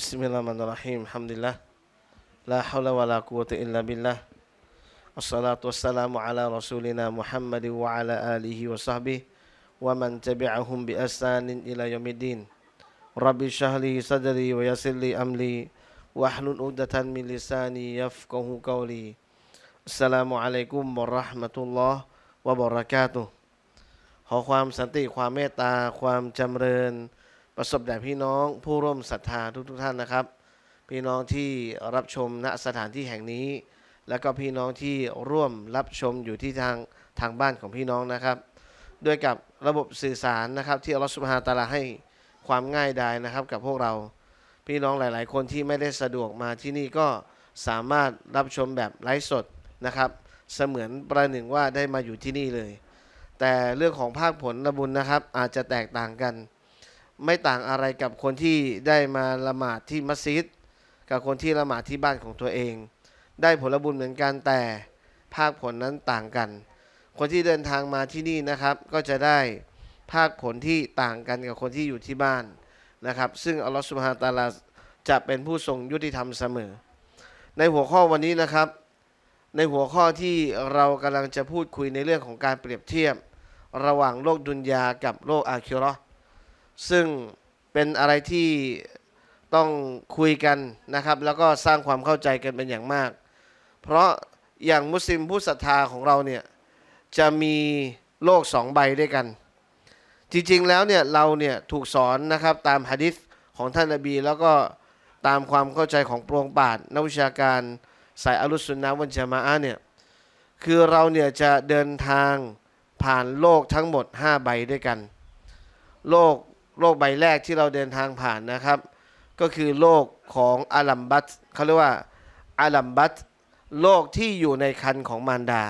بسم الله الرحمن الرحيم الحمد لله لا حول ولا قوة إلا بالله الصلاة والسلام على رسولنا محمد وعلى آله وصحبه ومن تبعهم بأسان إلى يوم الدين ربي اشرح لي صدري ويسر لي أملي واحلل عقدة من لساني يفقه قولي السلام عليكم ورحمة الله وبركاته ขอความสันติความเมตตาความจำเริญประสบแด่พี่น้องผู้ร่วมศรัทธาทุก ๆท่านนะครับ พี่น้องที่รับชมณสถานที่แห่งนี้ และก็พี่น้องที่ร่วมรับชมอยู่ที่ทางทางบ้านของพี่น้องนะครับ ด้วยกับระบบสื่อสารนะครับ ที่อัลลอฮฺสุบฮาตะลาให้ความง่ายดายนะครับ กับพวกเรา พี่น้องหลาย ๆ คนที่ไม่ได้สะดวกมาที่นี่ก็สามารถรับชมแบบไลฟ์สดนะครับ เสมือนประหนึ่งว่าได้มาอยู่ที่นี่เลย แต่เรื่องของภาคผลละบุญนะครับ อาจจะแตกต่างกันไม่ต่างอะไรกับคนที่ได้มาละหมาดที่มัสยิด กับคนที่ละหมาดที่บ้านของตัวเอง ได้ผลบุญเหมือนกันแต่ภาคผลนั้นต่างกัน คนที่เดินทางมาที่นี่นะครับ ก็จะได้ภาคผลที่ต่างกันกับคนที่อยู่ที่บ้านนะครับ ซึ่งอัลลอฮฺสุบฮานตาลา จะเป็นผู้ทรงยุติธรรมเสมอ ในหัวข้อวันนี้นะครับ ในหัวข้อที่เรากำลังจะพูดคุยในเรื่องของการเปรียบเทียบระหว่างโลกดุนยากับโลกอาคิรอซึ่งเป็นอะไรที่ต้องคุยกันนะครับ แล้วก็สร้างความเข้าใจกันเป็นอย่างมาก เพราะอย่างมุสลิมผู้ศรัทธาของเราเนี่ยจะมีโลกสองใบด้วยกัน จริงๆแล้วเนี่ย เราเนี่ยถูกสอนนะครับตามฮะดิษของท่านนบี แล้วก็ตามความเข้าใจของปรงปาทนักวิชาการสายอัลุสุนนะวันชามาอะเนี่ยคือเราเนี่ยจะเดินทางผ่านโลกทั้งหมด 5 ใบด้วยกัน โลกโลกใบแรกที่เราเดินทางผ่านนะครับ ก็คือโลกของอาลัมบัตเขาเรียกว่าอาลัมบัตโลกที่อยู่ในคันของมารดา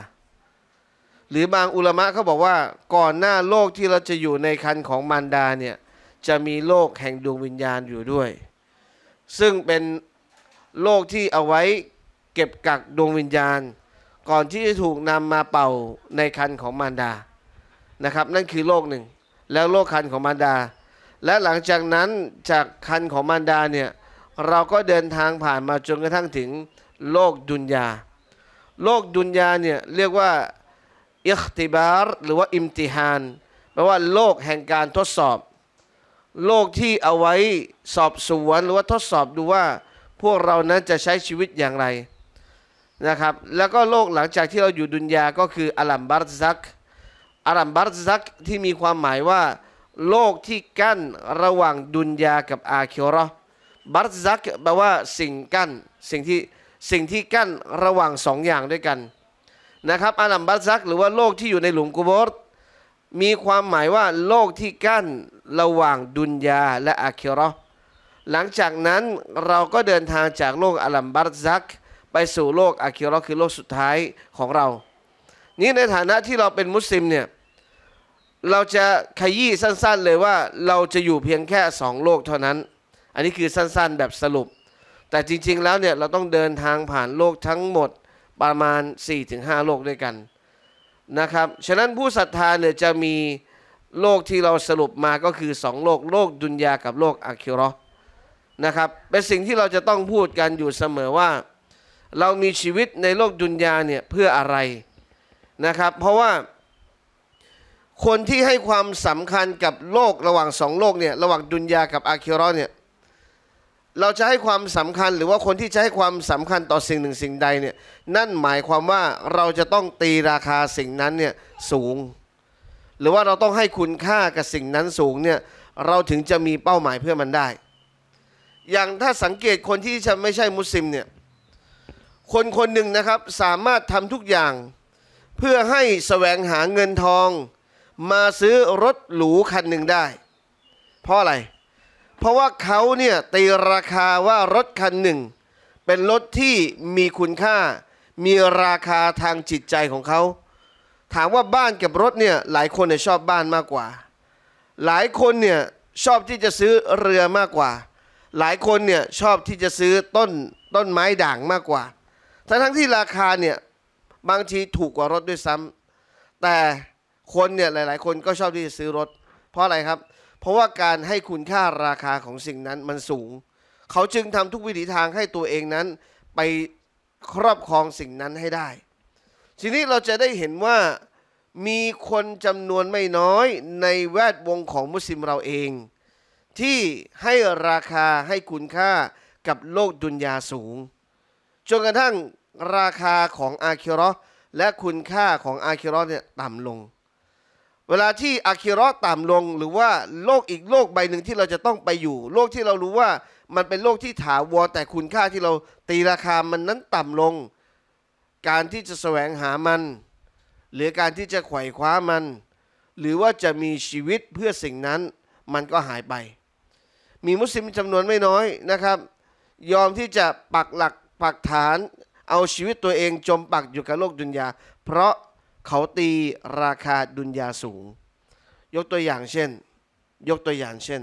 หรือบางอุลมะเขาบอกว่าก่อนหน้าโลกที่เราจะอยู่ในคันของมารดาเนี่ย จะมีโลกแห่งดวงวิญญาณอยู่ด้วย ซึ่งเป็นโลกที่เอาไว้เก็บกักดวงวิญญาณ ก่อนที่จะถูกนำมาเป่าในคันของมารดานะครับนั่นคือโลกหนึ่ง แล้วโลกคันของมารดาและหลังจากนั้นจากคันของมารดาเนี่ยเราก็เดินทางผ่านมาจนกระทั่งถึงโลกดุนยาโลกดุนยาเนี่ยเรียกว่าอิคติบาร์หรือว่าอิมติฮานแปลว่าโลกแห่งการทดสอบ โลกที่เอาไว้สอบสวนหรือว่าทดสอบดูว่า พวกเรานั้นจะใช้ชีวิตอย่างไรนะครับแล้วก็โลกหลังจากที่เราอยู่ดุนยาก็คืออัลัมบาร์ซักอัลัมบาร์ซักที่มีความหมายว่าโลกที่กั้นระหว่างดุนยา กับอาคิรอบัตซักแปลว่าสิ่งกั้นสิ่งที่สิ่งที่กั้นระหว่างสองอย่างด้วยกันนะครับอาลัมบัตซักหรือว่าโลกที่อยู่ในหลุมกุโบสมีความหมายว่าโลกที่กั้นระหว่างดุนยาและอาคิรอหลังจากนั้นเราก็เดินทางจากโลกอาลัมบัตซักไปสู่โลกอาคิรอคือโลกสุดท้ายของเรา นี่ในฐานะที่เราเป็นมุสลิมเนี่ยเราจะขยี้สั้นๆ เลยว่าเราจะอยู่เพียงแค่สองโลกเท่านั้น อันนี้คือสั้นๆแบบสรุป แต่จริงๆแล้วเนี่ยเราต้องเดินทางผ่านโลกทั้งหมดประมาณ 4-5 โลกด้วยกันนะครับ ฉะนั้นผู้ศรัทธาเนี่ยจะมีโลกที่เราสรุปมาก็คือสองโลกโลกดุนยากับโลกอะคิรอนะครับ เป็นสิ่งที่เราจะต้องพูดกันอยู่เสมอว่าเรามีชีวิตในโลกดุนยาเนี่ยเพื่ออะไรนะครับ เพราะว่าคนที่ให้ความสำคัญกับโลกระหว่างสองโลกเนี่ยระหว่างดุนยากับอาคิรอนเนี่ยเราจะให้ความสำคัญหรือว่าคนที่จะให้ความสำคัญต่อสิ่งหนึ่งสิ่งใดเนี่ยนั่นหมายความว่าเราจะต้องตีราคาสิ่งนั้นเนี่ยสูง หรือว่าเราต้องให้คุณค่ากับสิ่งนั้นสูงเนี่ยเราถึงจะมีเป้าหมายเพื่อมันได้ อย่างถ้าสังเกตคนที่ไม่ใช่มุสลิมเนี่ยคนคนหนึ่งนะครับสามารถทำทุกอย่างเพื่อให้แสวงหาเงินทองมาซื้อรถหรูคันหนึ่งได้ เพราะอะไร เพราะว่าเขาเนี่ยตีราคาว่ารถคันหนึ่งเป็นรถที่มีคุณค่า มีราคาทางจิตใจของเขา ถามว่าบ้านกับรถเนี่ยหลายคนเนี่ยชอบบ้านมากกว่า หลายคนเนี่ยชอบที่จะซื้อเรือมากกว่า หลายคนเนี่ยชอบที่จะซื้อต้นต้นไม้ด่างมากกว่าทั้งทั้งที่ราคาเนี่ยบางทีถูกกว่ารถด้วยซ้ำแต่คนเนี่ย หลายๆ คนก็ชอบที่จะซื้อรถ เพราะอะไรครับเพราะว่าการให้คุณค่าราคาของสิ่งนั้นมันสูง เขาจึงทำทุกวิถีทางให้ตัวเองนั้นไปครอบครองสิ่งนั้นให้ได้ ทีนี้เราจะได้เห็นว่ามีคนจำนวนไม่น้อยในแวดวงของมุสลิมเราเอง ที่ให้ราคาให้คุณค่ากับโลกดุนยาสูง จนกระทั่งราคาของอาคิรอและคุณค่าของอาคิรอเนี่ยต่ำลงเวลาที่อาคิรอต่ำลงหรือว่าโลกอีกโลกใบหนึ่งที่เราจะต้องไปอยู่ โลกที่เรารู้ว่ามันเป็นโลกที่ถาวรแต่คุณค่าที่เราตีราคามันนั้นต่ำลง การที่จะแสวงหามัน หรือการที่จะไขว่คว้ามัน หรือว่าจะมีชีวิตเพื่อสิ่งนั้นมันก็หายไป มีมุสลิมจำนวนไม่น้อยนะครับ ยอมที่จะปักหลักปักฐาน เอาชีวิตตัวเองจมปักอยู่กับโลกดุนยาเพราะเขาตีราคาดุนยาสูง ยกตัวอย่างเช่น ยกตัวอย่างเช่น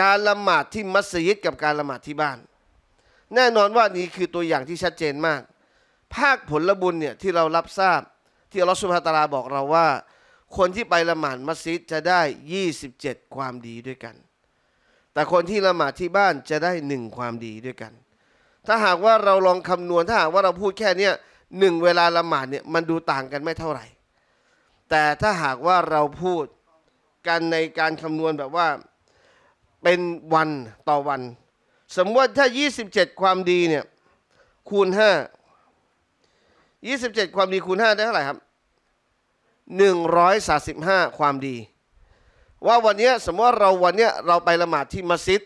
การละหมาดที่มัสยิดกับการละหมาดที่บ้าน แน่นอนว่านี้คือตัวอย่างที่ชัดเจนมาก ภาคผลบุญเนี่ยที่เรารับทราบที่อัลลอฮฺสุบฮาตาลาบอกเราว่า คนที่ไปละหมาดมัสยิดจะได้ 27 ความดีด้วยกัน แต่คนที่ละหมาดที่บ้านจะได้หนึ่งความดีด้วยกัน ถ้าหากว่าเราลองคำนวณ ถ้าหากว่าเราพูดแค่เนี้ยหนึ่งเวลาละหมาดเนี่ยมันดูต่างกันไม่เท่าไหร่ แต่ถ้าหากว่าเราพูดกันในการคำนวณแบบว่าเป็นวันต่อวัน สมมติถ้า 27 ความดีเนี่ยคูณ5 27 ความดีคูณ5ได้เท่าไหร่ครับ135ความดี ว่าวันนี้สมมติว่าเราวันนี้เราไปละหมาดที่มัสยิด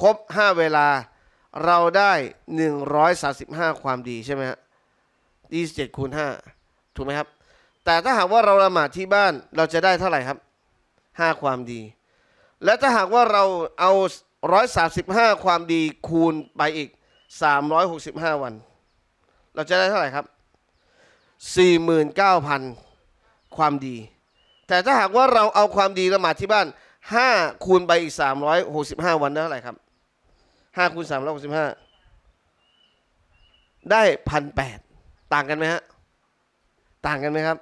ครบ5เวลาเราได้ 135ความดีใช่ไหมครับยี่สิบเจ็ดคูณห้าถูกไหมครับ แต่ถ้าหากว่าเราละหมาดที่บ้าน เราจะได้เท่าไหร่ครับห้าความดี และถ้าหากว่าเราเอาร้อยสาสิบห้าความดี คูณไปอีกสามร้อยหกสิบห้าวัน เราจะได้เท่าไหร่ครับสี่หมื่นเก้าพันความดี แต่ถ้าหากว่าเราเอาความดีละหมาดที่บ้านห้าคูณไปอีกสามร้อยหกสิบห้าวัน ได้เท่าไหร่ครับห้าคูณสามร้อยหกสิบห้าได้พันแปดต่างกันไหมฮะ ต่างกันไหมครับ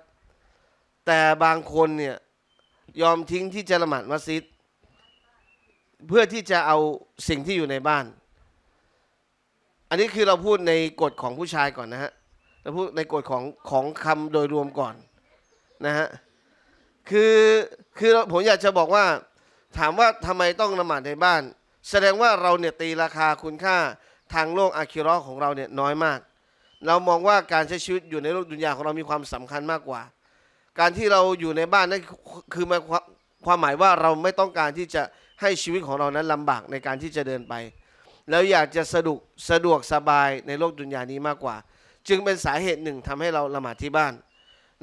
แต่บางคนเนี่ยยอมทิ้งที่จะละหมาดมัสยิดเพื่อที่จะเอาสิ่งที่อยู่ในบ้าน อันนี้คือเราพูดในกฎของผู้ชายก่อนนะฮะ เราพูดในกฎของของคำโดยรวมก่อนนะฮะ คือคือผมอยากจะบอกว่า ถามว่าทำไมต้องละหมาดในบ้าน แสดงว่าเราเนี่ยตีราคาคุณค่าทางโลกอาคิรอของเราเนี่ยน้อยมากเรามองว่าการใช้ชีวิตอยู่ในโลกดุนยาของเรามีความสำคัญมากกว่า การที่เราอยู่ในบ้านนั้นคือมาความหมายว่าเราไม่ต้องการที่จะให้ชีวิตของเรานั้นลำบากในการที่จะเดินไป แล้วอยากจะสะดวกสะดวกสบายในโลกดุนยานี้มากกว่า จึงเป็นสาเหตุหนึ่งทำให้เราละหมาดที่บ้าน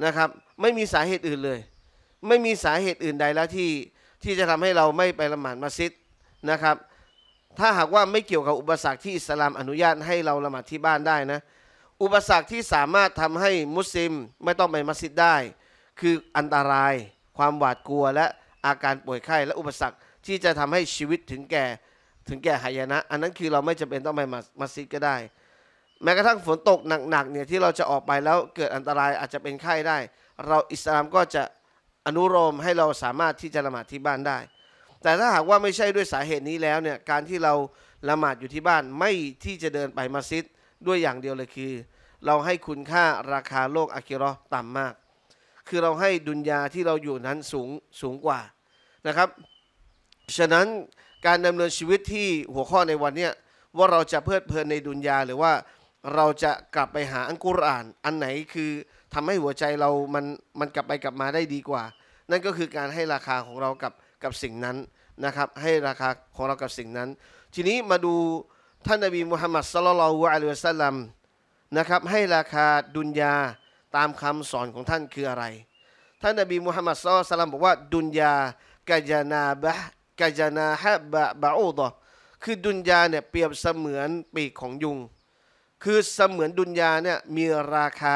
นะครับ ไม่มีสาเหตุอื่นเลย ไม่มีสาเหตุอื่นใดแล้วที่ที่จะทำให้เราไม่ไปละหมาดมัสยิดนะครับ ถ้าหากว่าไม่เกี่ยวกับอุปสรรคที่อิสลามอนุญาตให้เราละหมาดที่บ้านได้นะอุปสรรคที่สามารถทำให้มุสลิมไม่ต้องไปมัสยิดได้ คืออันตรายความหวาดกลัวและอาการป่วยไข้และอุปสรรคที่จะทำให้ชีวิตถึงแก่ถึงแก่หายนะ อันนั้นคือเราไม่จำเป็นต้องไปมัสยิดก็ได้ แม้กระทั่งฝนตกหนักๆเนี่ยที่เราจะออกไปแล้วเกิดอันตรายอาจจะเป็นไข้ได้ เราอิสลามก็จะอนุโลมให้เราสามารถที่จะละหมาดที่บ้านได้ แต่ถ้าหากว่าไม่ใช่ด้วยสาเหตุนี้แล้วเนี่ยการที่เราละหมาดอยู่ที่บ้านไม่ที่จะเดินไปมัสยิดด้วยอย่างเดียวเลยคือเราให้คุณค่าราคาโลกอากิรอต่ำมาก คือเราให้ดุนยาที่เราอยู่นั้นสูงสูงกว่านะครับ ฉะนั้นการดำเนินชีวิตที่หัวข้อในวันนี้ว่าเราจะเพลิดเพลินในดุนยาหรือว่าเราจะกลับไปหาอังกุรอาน อันไหนคือทำให้หัวใจเรามันมันกลับไปกลับมาได้ดีกว่า นั่นก็คือการให้ราคาของเรากับกับสิ่งนั้นนะครับให้ราคาของเรากับสิ่งนั้น ทีนี้มาดูท่านนบีมุฮัมมัดสลลัลฮุอะลัยวะสัลลัมนะครับให้ราคาดุนยาตามคำสอนของท่านคืออะไร ท่านนบีมุฮัมมัดสุลตัลลัมบอกว่าดุนยากาญนาบะกาญนาฮะบะบาออตอคือดุนยาเนี่ยเปรียบเสมือนปีกของยุง คือเสมือนดุนยาเนี่ยมีราคา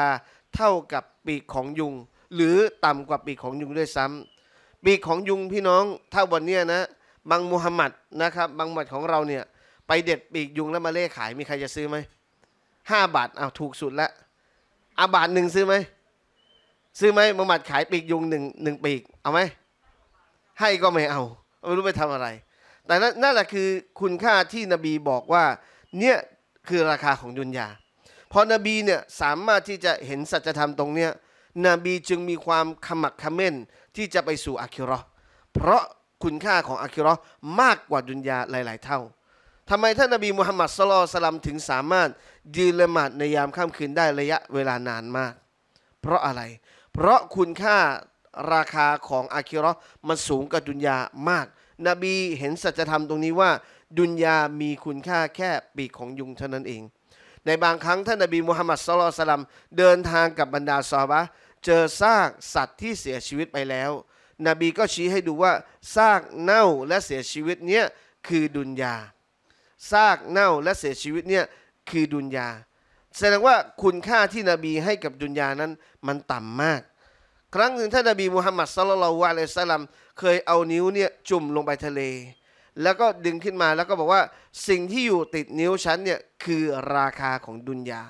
เท่ากับปีกของยุง หรือต่ำกว่าปีกของยุงด้วยซ้ำปีกของยุงพี่น้องถ้าวันเนี้ยนะบางมุฮัมมัดนะครับบางมุฮัมมัดของเราเนี่ยไปเด็ดปีกยุงแล้วมาเล่ขายมีใครจะซื้อไหมห้าบาทเอาถูกสุดละอาบาทหนึ่งซื้อไหมซื้อไหมมาหมัดขายปีกยุงหนึ่งหนึ่งปีก เอาไหม ให้ก็ไม่เอา ไม่รู้ไปทำอะไร แต่นั่นแหละคือคุณค่าที่นบีบอกว่า เนี่ยคือราคาของยุนยาพอนบีเนี่ยสามารถที่จะเห็น สัจธรรมตรงเนี้ยนบีจึงมีความขมักขม้น ที่จะไปสู่อะคิรอเพราะคุณค่าของอะคิรอมากกว่าดุนยาหลาย ๆเท่าทำไมท่านนบีมูฮัมมัดสลสลัมถึงสามารถยืนละหมาดในยามค่ำคืนได้ระยะเวลานานมาก เพราะอะไร เพราะคุณค่าราคาของอาคิรอมันสูงกว่าดุนยามาก นบีเห็นสัจธรรมตรงนี้ว่า ดุนยามีคุณค่าแค่ปีกของยุงเท่านั้นเอง ในบางครั้งท่านนบีมูฮัมมัดสลสลัมเดินทางกับบรรดาซาบะเจอซากสัตว์ที่เสียชีวิตไปแล้ว นบีก็ชี้ให้ดูว่าซากเน่าและเสียชีวิตเนี้ยคือดุนยาซากเน่าและเสียชีวิตเนี่ยคือดุนยาแสดงว่าคุณค่าที่นบีให้กับดุนยานั้นมันต่ำมาก ครั้งหนึ่งท่านนบีมุฮัมมัดสลลัลวะเลยสลัมเคยเอานิ้วเนี่ยจุ่มลงไปทะเล แล้วก็ดึงขึ้นมาแล้วก็บอกว่าสิ่งที่อยู่ติดนิ้วฉันเนี่ยคือราคาของดุนยา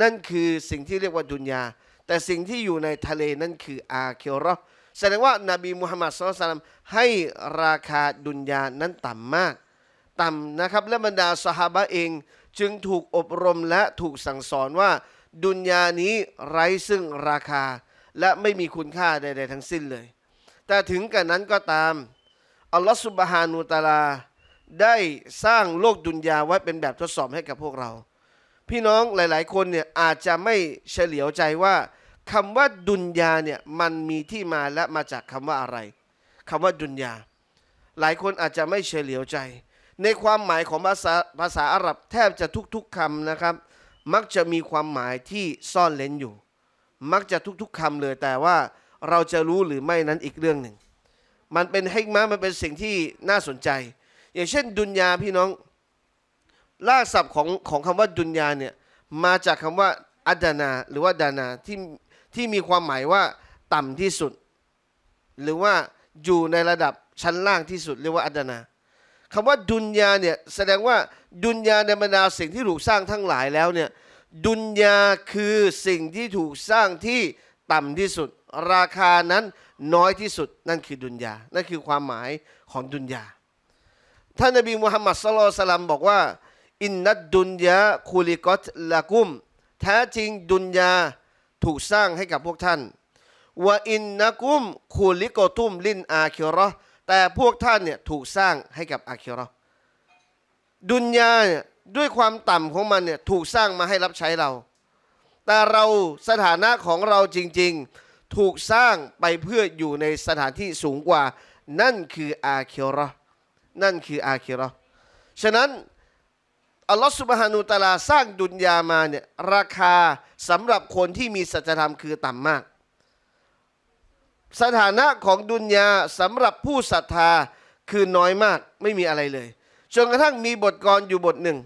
นั่นคือสิ่งที่เรียกว่าดุนยาแต่สิ่งที่อยู่ในทะเลนั่นคืออาเคโรแสดงว่านาบีมุฮัมมัดสลลตัลให้ราคาดุนยานั้นต่ำมากต่ำนะครับและบรรดาสหาบะเองจึงถูกอบรมและถูกสั่งสอนว่าดุนยานี้ไร้ซึ่งราคาและไม่มีคุณค่าใดๆทั้งสิ้นเลย แต่ถึงกันนั้นก็ตามอัลลอฮฺสุบฮานูตาลา ได้สร้างโลกดุนยาไว้เป็นแบบทดสอบให้กับพวกเรา พี่น้องหลายๆ คนเนี่ยอาจจะไม่เฉลียวใจว่าคำว่าดุนยาเนี่ยมันมีที่มาและมาจากคำว่าอะไรคำว่าดุนยาหลายคนอาจจะไม่เฉลียวใจในความหมายของภาษาภาษาอาหรับแทบจะทุกๆคำนะครับ มักจะมีความหมายที่ซ่อนเล้นอยู่ มักจะทุกๆคำเลย แต่ว่าเราจะรู้หรือไม่นั้นอีกเรื่องหนึ่งมันเป็นให้มะมันเป็นสิ่งที่น่าสนใจ อย่างเช่น ดุนยาพี่น้องลากศัพท์ของของคำว่าดุนยาเนี่ยมาจากคำว่าอัดานาหรือว่าดานาที่ที่มีความหมายว่าต่ำที่สุด หรือว่าอยู่ในระดับชั้นล่างที่สุดเรียกว่าอัดานาคำว่าดุนยาเนี่ยแสดงว่าดุนยาในบรรดาสิ่งที่ถูกสร้างทั้งหลายแล้วเนี่ยดุนยาคือสิ่งที่ถูกสร้างที่ต่ำที่สุด ราคานั้นน้อยที่สุด นั่นคือดุนยานั่นคือความหมายของดุนยาท่านนบีมุฮัมมัดสลลสลัมบอกว่า อินนัดดุนยาคูลิกอตละกุมแท้จริงดุนยาถูกสร้างให้กับพวกท่านว่าอินนักุมคูลิกอตุมลินอาคิรอแต่พวกท่านเนี่ยถูกสร้างให้กับอาคิรอดุนยาเนี่ยด้วยความต่ำของมันเนี่ยถูกสร้างมาให้รับใช้เรา แต่เราสถานะของเราจริง ๆ ถูกสร้างไปเพื่ออยู่ในสถานที่สูงกว่า นั่นคืออาคิรอนั่นคืออาคิรอฉะนั้นอัลลอฮฺสุบฮานูตะลาสร้างดุนยามาเนี่ยราคาสำหรับคนที่มีศัจธรรมคือต่ำมากสถานะของดุนยาสำหรับผู้ศรัทธาคือน้อยมากไม่มีอะไรเลยจนกระทั่งมีบทกรอยู่บทหนึ่ง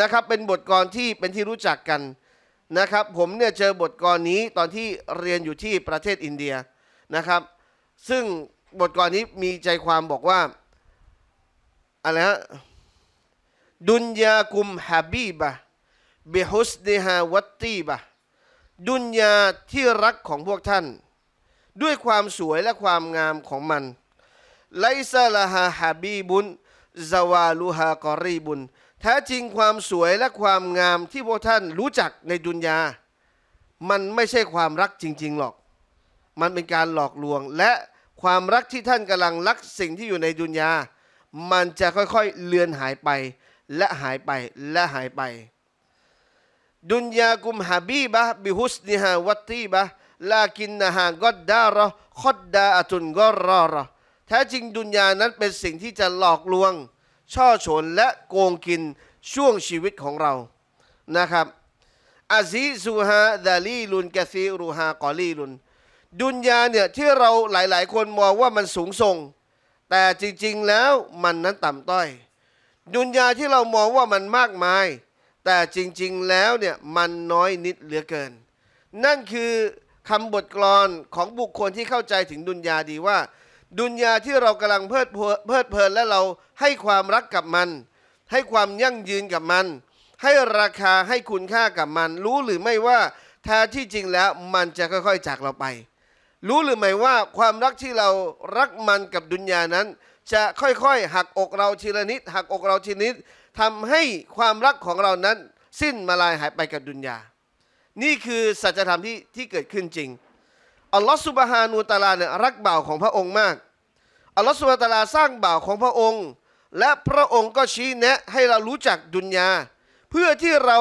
นะครับเป็นบทกรที่เป็นที่รู้จักกันนะครับ ผมเนี่ยเจอบทกรนี้ตอนที่เรียนอยู่ที่ประเทศอินเดียนะครับ ซึ่งบทกรนี้มีใจความบอกว่าอะไรฮะดุนยากุมฮับีบะเบฮุสเนฮาวัตตีบะดุนยาที่รักของพวกท่านด้วยความสวยและความงามของมัน ไลซาลาฮาฮาบีบุนซาวาลูฮากอรีบุนแท้จริงความสวยและความงามที่พวกท่านรู้จักในดุนยา มันไม่ใช่ความรักจริง ๆหรอก มันเป็นการหลอกลวงและความรักที่ท่านกำลังรักสิ่งที่อยู่ในดุนยา มันจะค่อยๆเลือนหายไป และหายไปและหายไป ดุนยากุมฮาบีบะบิฮุสนิฮาวัตตีบะลากินนาหางกอดดารอคอดดาอตุนกอรอรอแท้จริงดุนยานั้นเป็นสิ่งที่จะหลอกลวงช่อฉนและโกงกินช่วงชีวิตของเรานะครับอาซีซูฮาดาลีลุนกาซีรูฮากอลีลุนดุนยาเนี่ยที่เราหลายๆคนมองว่ามันสูงส่งแต่จริงๆแล้วมันนั้นต่ำต้อยดุนยาที่เรามองว่ามันมากมายแต่จริงๆแล้วเนี่ยมันน้อยนิดเหลือเกินนั่นคือคำบทกลอนของบุคคลที่เข้าใจถึงดุนยาดีว่า ดุนยาที่เรากำลังเพลิดเพลินและเราให้ความรักกับมัน ให้ความยั่งยืนกับมัน ให้ราคาให้คุณค่ากับมัน รู้หรือไม่ว่าแท้ที่จริงแล้วมันจะค่อยๆจากเราไป รู้หรือไม่ว่าความรักที่เรารักมันกับดุนยานั้น จะค่อยๆ หักอกเราทีละนิดหักอกเราทีนิดทำให้ความรักของเรานั้น สิ้นมาลายหายไปกับดุนยานี่คือสัจธรรมที่ที่เกิดขึ้นจริง อัลลอฮฺสุบฮานูตาลาเนี่ยรักบ่าวของพระองค์มาก อัลลอฮฺสุบฮานูตาลาสร้างบ่าวของพระองค์ และพระองค์ก็ชี้แนะให้เรารู้จักดุนยาเพื่อที่เรา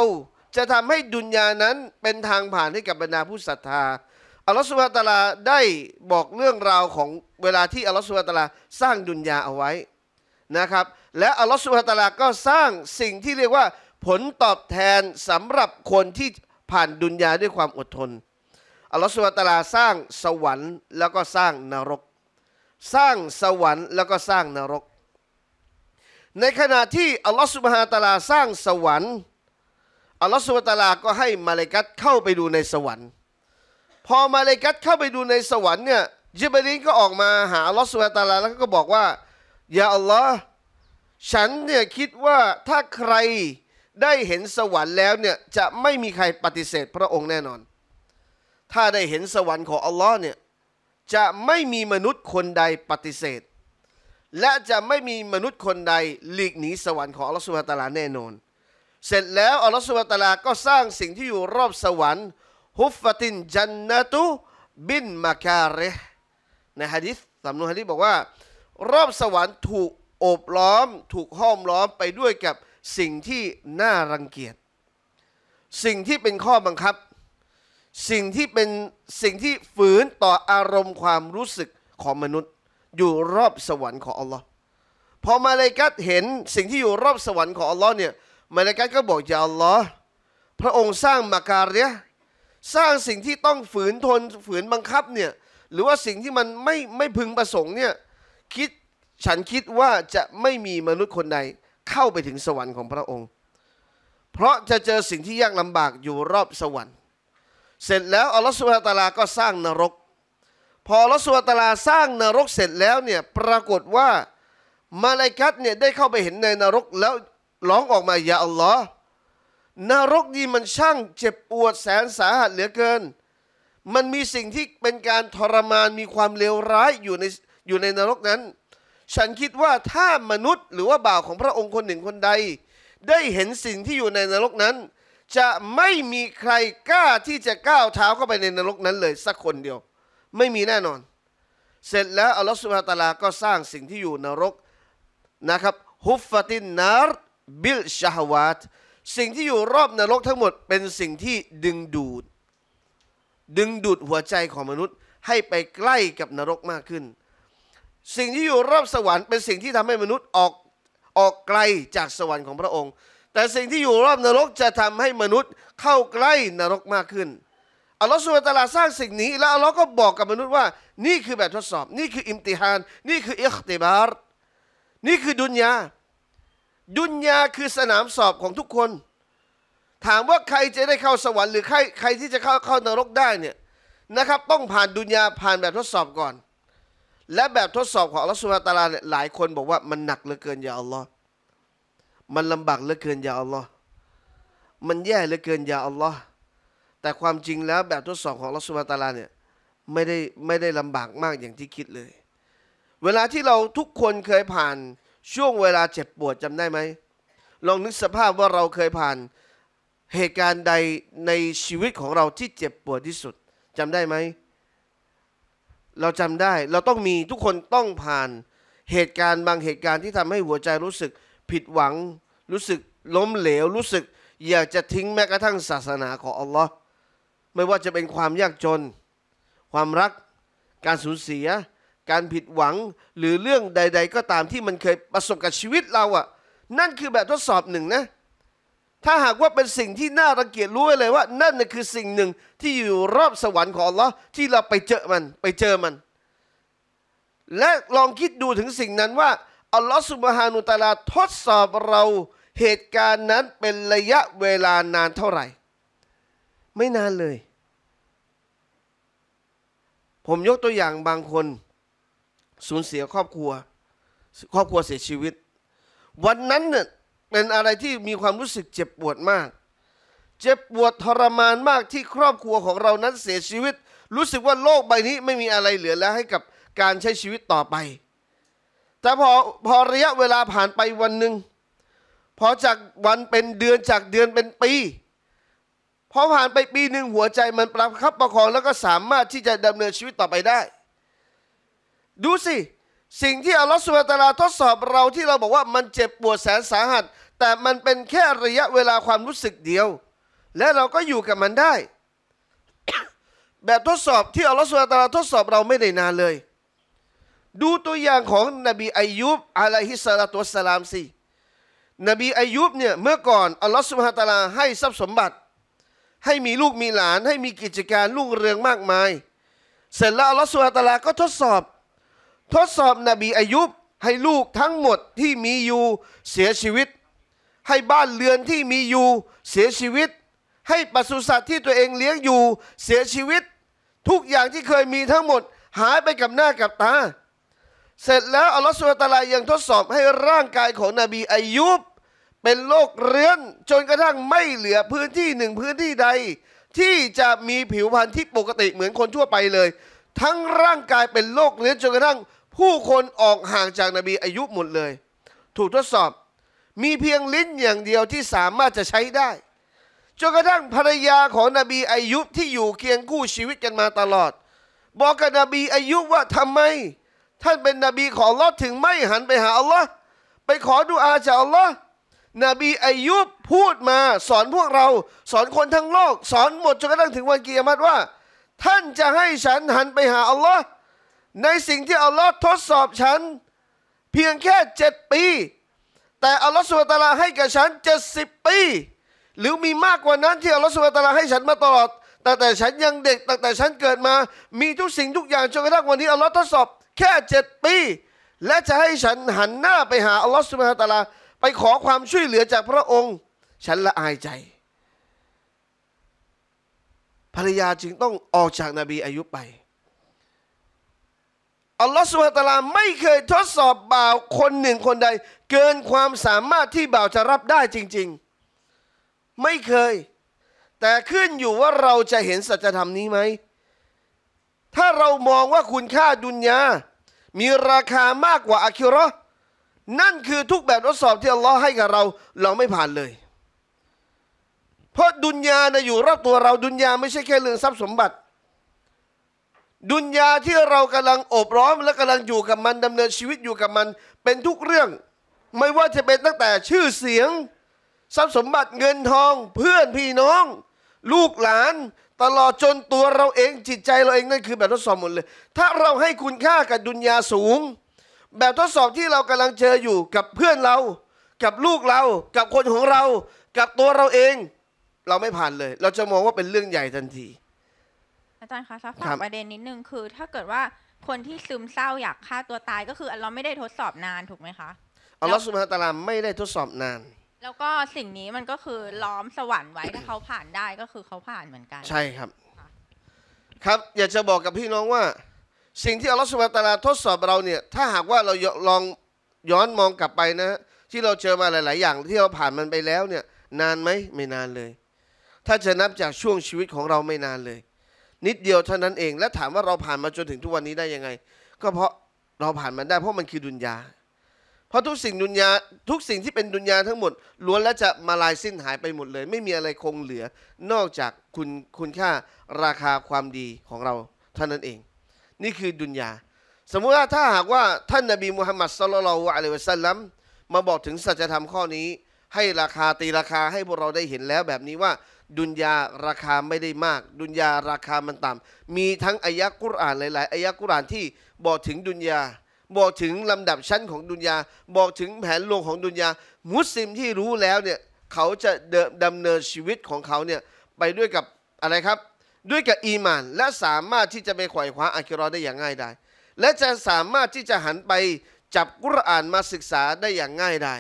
จะทำให้ดุนยานั้นเป็นทางผ่านให้กับบรรดาผู้ศรัทธา อัลลอฮฺสุบฮานูตาลาได้บอกเรื่องราวของเวลาที่อัลลอฮฺสุบฮานูตาลาสร้างดุนยาเอาไว้นะครับ และอัลลอฮฺสุบฮานูตาลา ก็สร้างสิ่งที่เรียกว่าผลตอบแทนสำหรับคนที่ผ่านดุนยาด้วยความอดทน อัลลอฮฺสุบตาลาสร้างสวรรค์ แล้วก็สร้างนรก สร้างสวรรค์ แล้วก็สร้างนรก ในขณะที่อัลลอฮฺสุบฮาตาลาสร้างสวรรค์ อัลลอฮฺสุบตาลาก็ให้มาเลกัตเข้าไปดูในสวรรค์ พอมาเลกัตเข้าไปดูในสวรรค์เนี่ยยิบรินก็ออกมาหาอัลลอฮฺสุบตาลาแล้วก็บอกว่า ยาอัลลอฮ์ฉันเนี่ยคิดว่าถ้าใครได้เห็นสวรรค์แล้วเนี่ยจะไม่มีใครปฏิเสธพระองค์แน่นอน ถ้าได้เห็นสวรรค์ของอัลลอฮ์เนี่ยจะไม่มีมนุษย์คนใดปฏิเสธ และจะไม่มีมนุษย์คนใดหลีกหนีสวรรค์ของอัลลอฮ์สุบฮตะลาแน่นอน เสร็จแล้วอัลลอฮ์สุบฮตะลาก็สร้างสิ่งที่อยู่รอบสวรรค์ฮุฟฟตินจันนตุบินมาคาระในฮะดิษสำนวนฮะดิษบอกว่า รอบสวรรค์ถูกโอบล้อม ถูกห้อมล้อมไปด้วยกับสิ่งที่น่ารังเกียจ สิ่งที่เป็นข้อบังคับ สิ่งที่เป็นสิ่งที่ฝืนต่ออารมณ์ความรู้สึกของมนุษย์ อยู่รอบสวรรค์ของอัลลอฮ์พอมาเลกัตเห็นสิ่งที่อยู่รอบสวรรค์ของอัลลอฮ์เนี่ยมาเลกัตก็บอกอย่าอัลลอฮ์พระองค์สร้างมาการเรียสร้างสิ่งที่ต้องฝืนทนฝืนบังคับเนี่ยหรือว่าสิ่งที่มันไม่ไม่พึงประสงค์เนี่ยคิดฉันคิดว่าจะไม่มีมนุษย์คนใดเข้าไปถึงสวรรค์ของพระองค์ เพราะจะเจอสิ่งที่ยากลำบากอยู่รอบสวรรค์ เสร็จแล้วอัลลอฮฺสุลตาลาก็สร้างนรก พออัลลอฮฺสุลตาลาสร้างนรกเสร็จแล้วเนี่ยปรากฏว่ามาลายกัตเนี่ยได้เข้าไปเห็นในนรกแล้วร้องออกมายาอัลลอฮ์นรกนี่มันช่าง เจ็บปวดแสนสาหัสเหลือเกิน มันมีสิ่งที่เป็นการทรมานมีความเลวร้ายอยู่ในอยู่ในนรกนั้นฉันคิดว่าถ้ามนุษย์ หรือว่าบ่าวของพระองค์คนหนึ่งคนใด ได้เห็นสิ่งที่อยู่ในนรกนั้น จะไม่มีใครกล้าที่จะก้าวเท้าเข้าไปในนรกนั้นเลย สักคนเดียว ไม่มีแน่นอน เสร็จแล้ว อัลลอฮฺสุบฮฺตาลาก็สร้างสิ่งที่อยู่นรกนะครับฮุฟฟตินนารบิลชาวาตสิ่งที่อยู่รอบนรกทั้งหมดเป็นสิ่งที่ดึงดูด ดึงดูดหัวใจของมนุษย์ให้ไปใกล้กับนรกมากขึ้นสิ่งที่อยู่รอบสวรรค์เป็นสิ่งที่ทำให้มนุษย์ออกออกไกลจากสวรรค์ของพระองค์ แต่สิ่งที่อยู่รอบนรกจะทำให้มนุษย์เข้าใกล้นรกมากขึ้นอัลลอฮฺสุลตาลาสร้างสิ่งนี้ แล้วอัลลอฮ์ก็บอกกับมนุษย์ว่า นี่คือแบบทดสอบ นี่คืออิมติฮาน นี่คืออิคติบาร์นี่คือดุนยาดุนยาคือสนามสอบของทุกคน ถามว่าใครจะได้เข้าสวรรค์หรือใครใครที่จะเข้าเข้านรกได้เนี่ยนะครับต้องผ่านดุนยาผ่านแบบทดสอบก่อนและแบบทดสอบของอัลลอฮฺสุบฮฺตาลาหลายคนบอกว่ามันหนักเหลือเกินยาอัลลอฮ์มันลำบากเหลือเกินยาอัลลอฮ์มันแย่เหลือเกินยาอัลลอฮ์แต่ความจริงแล้วแบบทดสอบของอัลลอฮฺสุบฮฺตาลาเนี่ยไม่ได้ไม่ได้ลำบากมากอย่างที่คิดเลย เวลาที่เราทุกคนเคยผ่านช่วงเวลาเจ็บปวดจำได้ไหมลองนึกสภาพว่าเราเคยผ่านเหตุการณ์ใดในชีวิตของเราที่เจ็บปวดที่สุดจำได้ไหมเราจำได้เราต้องมีทุกคนต้องผ่านเหตุการณ์บางเหตุการณ์ที่ทำให้หัวใจรู้สึก ผิดหวัง รู้สึกล้มเหลวรู้สึก อยากจะทิ้งแม้กระทั่งศาสนาของอัลลอฮ์ไม่ว่าจะเป็นความยากจน ความรัก การสูญเสีย การผิดหวังหรือเรื่องใดๆก็ตามที่มันเคยประสบกับชีวิตเราอะ่ะ นั่นคือแบบทดสอบหนึ่งนะถ้าหากว่าเป็นสิ่งที่น่ารังเกียจรู้เลยว่า นั่นคือสิ่งหนึ่งที่อยู่รอบสวรรค์ของเราที่เราไปเจอมันไปเจอมัน และลองคิดดูถึงสิ่งนั้นว่าอัลลอฮฺสุบฮานุตาลาทดสอบเราเหตุการณ์นั้นเป็นระยะเวลานานเท่าไหร่ ไม่นานเลย ผมยกตัวอย่างบางคน สูญเสียครอบครัว ครอบครัวเสียชีวิต วันนั้นเนี่ยเป็นอะไรที่มีความรู้สึกเจ็บปวดมาก เจ็บปวดทรมานมากที่ครอบครัวของเรานั้นเสียชีวิต รู้สึกว่าโลกใบนี้ ไม่มีอะไรเหลือแล้วให้กับการใช้ชีวิตต่อไป แต่พอพอระยะเวลาผ่านไปวันหนึ่งพอจากวันเป็นเดือนจากเดือนเป็นปี พอผ่านไปปีหนึ่งหัวใจมันประคับประคองแล้วก็สามารถที่จะดำเนินชีวิตต่อไปได้ ดูสิ สิ่งที่อัลลอฮฺสุบตาราทดสอบเราที่เราบอกว่ามันเจ็บปวดแสนสาหัสแต่มันเป็นแค่ระยะเวลาความรู้สึกเดียว และเราก็อยู่กับมันได้ แบบทดสอบที่อัลลอฮฺสุลตาราทดสอบเราไม่ได้นานเลย ดูตัวอย่างของนบีอายุบอะลัยฮิสซาลาตุสลามสินบีอายุบเนี่ยเมื่อก่อนอัลลอฮฺสุบฮาตาลาให้ทรัพย์สมบัติ ให้มีลูกมีหลาน ให้มีกิจการลุ่งเรืองมากมาย เสร็จแล้ว อัลลอฮฺสุบฮาตาลา ก็ทดสอบ ทดสอบนบีอายุบให้ลูกทั้งหมดที่มีอยู่เสียชีวิตให้บ้านเรือนที่มีอยู่เสียชีวิต ให้ปศุสัตว์ที่ตัวเองเลี้ยงอยู่เสียชีวิต ทุกอย่างที่เคยมีทั้งหมดหายไปกับหน้ากับตา เสร็จแล้วอัลลอฮฺสุลตาลายังทดสอบให้ร่างกายของนบีอายุบเป็นโรคเรื้อนจนกระทั่งไม่เหลือพื้นที่หนึ่งพื้นที่ใด ที่จะมีผิวพรรณที่ปกติเหมือนคนทั่วไปเลย ทั้งร่างกายเป็นโรคเรื้อนจนกระทั่ง ผู้คนออกห่างจากนบีอายุบหมดเลย ถูกทดสอบมีเพียงลิ้นอย่างเดียวที่สามารถจะใช้ได้จนกระทั่งภรรยาของนบีอายุที่อยู่เคียงคู่ชีวิตกันมาตลอด บอกกับนบีอายุว่าทำไม ท่านเป็นนบีของอัลลอฮ์ถึงไม่หันไปหาอัลลอฮ์ไปขอดุอาจากอัลลอฮ์นบีอายุพูดมาสอนพวกเรา สอนคนทั้งโลก สอนหมดจนกระทั่งถึงวันกิยามัตว่า ท่านจะให้ฉันหันไปหาอัลลอฮ์ในสิ่งที่อัลลอฮ์ทดสอบฉัน เพียงแค่เจ็ดปีแต่อัลลอฮฺสุบตาลาให้กับฉันเจ็ดสิบปี หรือมีมากกว่านั้นที่อัลลอฮฺสุบตาลาให้ฉันมาตลอดแต่แต่ฉันยังเด็กแต่แต่ฉันเกิดมา มีทุกสิ่งทุกอย่างจนกระทั่งวันนี้อัลลอฮฺทดสอบแค่เจ็ดปี และจะให้ฉันหันหน้าไปหาอัลลอฮฺสุบฮาตะลา ไปขอความช่วยเหลือจากพระองค์ ฉันละอายใจ ภรรยาจึงต้องออกจากนาบีอายุไปอัลลอฮฺสุบาตาลาไม่เคยทดสอบบ่าวคนหนึ่งคนใด เกินความสามารถที่บ่าวจะรับได้จริง ๆ ไม่เคย แต่ขึ้นอยู่ว่าเราจะเห็นสัจธรรมนี้ไหม ถ้าเรามองว่าคุณค่าดุนยา มีราคามากกว่าอะคิรอนั่นคือทุกแบบทดสอบที่อัลลอฮ์ให้กับเรา เราไม่ผ่านเลย เพราะดุนยานะอยู่รอบตัวเราดุนยาไม่ใช่แค่เรื่องทรัพย์สมบัติดุนยาที่เรากำลังอบร้อมและกำลังอยู่กับมันดำเนินชีวิตอยู่กับมันเป็นทุกเรื่อง ไม่ว่าจะเป็นตั้งแต่ชื่อเสียง ทรัพย์สมบัติเงินทองเพื่อนพี่น้อง ลูกหลาน ตลอดจนตัวเราเองจิตใจเราเองนั่นคือ แบบทดสอบหมดเลย ถ้าเราให้คุณค่ากับดุนยาสูง แบบทดสอบที่เรากำลังเจออยู่กับเพื่อนเรา กับลูกเรา กับคนของเรา กับตัวเราเอง เราไม่ผ่านเลย เราจะมองว่าเป็นเรื่องใหญ่ทันทีอาจารย์คะซักฝากประเด็นนิดนึงคือ ถ้าเกิดว่าคนที่ซึมเศร้าอยากฆ่าตัวตาย ก็คือเราไม่ได้ทดสอบนานถูกไหมคะอัลลอฮ์สุมาตะราลาไม่ได้ทดสอบนาน แล้วก็สิ่งนี้มันก็คือล้อมสวรรค์ไว้ถ้าเขาผ่านได้ก็คือเขาผ่านเหมือนกัน ใช่ครับ ครับ อยากจะบอกกับพี่น้องว่า สิ่งที่อัลลอฮ์สุมาตะาลาทดสอบเราเนี่ยถ้าหากว่าเราลองย้อนมองกลับไปนะ ที่เราเจอมาหลาย ๆ อย่างที่เราผ่านมันไปแล้วเนี่ย นานไหมไม่นานเลย ถ้าจะนับจากช่วงชีวิตของเราไม่นานเลยนิดเดียวเท่านั้นเองและถามว่าเราผ่านมาจนถึงทุกวันนี้ได้ยังไง ก็เพราะเราผ่านมันได้เพราะมันคือดุนยาเพราะทุกสิ่งดุนยาทุกสิ่งที่เป็นดุนยาทั้งหมดล้วนแล้วจะมาลายสิ้นหายไปหมดเลย ไม่มีอะไรคงเหลือนอกจากคุณคุณค่าราคาความดีของเราเท่านั้นเอง นี่คือดุนยาสมมุติว่าถ้าหากว่าท่านนบีมุฮัมมัดสลลัลอะลัยวะสัลลัมมาบอกถึงสัจธรรมข้อนี้ ให้ราคาตีราคาให้พวกเราได้เห็นแล้วแบบนี้ว่าดุนยาราคาไม่ได้มาก ดุนยาราคามันต่ำมีทั้งอายะกุรอานหลาย ๆอายะกุรอานที่บอกถึงดุนยา บอกถึงลำดับชั้นของดุนยา บอกถึงแผนลงของดุนยามุสลิมที่รู้แล้วเนี่ยเขาจะดำเนินชีวิตของเขาเนี่ยไปด้วยกับอะไรครับ ด้วยกับอีมานและสามารถที่จะไปขวายคว้าอัคีรอได้อย่างง่ายได้ และจะสามารถที่จะหันไปจับกุรอานมาศึกษาได้อย่างง่ายได้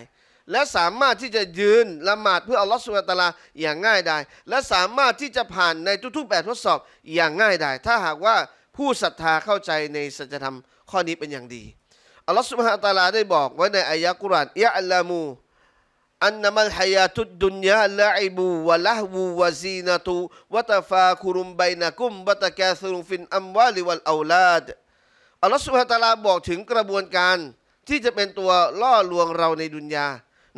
และสามารถที่จะยืนละหมาด เพื่ออัลลอฮฺสุบตาลาอย่างง่ายดายและสามารถที่จะผ่านในทุกๆแบบทดสอบอย่างง่ายดายถ้าหากว่าผู้ศรัทธาเข้าใจในสัจธรรม ข้อนี้เป็นอย่างดีอัลลอฮฺสุบฮตาลาได้บอกไว้ในอายะกุรานยะอัลลามู อันนมัลฮยาตุดุนยาละอิบูวะละหูวะซีนตุวะตฟาคุรุมไบนะกุมวะตะกาซุรุฟินอัมวาลิวัลอาลาดอัลลอฮฺสุบฮตาลาบอกถึงกระบวนการ ที่จะเป็นตัวล่อลวงเราในดุนยา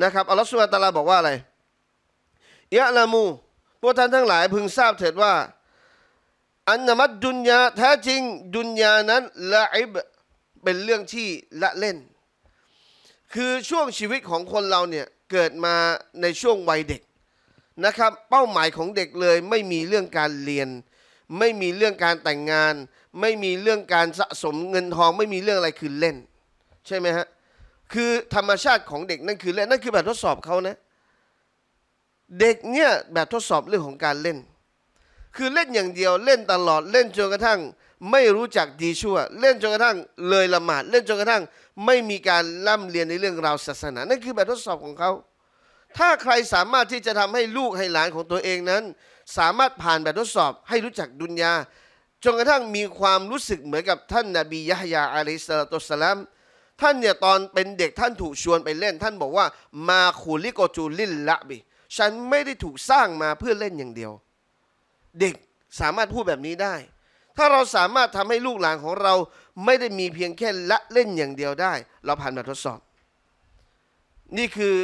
นะครับอัลลอฮฺสุลตาราบอกว่าอะไรยะละมูพวกท่านทั้งหลายพึงทราบเถิดว่า อันนมัดดุนยาแท้จริงดุนยานั้นละอิบเป็นเรื่องที่ละเล่น คือช่วงชีวิตของคนเราเนี่ยเกิดมาในช่วงวัยเด็กนะครับ เป้าหมายของเด็กเลย ไม่มีเรื่องการเรียน ไม่มีเรื่องการแต่งงาน ไม่มีเรื่องการสะสมเงินทอง ไม่มีเรื่องอะไรคือเล่น ใช่ไหมฮะคือธรรมชาติของเด็กนั่นคือเล่นนั่นคือแบบทดสอบเขานะเด็กเนี่ยแบบทดสอบเรื่องของการเล่น คือเล่นอย่างเดียวเล่นตลอดเล่นจนกระทั่ง ไม่รู้จักดีชั่ว เล่นจนกระทั่ง เลยละหมาดเล่นจนกระทั่ง ไม่มีการร่ำเรียนในเรื่องราวศาสนานั่นคือแบบทดสอบของเขาถ้าใครสามารถที่จะทำให้ลูกให้หลานของตัวเองนั้น สามารถผ่านแบบทดสอบให้รู้จักดุนยาจนกระทั่งมีความรู้สึกเหมือนกับท่านนาบียะฮยาอะลัยสลาตุสลามท่านเนี่ยตอนเป็นเด็กท่านถูกชวนไปเล่นท่านบอกว่า มาคูลิโกจูลินละบิฉันไม่ได้ถูกสร้างมาเพื่อเล่นอย่างเดียว เด็กสามารถพูดแบบนี้ได้ ถ้าเราสามารถทำให้ลูกหลานของเรา ไม่ได้มีเพียงแค่ละเล่นอย่างเดียวได้ เราผ่านบททดสอบ นี่คือ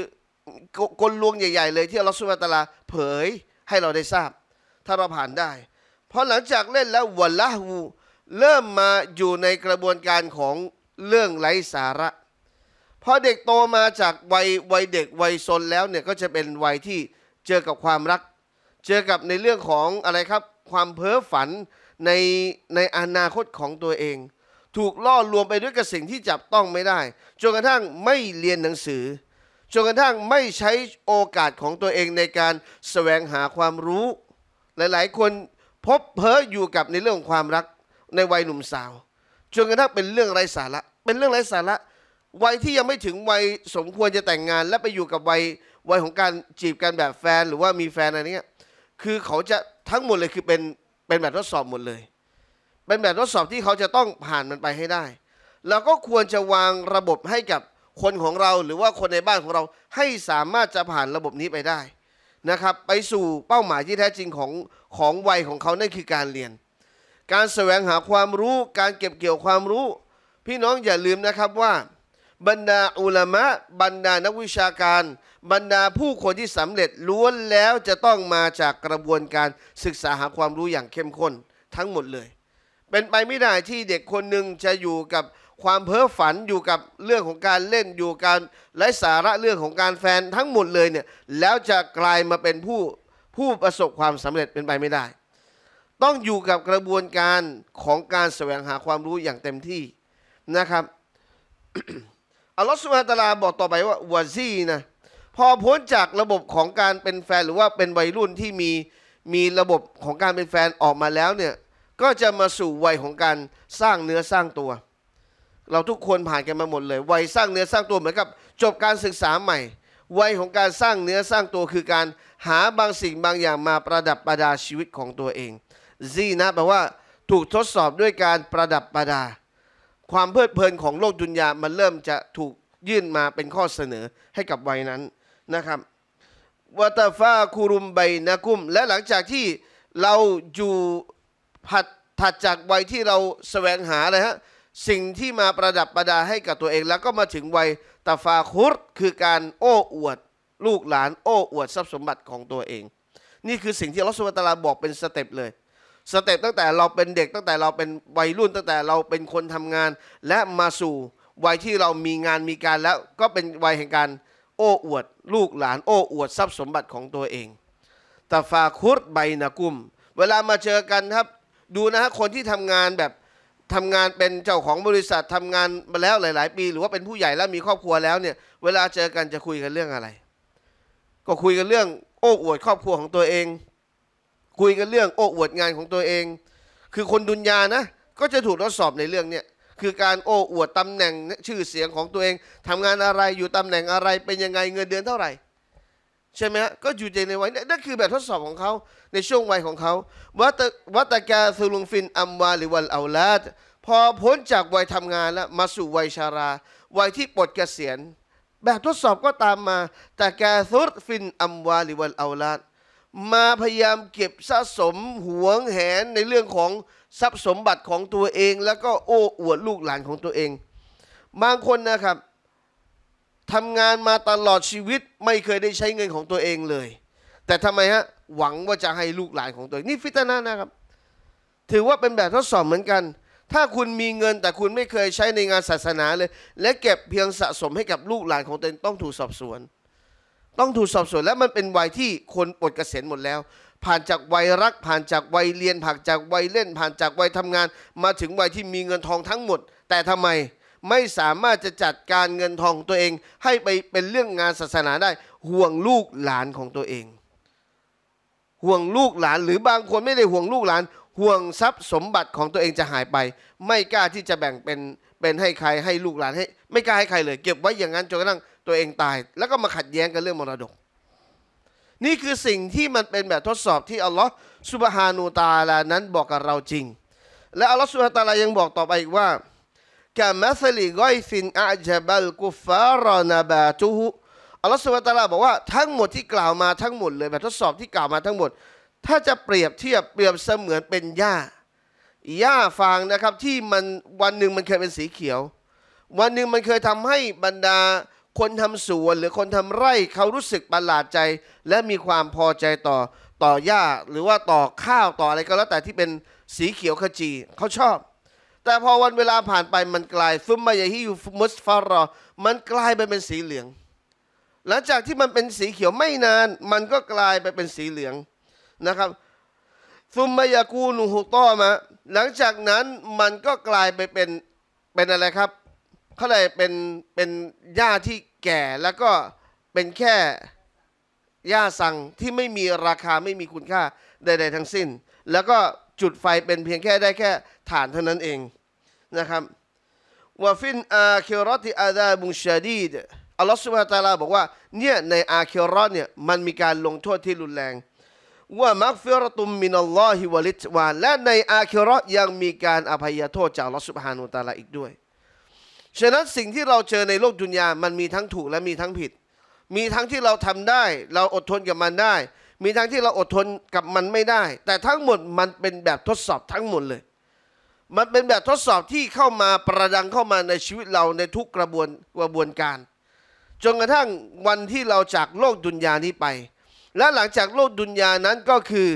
กลลวงใหญ่ ๆ เลย ที่เราสุมาตลาเผยให้เราได้ทราบ ถ้าเราผ่านได้พอหลังจากเล่นแล้ววันละหูเริ่มมาอยู่ในกระบวนการของเรื่องไร้สาระพอเด็กโตมาจากวัยวัยเด็กวัยซนแล้วเนี่ยก็จะเป็นวัยที่เจอกับความรัก เจอกับในเรื่องของอะไรครับความเพ้อฝันในในอนาคตของตัวเอง ถูกล่อลวงไปด้วยกับสิ่งที่จับต้องไม่ได้จนกระทั่งไม่เรียนหนังสือจนกระทั่งไม่ใช้โอกาสของตัวเองในการแสวงหาความรู้ หลายๆ คนพบเพ้ออยู่กับในเรื่องของความรัก ในวัยหนุ่มสาวจนกระทั่งเป็นเรื่องไร้สาระ เป็นเรื่องไร้สาระ วัยที่ยังไม่ถึงวัย สมควรจะแต่งงาน และไปอยู่กับวัยวัยของการจีบกันแบบแฟนหรือว่ามีแฟนอะไรเงี้ย คือเขาจะทั้งหมดเลยคือเป็นเป็นแบบทดสอบหมดเลย เป็นแบบทดสอบที่เขาจะต้องผ่านมันไปให้ได้ แล้วก็ควรจะวางระบบให้กับคนของเราหรือว่าคนในบ้านของเราให้สามารถจะผ่านระบบนี้ไปได้นะครับ ไปสู่เป้าหมายที่แท้จริงของของวัยของเขานั่นคือการเรียนการแสวงหาความรู้การเก็บเกี่ยวความรู้ พี่น้องอย่าลืมนะครับว่า บรรดาอุลามะ บรรดานักวิชาการบรรดาผู้คนที่สำเร็จล้วนแล้วจะต้องมาจากกระบวนการศึกษาหาความรู้อย่างเข้มข้นทั้งหมดเลย เป็นไปไม่ได้ที่เด็กคนหนึ่งจะอยู่กับความเพ้อฝันอยู่กับเรื่องของการเล่นอยู่การไร้สาระเรื่องของการแฟนทั้งหมดเลยเนี่ยแล้วจะกลายมาเป็นผู้ผู้ประสบความสำเร็จเป็นไปไม่ได้ต้องอยู่กับกระบวนการของการแสวงหาความรู้อย่างเต็มที่นะครับอัลลอฮฺสุบฮานตะลาบอกต่อไปว่าวาซีนะ พอพ้นจากระบบของการเป็นแฟนหรือว่าเป็นวัยรุ่นที่มีมีระบบของการเป็นแฟนออกมาแล้วเนี่ยก็จะมาสู่วัยของการสร้างเนื้อสร้างตัว เราทุกคนผ่านกันมาหมดเลย วัยสร้างเนื้อสร้างตัวเหมือนกับ จบการศึกษาใหม่ วัยของการสร้างเนื้อสร้างตัวคือการหาบางสิ่งบางอย่างมาประดับประดาชีวิตของตัวเองซีนะแปลว่า ถูกทดสอบด้วยการประดับประดา ความเพลิดเพลินของโลกดุนยา มันเริ่มจะถูกยื่นมาเป็นข้อเสนอให้กับวัยนั้น นะครับ วัตฟาคูรุมไบนากุม และหลังจากที่เราอยู่ ผัด ถัดจากวัยที่เราแสวงหาเลยฮะ สิ่งที่มาประดับประดาให้กับตัวเอง แล้วก็มาถึงวัยตาฟาคุรคือการโอ้อวด ลูกหลาน โอ้อวดทรัพย์สมบัติของตัวเอง นี่คือสิ่งที่ลอสุวตาลาบอกเป็นสเต็ปเลยสเต็ปตั้งแต่เราเป็นเด็กตั้งแต่เราเป็นวัยรุ่น ตั้งแต่เราเป็นคนทำงาน และมาสู่วัยที่เรามีงานมีการแล้วก็เป็นวัยแห่งการโอ้อวด ลูกหลาน โอ้อวดทรัพย์สมบัติของตัวเองตาฟาคุดใบนากุม เวลามาเจอกันครับ ดูนะฮะคนที่ทำงานแบบทำงานเป็นเจ้าของบริษัททำงานมาแล้วหลายๆ ปี หรือว่าเป็นผู้ใหญ่แล้วมีครอบครัวแล้วเนี่ย เวลาเจอกันจะคุยกันเรื่องอะไร ก็คุยกันเรื่องโอ้อวดครอบครัวของตัวเองคุยกันเรื่องโอ้อวดงานของตัวเอง คือคนดุนยานะก็จะถูกทดสอบในเรื่องเนี้ยคือการโอ้อวดตำแหน่งชื่อเสียงของตัวเอง ทำงานอะไรอยู่ตำแหน่งอะไรเป็นยังไงเงินเดือนเท่าไหร่ ใช่ไหมฮะก็อยู่ใจในวัยนั่นคือแบบทดสอบของเขาในช่วงวัยของเขาวัตวัตกาสุลุงฟินอัมวาหืิวัลเอาลาดพอพ้นจากวัยทำงานแล้วมาสู่วัยชาราวัยที่ปลดเกษียณแบบทดสอบก็ตามมาแต่แกาซุดฟินอัมวาหืิวัลเอาลาดมาพยายามเก็บสะสมหวงแหนในเรื่องของทรัพย์สมบัติของตัวเอง แล้วก็โอ้อวดลูกหลานของตัวเอง บางคนนะครับทำงานมาตลอดชีวิตไม่เคยได้ใช้เงินของตัวเองเลย แต่ทำไมฮะหวังว่าจะให้ลูกหลานของตัวเองนี่ฟิตนานะครับ ถือว่าเป็นแบบทดสอบเหมือนกัน ถ้าคุณมีเงินแต่คุณไม่เคยใช้ในงานศาสนาเลย และเก็บเพียงสะสมให้กับลูกหลานของตัวเองต้องถูกสอบสวนต้องถูกสอบสวนและมันเป็นวัยที่คนปลดเกษียณหมดแล้ว ผ่านจากวัยรักผ่านจากวัยเรียนผ่านจากวัยเล่นผ่านจากวัยทำงาน มาถึงวัยที่มีเงินทองทั้งหมด แต่ทำไมไม่สามารถจะจัดการเงินทองตัวเองให้ไปเป็นเรื่องงานศาสนาได้ ห่วงลูกหลานของตัวเอง ห่วงลูกหลาน หรือบางคนไม่ได้ห่วงลูกหลาน ห่วงทรัพย์สมบัติของตัวเองจะหายไป ไม่กล้าที่จะแบ่งเป็นเป็นให้ใครให้ลูกหลานให้ ไม่กล้าให้ใครเลยเก็บไว้อย่างนั้นจนกระทั่งตัวเองตายแล้วก็มาขัดแย้งกันเรื่องมรดก นี่คือสิ่งที่มันเป็นแบบทดสอบที่อัลลอฮ์สุบฮานูตาลานั้นบอกกับเราจริง และอัลลอฮ์สุบฮานูตาลายังบอกต่อไปอีกว่ากามัสลิกอยฟินอาจบัลกุฟารนาบาตุฮุ อัลลอฮ์สุบฮานูตาลาบอกว่าทั้งหมดที่กล่าวมาทั้งหมดเลยแบบทดสอบที่กล่าวมาทั้งหมด ถ้าจะเปรียบเทียบเปรียบเสมือนเป็นหญ้าหญ้าฟางนะครับที่มันวันหนึ่งมันเคยเป็นสีเขียว วันหนึ่งมันเคยทำให้บรรดาคนทำสวนหรือคนทำไร่เขารู้สึกประหลาดใจ และมีความพอใจต่อต่อหญ้าหรือว่าต่อข้าวต่ออะไรก็แล้วแต่ที่เป็นสีเขียวขจี เขาชอบ แต่พอวันเวลาผ่านไปมันกลาย ฟุมมายาฮิยูมุสฟารอมันกลายไปเป็นสีเหลืองหลังจากที่มันเป็นสีเขียวไม่นาน มันก็กลายไปเป็นสีเหลืองนะครับซุมมายากูนูฮุตอมาหลังจากนั้นมันก็กลายไปเป็นเป็นอะไรครับเขาเลยเป็นเป็นหญ้าที่แก่แล้วก็เป็นแค่หญ้าสังที่ไม่มีราคาไม่มีคุณค่าใดๆ ทั้งสิ้น แล้วก็จุดไฟเป็นเพียงแค่ได้แค่ฐานเท่านั้นเองนะครับวาฟินอาเคิรอติอาดาบุชาดีด อัลลอฮฺสุบฮฺตาลาบอกว่า เนี่ย ในอาเคิรอตเนี่ยมันมีการลงโทษที่รุนแรงว่ามักฟิรตุมมินัลลอฮิวะลิตวานและในอาเคิรอตยังมีการอภัยโทษจากอัลลอฮฺสุบฮานุตาลาอีกด้วยฉะนั้นสิ่งที่เราเจอในโลกดุนยามันมีทั้งถูกและมีทั้งผิด มีทั้งที่เราทำได้ เราอดทนกับมันได้ มีทั้งที่เราอดทนกับมันไม่ได้ แต่ทั้งหมดมันเป็นแบบทดสอบทั้งหมดเลย มันเป็นแบบทดสอบที่เข้ามาประดังเข้ามาในชีวิตเราในทุกกระบวนกระบวนการ จนกระทั่งวันที่เราจากโลกดุนยานี้ไป และหลังจากโลกดุนยานั้นก็คือ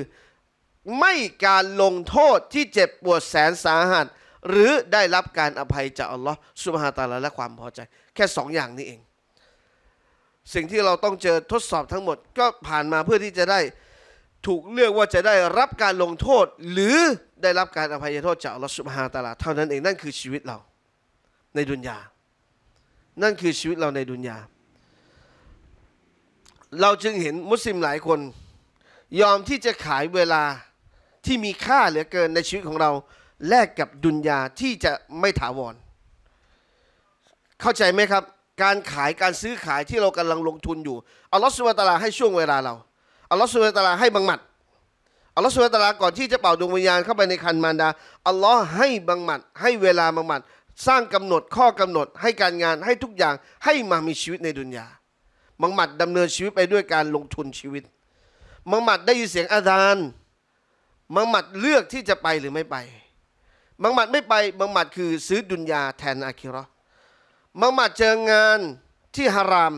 ไม่การลงโทษที่เจ็บปวดแสนสาหัสหรือได้รับการอภัยจากอัลลอฮ์สุบฮาตาลาและความพอใจ แค่สองอย่างนี้เอง สิ่งที่เราต้องเจอทดสอบทั้งหมดก็ผ่านมาเพื่อที่จะได้ถูกเลือกว่าจะได้รับการลงโทษ หรือได้รับการอภัยโทษจากอัลลอฮ์สุบฮาตาลา เท่านั้นเองนั่นคือชีวิตเรา ในดุนยา นั่นคือชีวิตเราในดุนยาเราจึงเห็นมุสลิมหลายคน ยอมที่จะขายเวลาที่มีค่าเหลือเกินในชีวิตของเราแลกกับดุนยาที่จะไม่ถาวร เข้าใจไหมครับ การขายการซื้อขายที่เรากำลังลงทุนอยู่ อัลลอฮฺสุบตาลาให้ช่วงเวลาเรา อัลลอฮฺสุบตาลาให้บังหมัด อัลลอฮฺสุบตาลาก่อนที่จะเป่าดวงวิญญาณเข้าไปในคันมารดา อัลลอฮฺให้บังหมัด ให้เวลาบังหมัด สร้างกำหนดข้อกำหนดให้การงานให้ทุกอย่างให้มามีชีวิตในดุนยาบังหมัดดำเนินชีวิตไปด้วยการลงทุนชีวิตมังหมัดได้ยินเสียงอาจารย์มังหมัดเลือกที่จะไปหรือไม่ไปมังมัดไม่ไปมังมัดคือซื้อดุนยาแทนอาคิรอมังมัดเจองานที่ฮาราม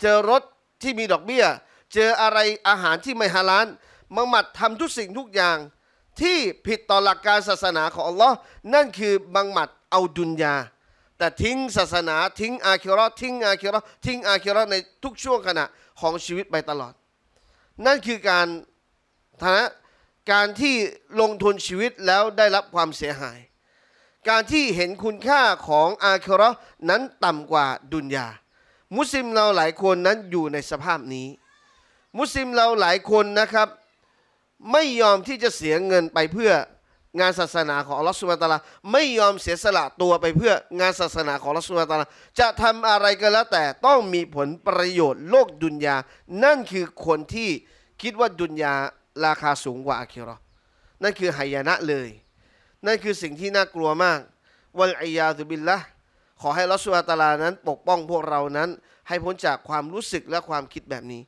เจอรถที่มีดอกเบี้ย เจออะไรอาหารที่ไม่ฮาลานมังมัดทำทุกสิ่งทุกอย่างที่ผิดต่อหลักการศาสนาของอัลลอฮ์นั่นคือมังมัดเอาดุนยาแต่ทิ้งศาสนาทิ้งอาคิรอทิ้งอาคิรอทิ้งอาคิรอในทุกช่วงขณะของชีวิตไปตลอด นั่นคือการฐานะการที่ลงทุนชีวิตแล้วได้รับความเสียหาย การที่เห็นคุณค่าของอาคระนั้นต่ำกว่าดุนยา มุสลิมเราหลายคนนั้นอยู่ในสภาพนี้ มุสลิมเราหลายคนนะครับ ไม่ยอมที่จะเสียเงินไปเพื่องานศาสนาของอัลลอฮฺสุบตาลาไม่ยอมเสียสละตัวไปเพื่องานศาสนาของอัลลอฮฺสุบตาลาจะทำอะไรก็แล้วแต่ต้องมีผลประโยชน์โลกดุนยา นั่นคือคนที่คิดว่าดุนยาราคาสูงกว่าอาคิรอนั่นคือหายนะเลย นั่นคือสิ่งที่น่ากลัวมาก วันอียาตุบินละ ขอให้ลอสุอาตลานั้นปกป้องพวกเรานั้น ให้พ้นจากความรู้สึกและความคิดแบบนี้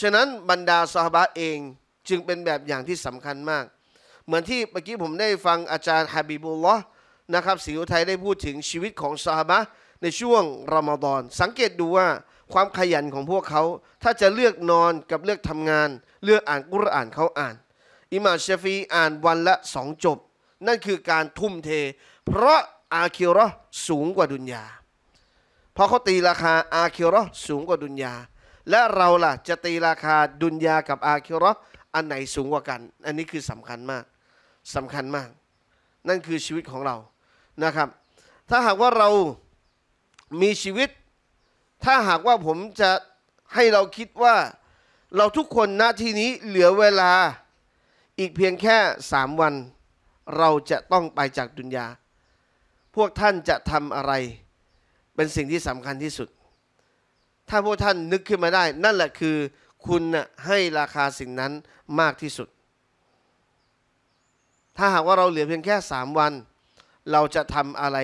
ฉะนั้นบรรดาซาฮาบะเองจึงเป็นแบบอย่างที่สำคัญมาก เหมือนที่เมื่อกี้ผมได้ฟังอาจารย์ฮาบิบุลลอห์นะครับสิวไทยได้พูดถึงชีวิตของซาฮาบะในช่วงรอมฎอน สังเกตดูว่าความขยันของพวกเขาถ้าจะเลือกนอนกับเลือกทำงานเลือกอ่านกุรอานเขาอ่าน อิหม่าชฟีอ่านวันละสองจบ นั่นคือการทุ่มเท เพราะอาคิรอสูงกว่าดุนยาเพราะเขาตีราคาอาคิรอสูงกว่าดุนยาและเราล่ะจะตีราคาดุนยากับอาคิรออันไหนสูงกว่ากัน อันนี้คือสำคัญมาก สำคัญมาก นั่นคือชีวิตของเรานะครับ ถ้าหากว่าเรามีชีวิต ถ้าหากว่าผมจะให้เราคิดว่าเราทุกคนณที่นี้เหลือเวลา อีกเพียงแค่สามวัน เราจะต้องไปจากดุนยาพวกท่านจะทำอะไร เป็นสิ่งที่สำคัญที่สุด ถ้าพวกท่านนึกขึ้นมาได้ นั่นแหละคือคุณให้ราคาสิ่งนั้นมากที่สุด ถ้าหากว่าเราเหลือเพียงแค่สามวัน เราจะทำอะไร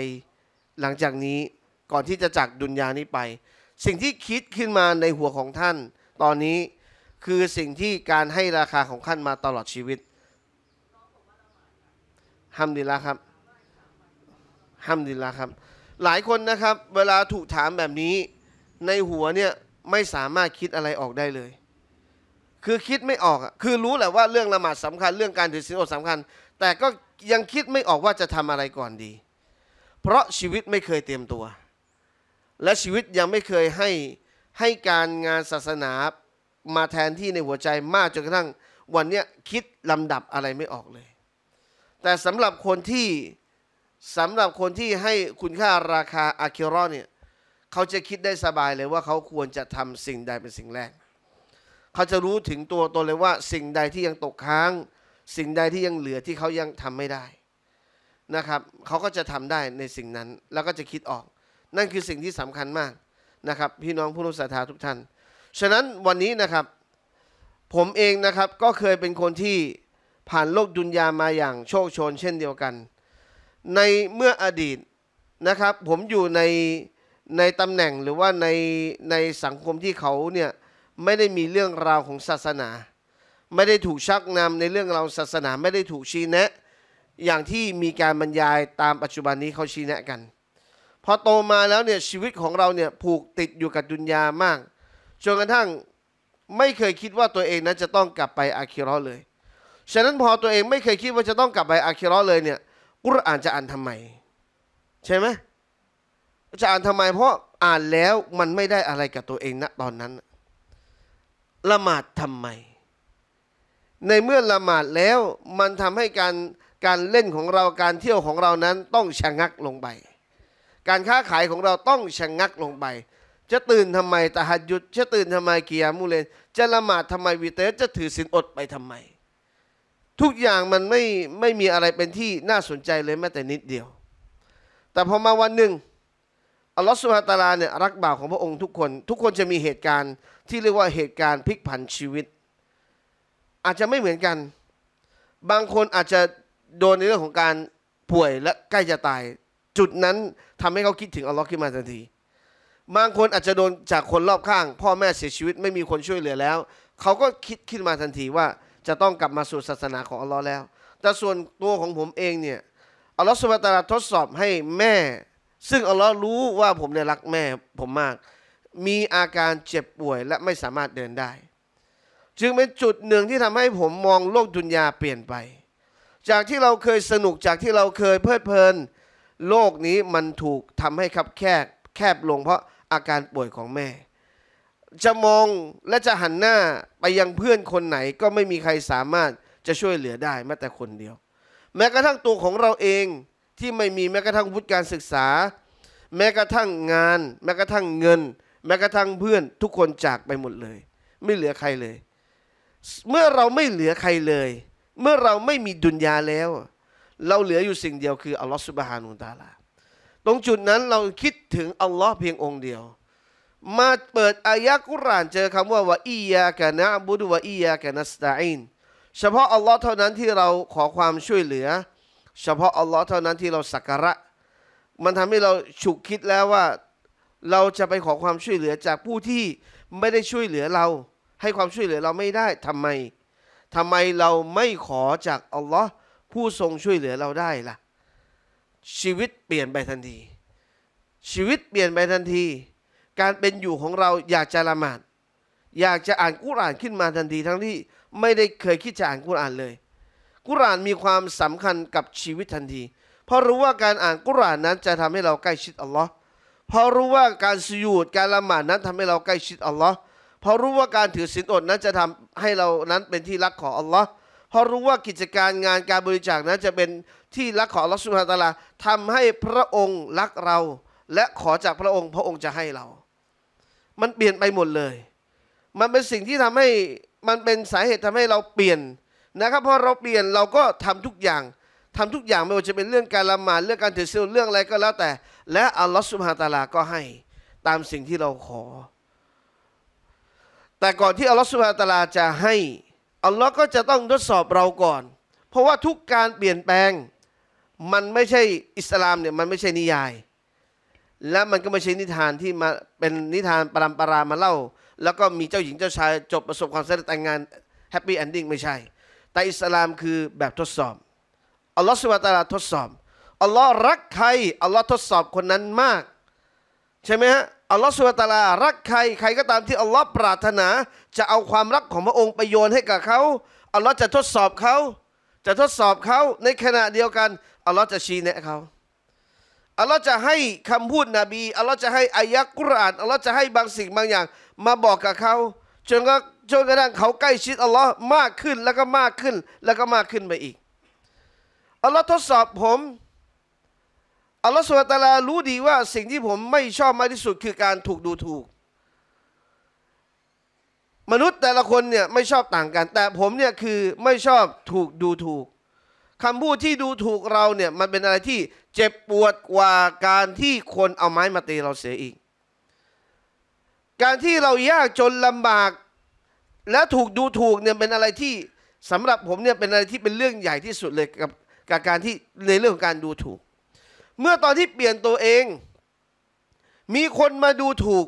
หลังจากนี้ก่อนที่จะจากดุนยานี้ไป สิ่งที่คิดขึ้นมาในหัวของท่าน ตอนนี้คือสิ่งที่การให้ราคาของท่านมาตลอดชีวิตห้ามดีละครับห้ามดีละครับหลายคนนะครับเวลาถูกถามแบบนี้ในหัวเนี่ยไม่สามารถคิดอะไรออกได้เลย คือคิดไม่ออกคือรู้แหละว่าเรื่องละหมาดสำคัญเรื่องการถือศีลอดสำคัญ แต่ก็ยังคิดไม่ออกว่าจะทำอะไรก่อนดี เพราะชีวิตไม่เคยเตรียมตัว และชีวิตยังไม่เคยให้ให้การงานศาสนามาแทนที่ในหัวใจมากจนกระทั่งวันนี้คิดลำดับอะไรไม่ออกเลย แต่สำหรับคนที่สำหรับคนที่ให้คุณค่าราคาอาคิรอนเนี่ยเขาจะคิดได้สบายเลยว่าเขาควรจะทำสิ่งใดเป็นสิ่งแรก เขาจะรู้ถึงตัวตนเลยว่า สิ่งใดที่ยังตกค้าง สิ่งใดที่ยังเหลือที่เขายังทำไม่ได้นะครับ เขาก็จะทำได้ในสิ่งนั้นแล้วก็จะคิดออก นั่นคือสิ่งที่สำคัญมากนะครับ พี่น้องผู้รู้สาัทธาทุกท่านฉะนั้นวันนี้นะครับผมเองนะครับ ก็เคยเป็นคนที่ผ่านโลกดุนยามาอย่างโชคชน เช่นเดียวกัน ในเมื่ออดีตนะครับ ผมอยู่ในในตำแหน่งหรือว่าในในสังคมที่เขาเนี่ยไม่ได้มีเรื่องราวของศาสนา ไม่ได้ถูกชักนำในเรื่องราวศาสนาไม่ได้ถูกชี้แนะอย่างที่มีการบรรยายตามปัจจุบันนี้เขาชี้แนะกัน พอโตมาแล้วเนี่ยชีวิตของเราเนี่ยผูกติดอยู่กับดุนยามากจนกระทั่งไม่เคยคิดว่าตัวเองนั้นจะต้องกลับไปอาคิรอเลย ฉะนั้นพอตัวเองไม่เคยคิดว่าจะต้องกลับไปอาคิรอเลยเนี่ย กุรอานจะอ่านทำไมใช่ไหมจะอ่านทำไม เพราะอ่านแล้วมันไม่ได้อะไรกับตัวเองณตอนนั้น ละหมาดทำไม ในเมื่อละหมาดแล้ว มันทำให้การการเล่นของเราการเที่ยวของเรานั้นต้องชะงักลงไป การค้าขายของเราต้องชะงักลงไปจะตื่นทำไมตะหัดหยุด จะตื่นทำไมกิยามูเลนจะละหมาดทำไมวิเตจะถือศีลอดไปทำไม ทุกอย่างมันไม่ไม่มีอะไรเป็นที่น่าสนใจเลยแม้แต่นิดเดียว แต่พอมาวันหนึ่งอัลลอฮฺสุฮาตาลาเนี่ยรักบ่าวของพระองค์ทุกคน ทุกคนจะมีเหตุการณ์ที่เรียกว่าเหตุการณ์พลิกผันชีวิต อาจจะไม่เหมือนกัน บางคนอาจจะโดนในเรื่องของการป่วยและใกล้จะตาย จุดนั้นทำให้เขาคิดถึงอัลลอฮ์ขึ้นมาทันทีบางคนอาจจะโดนจากคนรอบข้าง พ่อแม่เสียชีวิตไม่มีคนช่วยเหลือแล้ว เขาก็คิดขึ้นมาทันทีว่าจะต้องกลับมาสู่ศาสนาของอัลลอฮ์แล้ว แต่ส่วนตัวของผมเองเนี่ยอัลลอฮ์สุบตาราทดสอบให้แม่ ซึ่งอัลลอฮ์รู้ว่าผมเนี่ยรักแม่ผมมากมีอาการเจ็บป่วยและไม่สามารถเดินได้ จึงเป็นจุดหนึ่งที่ทำให้ผมมองโลกดุนยาเปลี่ยนไป จากที่เราเคยสนุกจากที่เราเคยเพลิดเพลิน โลกนี้มันถูกทำให้คับแคบแคบลงเพราะอาการป่วยของแม่ จะมองและจะหันหน้าไปยังเพื่อนคนไหน ก็ไม่มีใครสามารถจะช่วยเหลือได้แม้แต่คนเดียว แม้กระทั่งตัวของเราเองที่ไม่มีแม้กระทั่งวุฒิการศึกษา แม้กระทั่งงาน แม้กระทั่งเงิน แม้กระทั่งเพื่อนทุกคนจากไปหมดเลย ไม่เหลือใครเลย เมื่อเราไม่เหลือใครเลย เมื่อเราไม่มีดุนยาแล้ว เราเหลืออยู่สิ่งเดียวคืออัลลอฮฺสุบฮานุตาลาตรงจุดนั้นเราคิดถึงอัลลอฮ์เพียงองค์เดียวมาเปิดอายะกุรานเจอคำว่าวะอียากะนะบุดวะอียากะนัสตาอินเฉพาะอัลลอฮ์เท่านั้นที่เราขอความช่วยเหลือ เฉพาะอัลลอฮ์เท่านั้นที่เราสักการะ มันทำให้เราฉุกคิดแล้วว่าเราจะไปขอความช่วยเหลือจากผู้ที่ไม่ได้ช่วยเหลือเรา ให้ความช่วยเหลือเราไม่ได้ทำไมทำไมเราไม่ขอจากอัลลอฮ์ผู้ทรงช่วยเหลือเราได้ล่ะชีวิตเปลี่ยนไปทันที ชีวิตเปลี่ยนไปทันที การเป็นอยู่ของเราอยากจะละหมาด อยากจะอ่านกุรานขึ้นมาทันทีทั้งที่ไม่ได้เคยคิดจะอ่านกุรานเลย กุรานมีความสำคัญกับชีวิตทันที เพราะรู้ว่าการอ่านกุรานนั้นจะทำให้เราใกล้ชิดอัลลอฮ์เพราะรู้ว่าการสยูดการละหมาดนั้นทำให้เราใกล้ชิดอัลลอฮ์เพราะรู้ว่าการถือศีลอดนั้นจะทำให้เรานั้นเป็นที่รักของอัลลอฮ์เพราะรู้ว่ากิจการงานการบริจาคนั้นจะเป็นที่รักของลักสุฮาตาลาทำให้พระองค์รักเรา และขอจากพระองค์ พระองค์จะให้เรา มันเปลี่ยนไปหมดเลย มันเป็นสิ่งที่ทำให้มันเป็นสาเหตุทำให้เราเปลี่ยนนะครับพอเราเปลี่ยนเราก็ทำทุกอย่าง ทำทุกอย่างไม่ว่าจะเป็นเรื่องการละหมาดเรื่องการถือศีลเรื่องอะไรก็แล้ว แต่ และอัลลอฮฺสุบฮานตาลาก็ให้ ตามสิ่งที่เราขอ แต่ก่อนที่อัลลอฮฺสุบฮานตาลาจะให้อัลลอฮ์ก็จะต้องทดสอบเราก่อน เพราะว่าทุกการเปลี่ยนแปลง มันไม่ใช่อิสลามเนี่ยมันไม่ใช่นิยาย และมันก็ไม่ใช่นิทานที่มาเป็นนิทานปรามปรามาเล่า แล้วก็มีเจ้าหญิงเจ้าชาย จบประสบความสำเร็จแต่งงานแฮปปี้เอนดิ้งไม่ใช่ แต่อิสลามคือแบบทดสอบ อัลลอฮ์สุบะตาลาทดสอบ อัลลอฮ์รักใคร อัลลอฮ์ทดสอบคนนั้นมากใช่ไหมฮะอัลลอฮฺสุบตาลารักใครใครก็ตามที่อัลลอฮฺปรารถนาจะเอาความรักของพระองค์ไปโยนให้กับเขาอัลลอฮฺจะทดสอบเขาจะทดสอบเขาในขณะเดียวกันอัลลอฮฺจะชี้แนะเขาอัลลอฮฺจะให้คำพูดนบีอัลลอฮฺจะให้อายะกุรอานอัลลอฮฺจะให้บางสิ่งบางอย่างมาบอกกับเขาจนก็จนกระทั่งเขาใกล้ชิดอัลลอฮ์มากขึ้นแล้วก็มากขึ้นแล้วก็มากขึ้นไปอีกอัลลอฮ์ทดสอบผมอัลลอฮฺสุลตาลารู้ดีว่าสิ่งที่ผมไม่ชอบมากที่สุดคือการถูกดูถูก มนุษย์แต่ละคนเนี่ยไม่ชอบต่างกัน แต่ผมเนี่ยคือไม่ชอบถูกดูถูกคำพูดที่ดูถูกเราเนี่ยมันเป็นอะไรที่เจ็บปวดกว่าการที่คนเอาไม้มาตีเราเสียอีก การที่เรายากจนลำบากและถูกดูถูกเนี่ยเป็นอะไรที่สำหรับผมเนี่ยเป็นอะไรที่เป็นเรื่องใหญ่ที่สุดเลยกับกับการที่ในเรื่องของการดูถูกเมื่อตอนที่เปลี่ยนตัวเอง มีคนมาดูถูก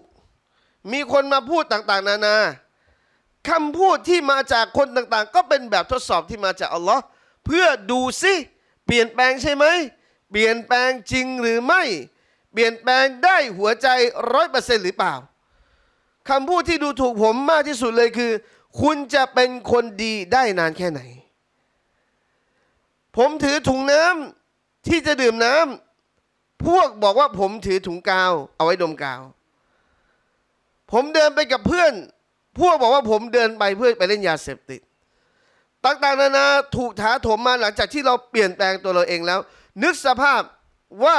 มีคนมาพูดต่าง ๆ นานาคำพูดที่มาจากคนต่าง ๆ ก็เป็นแบบทดสอบที่มาจากอัลลอฮ์เพื่อดูสิเปลี่ยนแปลงใช่ไหม เปลี่ยนแปลงจริงหรือไม่ เปลี่ยนแปลงได้หัวใจร้อยเปอร์เซ็นต์หรือเปล่าคำพูดที่ดูถูกผมมากที่สุดเลยคือ คุณจะเป็นคนดีได้นานแค่ไหน ผมถือถุงน้ำที่จะดื่มน้ำพวกบอกว่าผมถือถุงกาว เอาไว้ดมกาว ผมเดินไปกับเพื่อน พวกบอกว่าผมเดินไปเพื่อไปเล่นยาเสพติด ต่างๆนานาถูกถาถมมาหลังจากที่เราเปลี่ยนแปลงตัวเราเองแล้ว นึกสภาพว่า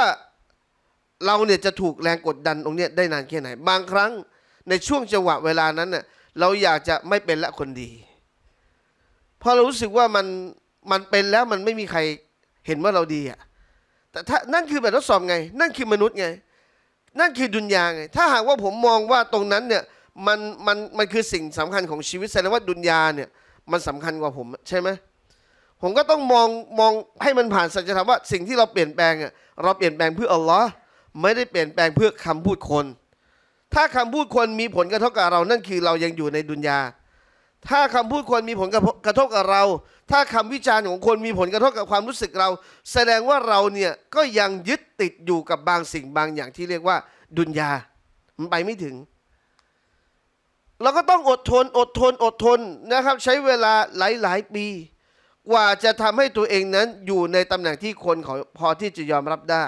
เราเนี่ยจะถูกแรงกดดันตรงนี้ได้นานแค่ไหน บางครั้ง ในช่วงจังหวะเวลานั้นเน่ยเราอยากจะไม่เป็นละคนดีพอเรารู้สึกว่ามันมันเป็นแล้วมันไม่มีใครเห็นว่าเราดีอะ่ะแต่ถ้านั่นคือแบบทดสอบไงนั่นคือมนุษย์ไงนั่นคือดุนยาไงถ้าหากว่าผมมองว่าตรงนั้นเนี่ยมันมันมันคือสิ่งสำคัญของชีวิตแสดงว่าดุนยาเนี่ยมันสำคัญกว่าผมใช่ไหมผมก็ต้องมองมองให้มันผ่านสัจธรรมว่าสิ่งที่เราเปลี่ยนแปลงอ่ะเราเปลี่ยนแปลงเพื่ออัลลอฮ์ไม่ได้เปลี่ยนแปลงเพื่อคำพูดคน ถ้าคำพูดคนมีผลกระทบกับเรานั่นคือเรายังอยู่ในดุนยาถ้าคำพูดคนมีผลกระทบกับเรา ถ้าคำวิจารณ์ของคนมีผลกระทบกับความรู้สึกเรา แสดงว่าเราเนี่ยก็ยังยึดติดอยู่กับบางสิ่งบางอย่างที่เรียกว่า ดุนยามันไปไม่ถึง เราก็ต้องอดทนอดทน อดทนนะครับ ใช้เวลาหลายหลายปีกว่าจะทำให้ตัวเองนั้นอยู่ในตำแหน่งที่คนขอพอที่จะยอมรับได้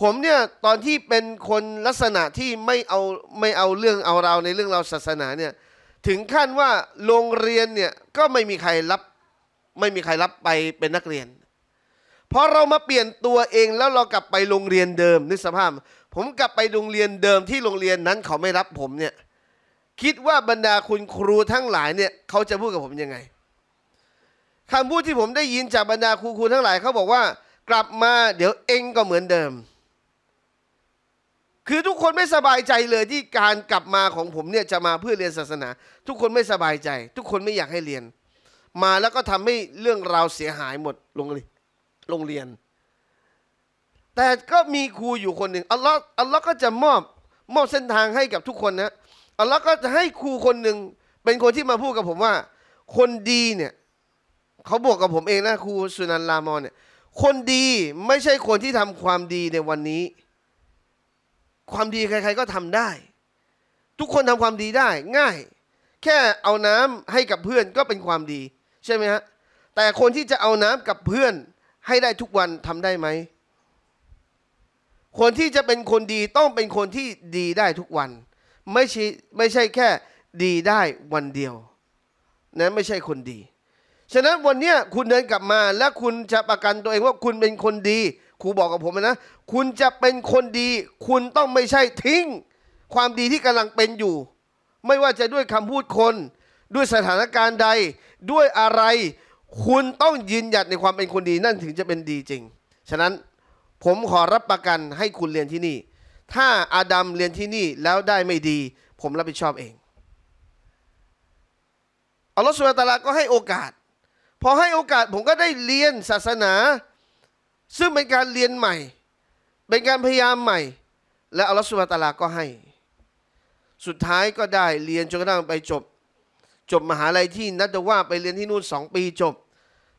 ผมเนี่ยตอนที่เป็นคนลักษณะที่ไม่เอาไม่เอาเรื่องเอาเราในเรื่องเราศาสนาเนี่ยถึงขั้นว่าโรงเรียนเนี่ยก็ไม่มีใครรับ ไม่มีใครรับไปเป็นนักเรียนพอเรามาเปลี่ยนตัวเองแล้วเรากลับไปโรงเรียนเดิม นึกสภาพ ผมกลับไปโรงเรียนเดิมที่โรงเรียนนั้นเขาไม่รับผมเนี่ยคิดว่าบรรดาคุณครูทั้งหลายเนี่ยเขาจะพูดกับผมยังไงคำพูดที่ผมได้ยินจากบรรดาครูครูทั้งหลาย เขาบอกว่ากลับมา เดี๋ยวเองก็เหมือนเดิมคือทุกคนไม่สบายใจเลยที่การกลับมาของผมเนี่ยจะมาเพื่อเรียนศาสนา ทุกคนไม่สบายใจ ทุกคนไม่อยากให้เรียน มาแล้วก็ทำให้เรื่องราวเสียหายหมดโรงเรียนโรงเรียน แต่ก็มีครูอยู่คนหนึ่งอัลลอฮ์อัลลอฮ์ก็จะมอบมอบเส้นทางให้กับทุกคนนะอัลลอฮ์ก็จะให้ครูคนหนึ่งเป็นคนที่มาพูดกับผมว่า คนดีเนี่ยเขาบอกกับผมเองนะครูสุนันลามอนเนี่ย คนดีไม่ใช่คนที่ทำความดีในวันนี้ความดีใครๆก็ทำได้ ทุกคนทำความดีได้ง่าย แค่เอาน้ำให้กับเพื่อนก็เป็นความดีใช่ไหมฮะแต่คนที่จะเอาน้ำกับเพื่อนให้ได้ทุกวันทำได้ไหมคนที่จะเป็นคนดีต้องเป็นคนที่ดีได้ทุกวัน ไม่ใช่ไม่ใช่แค่ ดีได้วันเดียวนะไม่ใช่คนดี ฉะนั้นวันนี้คุณเดินกลับมาและคุณจะประกันตัวเองว่าคุณเป็นคนดีครูบอกกับผมนะ คุณจะเป็นคนดี คุณต้องไม่ใช่ทิ้ง ความดีที่กำลังเป็นอยู่ ไม่ว่าจะด้วยคำพูดคน ด้วยสถานการณ์ใด ด้วยอะไร คุณต้องยืนหยัดในความเป็นคนดีนั่นถึงจะเป็นดีจริง ฉะนั้นผมขอรับประกันให้คุณเรียนที่นี่ ถ้าอาดัมเรียนที่นี่แล้วได้ไม่ดี ผมรับผิดชอบเองอัลลอฮฺสุลตาราก็ให้โอกาส พอให้โอกาสผมก็ได้เรียนศาสนาซึ่งเป็นการเรียนใหม่ เป็นการพยายามใหม่ และอัลลอฮฺสุบตาลาก็ให้ สุดท้ายก็ได้เรียนจนกระทั่งไปจบ จบมหาลัยที่ นัดว่าไปเรียนที่นู่นสองปีจบ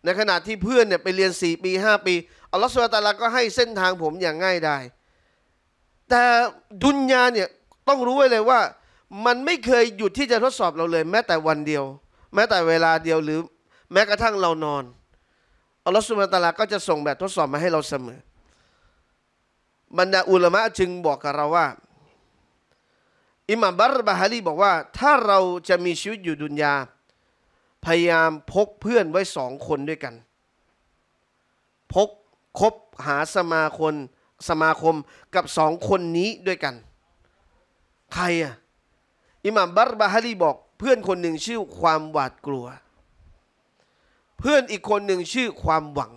ในขณะที่เพื่อนเนี่ยไปเรียนสี่ปีห้าปี อัลลอฮฺสุบตาลาก็ให้เส้นทางผมอย่างง่ายได้ แต่ดุนยาเนี่ยต้องรู้ไว้เลยว่า มันไม่เคยหยุดที่จะทดสอบเราเลย แม้แต่วันเดียว แม้แต่เวลาเดียวหรือแม้กระทั่งเรานอนอัลลอฮฺสุบานตะลา ก็จะส่งแบบทดสอบมาให้เราเสมอ บรรดาอุลามะจึงบอกกับเราว่า อิหม่ามบัรบะฮารีบอกว่า ถ้าเราจะมีชีวิตอยู่ดุนยา พยายามพกเพื่อนไว้สองคนด้วยกัน พกคบหาสมาคมสมาคมกับสองคนนี้ด้วยกัน ใครอ่ะอิหม่ามบัรบะฮารีบอกเพื่อนคนหนึ่งชื่อความหวาดกลัวเพื่อนอีกคนหนึ่งชื่อความหวัง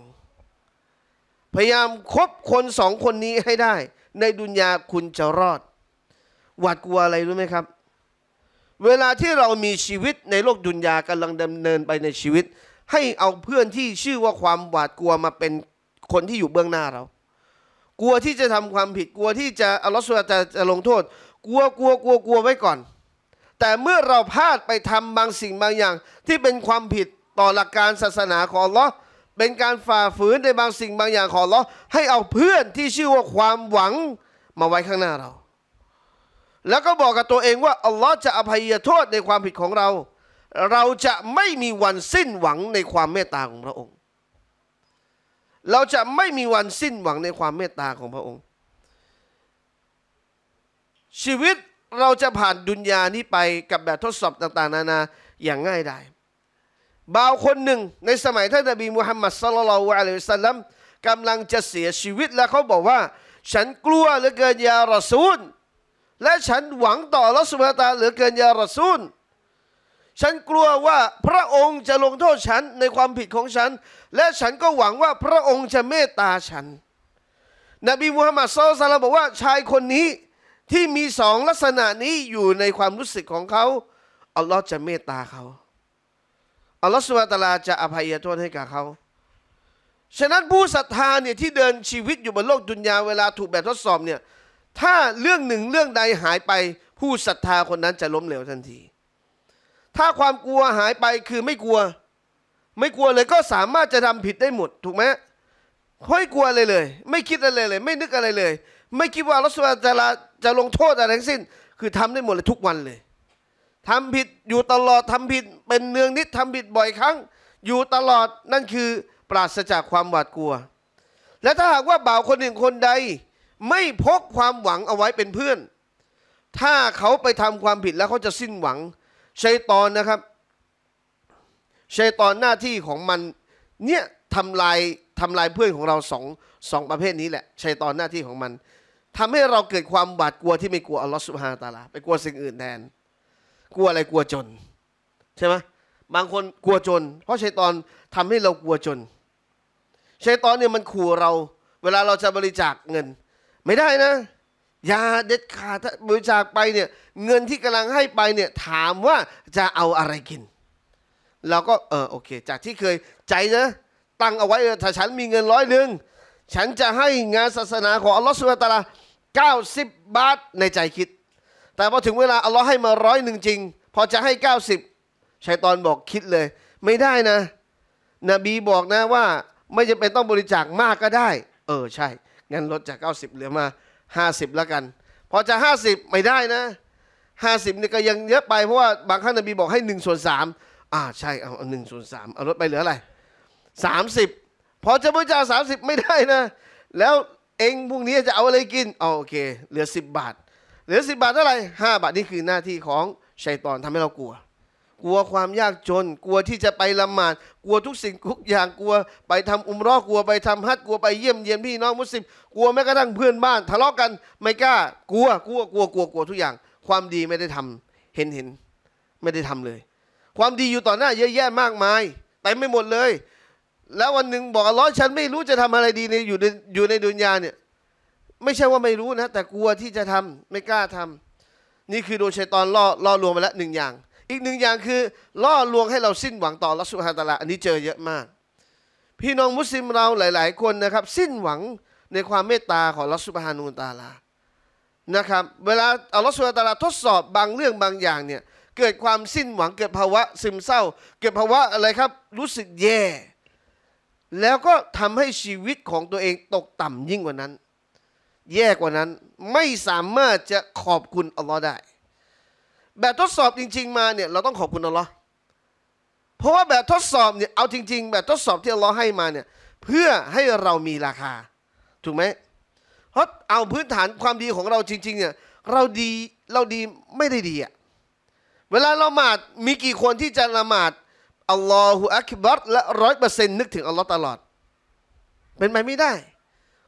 พยายามคบคนสองคนนี้ให้ได้ ในดุนยาคุณจะรอด หวาดกลัวอะไรรู้ไหมครับ เวลาที่เรามีชีวิตในโลกดุนยากำลังดำเนินไปในชีวิต ให้เอาเพื่อนที่ชื่อว่าความหวาดกลัวมาเป็นคนที่อยู่เบื้องหน้าเรา กลัวที่จะทำความผิดกลัวที่จะอัลลอฮฺสุลตจะลงโทษกลัวกลัวกลัวกลัวไว้ก่อน แต่เมื่อเราพลาดไปทำบางสิ่งบางอย่างที่เป็นความผิดต่อหลักการศาสนาของลอเป็นการฝ่าฝืนในบางสิ่งบางอย่างของลอให้เอาเพื่อนที่ชื่อว่าความหวังมาไว้ข้างหน้าเรา แล้วก็บอกกับตัวเองว่าอัลลอฮ์จะอภัยโทษในความผิดของเรา เราจะไม่มีวันสิ้นหวังในความเมตตาของพระองค์ เราจะไม่มีวันสิ้นหวังในความเมตตาของพระองค์ ชีวิตเราจะผ่านดุนยานี้ไปกับแบบทดสอบต่างๆนานาอย่างง่ายดายบ่าวคนหนึ่ง ในสมัยท่านนบีมูฮัมมัดสุลลัลวออะลัยฮิสัลลัมกำลังจะเสียชีวิต แล้วเขาบอกว่า ฉันกลัวเหลือเกินยารอซูล และฉันหวังต่อลอสุาตาเหลือเกินยารอซูล ฉันกลัวว่าพระองค์จะลงโทษฉันในความผิดของฉัน และฉันก็หวังว่าพระองค์จะเมตตาฉัน นบีมูฮัมมัดสลลัลลอฮบอกว่าชายคนนี้ที่มีสองลักษณะนี้อยู่ในความรู้สึกของเขาอัลลอฮ์จะเมตตาเขาอัลลอฮฺสุบะตาลาจะอภัยโทษให้กับเขาฉะนั้นผู้ศรัทธาเนี่ยที่เดินชีวิตอยู่บนโลกดุนยาเวลาถูกแบบทดสอบเนี่ย ถ้าเรื่องหนึ่งเรื่องใดหายไป ผู้ศรัทธาคนนั้นจะล้มเหลวทันที ถ้าความกลัวหายไปคือไม่กลัว ไม่กลัวเลยก็สามารถจะทำผิดได้หมดถูกไหมไม่กลัวเลยเลย ไม่คิดอะไรเลย ไม่นึกอะไรเลย ไม่คิดว่าอัลลอฮฺสุตาลาจะลงโทษอะไรทั้งสิ้น คือทำได้หมดเลยทุกวันเลยทำผิดอยู่ตลอด ทำผิดเป็นเนืองนิด ทำผิดบ่อยครั้ง อยู่ตลอดนั่นคือปราศจากความหวาดกลัว และถ้าหากว่าบ่าวคนหนึ่งคนใด ไม่พกความหวังเอาไว้เป็นเพื่อน ถ้าเขาไปทำความผิดแล้วเขาจะสิ้นหวังชัยตอนนะครับชัยตอนหน้าที่ของมันเนี่ยทำลายทำลายเพื่อนของเราสองสองประเภทนี้แหละชัยตอนหน้าที่ของมันทำให้เราเกิดความบาดกลัวที่ไม่กลัวอัลลอฮฺสุบฮานาตาลาไปกลัวสิ่งอื่นแทนกลัวอะไรกลัวจนใช่ไหมบางคนกลัวจน เพราะชัยตอนทำให้เรากลัวจนชัยตอนเนี่ยมันขู่เรา เวลาเราจะบริจาคเงิน ไม่ได้นะ อย่าเด็ดขาดบริจาคไปเนี่ยเงินที่กำลังให้ไปเนี่ยถามว่าจะเอาอะไรกิน เราก็เออโอเค จากที่เคยใจนะตั้งเอาไว้ ถ้าฉันมีเงินร้อยหนึ่งฉันจะให้งานศาสนา ของอัลลอฮฺสุลตาราเก้าสิบบาทในใจคิดแต่พอถึงเวลาอัลลอฮ์ให้มาร้อยหนึ่งจริง พอจะให้เก้าสิบชัยตอนบอกคิดเลย ไม่ได้นะนบีบอกนะว่าไม่จำเป็นต้องบริจาคมากก็ได้ เออใช่งั้นลดจาก 90 เหลือมา 50แล้วกันพอจะ 50 ไม่ได้นะ 50นี่ก็ยังเยอะไปเพราะว่า บางครั้งนบีบอกให้1ส่วน3อ่าใช่เอาหนึ่งส่วนสามเอาลดไปเหลืออะไร 30 พอจะบริจาค30 ไม่ได้นะ แล้วเองพรุ่งนี้จะเอาอะไรกินอ๋อโอเค เหลือ 10 บาทเหลือสิบบาทเท่าไหร่ห้าบาทนี่คือหน้าที่ของชัยตอนทำให้เรากลัว กลัวความยากจนกลัวที่จะไปละหมาดกลัวทุกสิ่งทุกอย่างกลัว ไปทำอุมรอกลัวไปทำฮัทกลัวไปเยี่ยมเยียนพี่น้องมุสลิมกลัวแม้กระทั่งเพื่อนบ้าน ทะเลาะกันไม่กล้า กลัวกลัวกลัวกลัวกลัวทุกอย่าง ความดีไม่ได้ทำเห็นเห็นไม่ได้ทำเลย ความดีอยู่ต่อหน้าเยอะแยะมากมายแต่ไม่หมดเลย แล้ววันหนึ่งบอกอัลอยฉันไม่รู้จะทำอะไรดีในอยู่ในอยู่ในดุนยาเนี่ยไม่ใช่ว่าไม่รู้นะแต่กลัวที่จะทำไม่กล้าทำ นี่คือโดนชัยตอนล่อล่อลวงมาแล้วหนึ่งอย่าง อีกหนึ่งอย่างคือล่อลวงให้เราสิ้นหวังต่อลัสุฮาตาละอันนี้เจอเยอะมาก พี่น้องมุสลิมเราหลาย ๆ คนนะครับสิ้นหวังในความเมตตาของละสุบฮานุตาลานะครับ เวลาเอาลัสุลตารทดสอบบางเรื่องบางอย่างเนี่ยเกิดความสิ้นหวังเกิดภาวะ ซึมเศร้า เกิดภาวะอะไรครับ รู้สึกแย่ แล้วก็ทำให้ชีวิตของตัวเองตกต่ำยิ่งกว่านั้นแย่กว่านั้นไม่สามารถจะขอบคุณอัลลอฮ์ได้ แบบทดสอบจริง ๆ มาเนี่ยเราต้องขอบคุณอัลลอฮ์เพราะว่าแบบทดสอบเนี่ยเอาจริง ๆ แบบทดสอบที่อัลลอฮ์ให้มาเนี่ยเพื่อให้เรามีราคาถูกไหมเพราะเอาพื้นฐานความดีของเราจริง ๆเนี่ยเราดีเราดีไม่ได้ดีอะเวลาเราหมาดมีกี่คนที่จะละหมาดอัลลอฮฺอักบัรและร้อยเปอร์เซ็นต์นึกถึงอัลลอฮ์ตลอด เป็นไปไม่ได้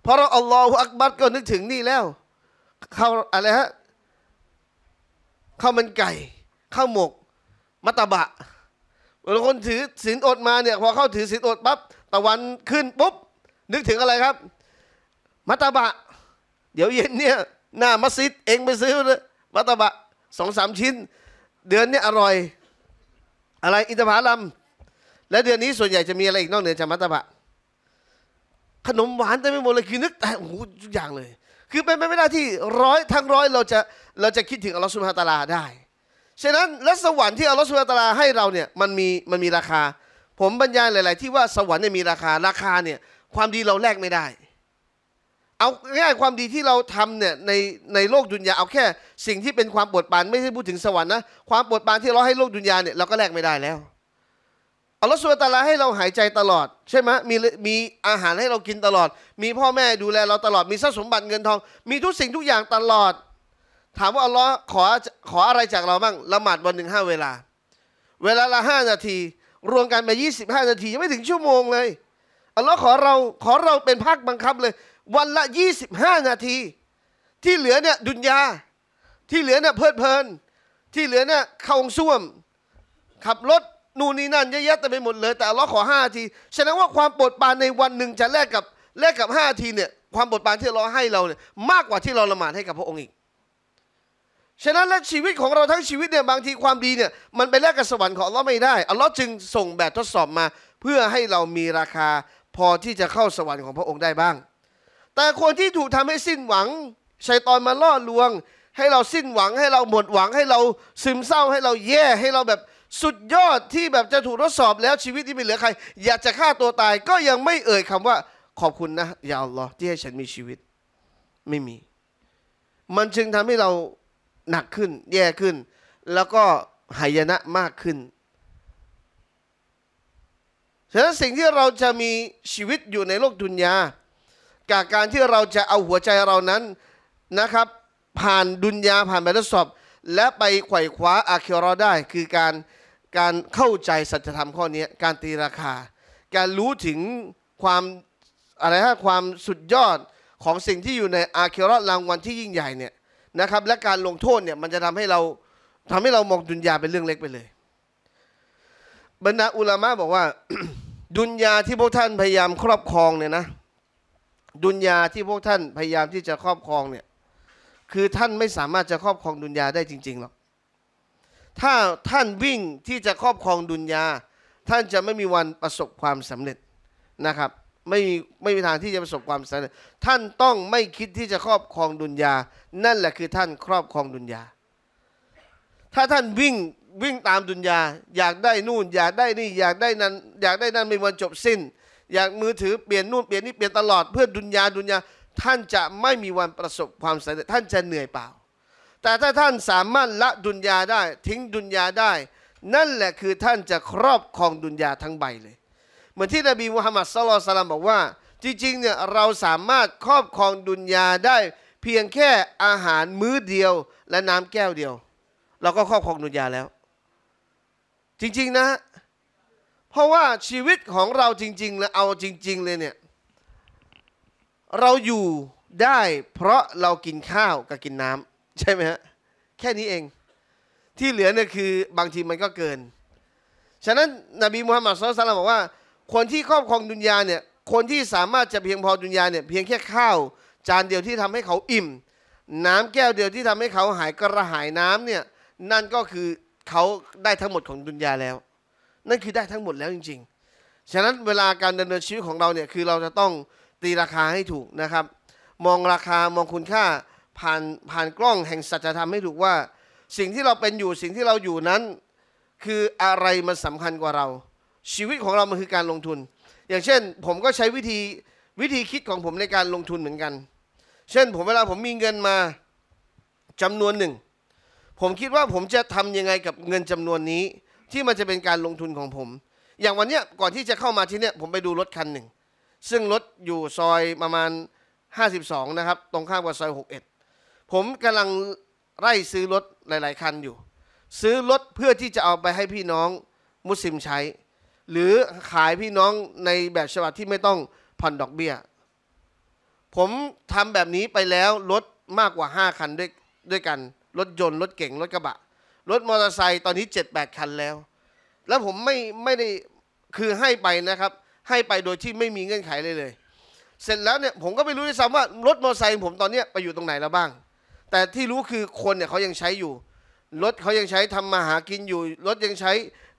พอเราอัลลอฮฺอักบัรก็นึกถึงนี่แล้วข้าวอะไรฮะข้าวมันไก่ข้าวหมกมัตตบะราคนถือศีลอดมาเนี่ยพอเข้าถือศีลอดปั๊บตะวันขึ้นปุ๊บนึกถึงอะไรครับมัตตบะเดี๋ยวเย็นเนี่ยหน้ามัสยิดเองไปซื้อเลยมัตตบะสองสามชิ้น เดือนนี้อร่อย อะไรอินทผลัมและเดือนนี้ส่วนใหญ่จะมีอะไรอีกนอกเหนือจากมัตตบะขนมหวานเต็ไมไปหมดเลยคือนึกแต่โอ้โหทุกอย่างเลย คือเป็นไปไม่ได้ที่ร้อยทั้งร้อยเราจะเราจะคิดถึงอัลลอฮฺสุบฮฺตาลาได้ ฉะนั้นและสวรรค์ที่อัลลอฮฺสุบฮฺตาลาให้เราเนี่ยมันมีมันมีราคา ผมบรรยายหลายๆ ที่ว่าสวรรค์เนี่ยมีราคาราคาเนี่ยความดีเราแลกไม่ได้เอาง่ายความดีที่เราทำเนี่ยในในโลกดุนยาเอาแค่สิ่งที่เป็นความปวดปานไม่ใช่พูดถึงสวรรค์นะความปวดปานที่เราให้โลกดุนยาเนี่ยเราก็แลกไม่ได้แล้วอัลลอฮฺสุบตาลาให้เราหายใจตลอด ใช่ไหมมีมีอาหารให้เรากินตลอด มีพ่อแม่ดูแลเราตลอดมีทรัพย์สมบัติเงินทอง มีทุกสิ่งทุกอย่างตลอด ถามว่าอัลลอฮ์ขอขออะไรจากเราบ้างละหมาดวันหนึ่งห้าเวลา เวลาละห้านาที รวมกันไปยี่สิบห้านาทียังไม่ถึงชั่วโมงเลยอัลลอฮ์ขอเราขอเราเป็นภาคบังคับเลย วันละยี่สิบห้านาที ที่เหลือเนี่ยดุนยาที่เหลือเนี่ยเพลิดเพลิน ที่เหลือเนี่ยเข้าองซ่วมขับรถนู่นนี่นั่นเยอะแยะแต่ไปหมดเลย แต่เราขอห้าทีแสดงว่าความปวดปานในวันหนึ่งจะแลกกับแลกกับห้าทีเนี่ยความปวดปานที่เราให้เราเนี่ยมากกว่าที่เราละหมาดให้กับพระองค์อีกฉะนั้นและชีวิตของเราทั้งชีวิตเนี่ยบางทีความดีเนี่ยมันไปแลกกับสวรรค์ของเราไม่ได้อัลอจึงส่งแบบทดสอบมาเพื่อให้เรามีราคาพอที่จะเข้าสวรรค์ของพระองค์ได้บ้าง แต่คนที่ถูกทำให้สิ้นหวังชัยตอนมาล่อลวง ให้เราสิ้นหวังให้เราหมดหวังให้เราซึมเศร้าให้เราแย่ให้เราแบบสุดยอดที่แบบจะถูกทดสอบแล้วชีวิตที่ไม่เหลือใคร อยากจะฆ่าตัวตาย ก็ยังไม่เอ่ยคำว่าขอบคุณนะยาอัลลอฮ์ที่ให้ฉันมีชีวิตไม่มี มันจึงทำให้เราหนักขึ้น แย่ขึ้น แล้วก็หายนะมากขึ้นฉะนั้นสิ่งที่เราจะมีชีวิตอยู่ในโลกดุนยากับการที่เราจะเอาหัวใจเรานั้นนะครับ ผ่านดุนยาผ่านแบบทดสอบ และไปไขว่คว้าอาคิรอได้ คือการการเข้าใจสัจธรรมข้อนี้การตีราคา การรู้ถึงความอะไรฮะความสุดยอดของสิ่งที่อยู่ในอาเคโรรางวัลที่ยิ่งใหญ่เนี่ยนะครับ และการลงโทษเนี่ยมันจะทำให้เราทำให้เรามองดุนยาเป็นเรื่องเล็กไปเลย บรรดาอุลามะบอกว่าดุนยาที่พวกท่านพยายามครอบครองเนี่ยนะดุนยาที่พวกท่านพยายามที่จะครอบครองเนี่ยคือท่านไม่สามารถจะครอบครองดุนยาได้จริงๆหรอกถ้าท่านวิ่งที่จะครอบครองดุนยาท่านจะไม่มีวันประสบความสำเร็จนะครับ ไม่มีไม่มีทางที่จะประสบความสำเร็จ ท่านต้องไม่คิดที่จะครอบครองดุนยานั่นแหละคือท่านครอบครองดุนยาถ้าท่านวิ่งวิ่งตามดุนยาอยากได้นู่นอยากได้นี่อยากได้นั้นอยากได้นั้นไม่วันจบสิ้น อยากมือถือ เปลี่ยนนู่นเปลี่ยนนี่เปลี่ยนตลอดเพื่อดุนยาดุนยาท่านจะไม่มีวันประสบความสำเร็จ ท่านจะเหนื่อยเปล่าแต่ถ้าท่านสามารถละดุนยาได้ทิ้งดุนยาได้ นั่นแหละคือท่านจะครอบครองดุนยาทั้งใบเลยเหมือนที่นบีมุฮัมมัดสลลสลัมบอกว่า จริงๆเนี่ยเราสามารถครอบครองดุนยาได้ เพียงแค่อาหารมื้อเดียวและน้ำแก้วเดียว เราก็ครอบครองดุนยาแล้ว จริงๆนะ เพราะว่าชีวิตของเราจริงๆและเอาจริง ๆเลยเนี่ยเราอยู่ได้ เพราะเรากินข้าวกับกินน้ำใช่ไหมฮะแค่นี้เองที่เหลือเนี่ยคือบางทีมันก็เกิน ฉะนั้นนบีมูฮัมมัดสุลตานบอกว่า คนที่ครอบครองดุนยาเนี่ยคนที่สามารถจะเพียงพอดุนยาเนี่ยเพียงแค่ข้าวจานเดียวที่ทำให้เขาอิ่ม น้ำแก้วเดียวที่ทำให้เขาหายกระหายน้ำเนี่ยนั่นก็คือเขาได้ทั้งหมดของดุนยาแล้ว นั่นคือได้ทั้งหมดแล้วจริงๆ ฉะนั้นเวลาการดำเนินชีวิตของเราเนี่ยคือเราจะต้องตีราคาให้ถูกนะครับ มองราคามองคุณค่าผ่านผ่านกล้องแห่งสัจธรรมให้ถูกว่าสิ่งที่เราเป็นอยู่สิ่งที่เราอยู่นั้น คืออะไรมันสาคัญกว่าเรา ชีวิตของเรามันคือการลงทุน อย่างเช่นผมก็ใช้วิธีวิธีคิดของผมในการลงทุนเหมือนกัน เช่น ผมเวลาผมมีเงินมาจำนวนหนึ่ง ผมคิดว่าผมจะทำยังไงกับเงินจำนวนนี้ที่มันจะเป็นการลงทุนของผม อย่างวันเนี้ยก่อนที่จะเข้ามาที่เนี้ยผมไปดูรถคันหนึ่งซึ่งรถอยู่ซอยประมาณ 52 นะครับ ตรงข้ามกับซอย61ผมกำลังไล่ซื้อรถหลาย ๆ คันอยู่ ซื้อรถเพื่อที่จะเอาไปให้พี่น้องมุสลิมใช้ หรือขายพี่น้องในแบบฉบับที่ไม่ต้องผ่อนดอกเบี้ย ผมทำแบบนี้ไปแล้วรถมากกว่า5คันด้วยด้วยกัน รถยนต์ รถเก๋งรถกระบะ รถมอเตอร์ไซค์ตอนนี้ 7-8คันแล้ว แล้วผมไม่ไม่ได้คือให้ไปนะครับ ให้ไปโดยที่ไม่มีเงื่อนไขเลยเลย เสร็จแล้วเนี่ยผมก็ไม่รู้ด้วยซ้ำว่ารถมอเตอร์ไซค์ผมตอนเนี้ยไปอยู่ตรงไหนแล้วบ้างแต่ที่รู้คือคนเนี่ยเขายังใช้อยู่รถเขายังใช้ทำมาหากินอยู่รถยังใช้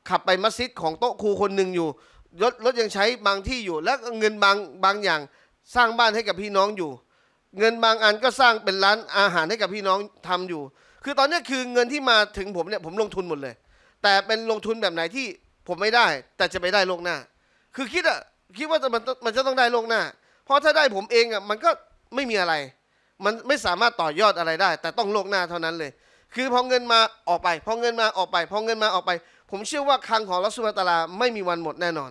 ขับไปมัสยิดของโต๊ะครูคนหนึ่งอยู่รถรถยังใช้บางที่อยู่ และเงินบางบางอย่างสร้างบ้านให้กับพี่น้องอยู่ เงินบางอันก็สร้างเป็นร้านอาหารให้กับพี่น้องทำอยู่ คือตอนนี้คือเงินที่มาถึงผมเนี่ยผมลงทุนหมดเลย แต่เป็นลงทุนแบบไหนที่ผมไม่ได้ แต่จะไปได้โลกหน้า คือคิดอะคิดว่ามันมันจะต้องได้โลกหน้าเพราะถ้าได้ผมเองอะมันก็ไม่มีอะไรมันไม่สามารถต่อยอดอะไรได้ แต่ต้องโลกหน้าเท่านั้นเลย คือพอเงินมาออกไปพอเงินมาออกไปพอเงินมาออกไป ผมเชื่อว่าคังของลอสุาตาลาไม่มีวันหมดแน่นอน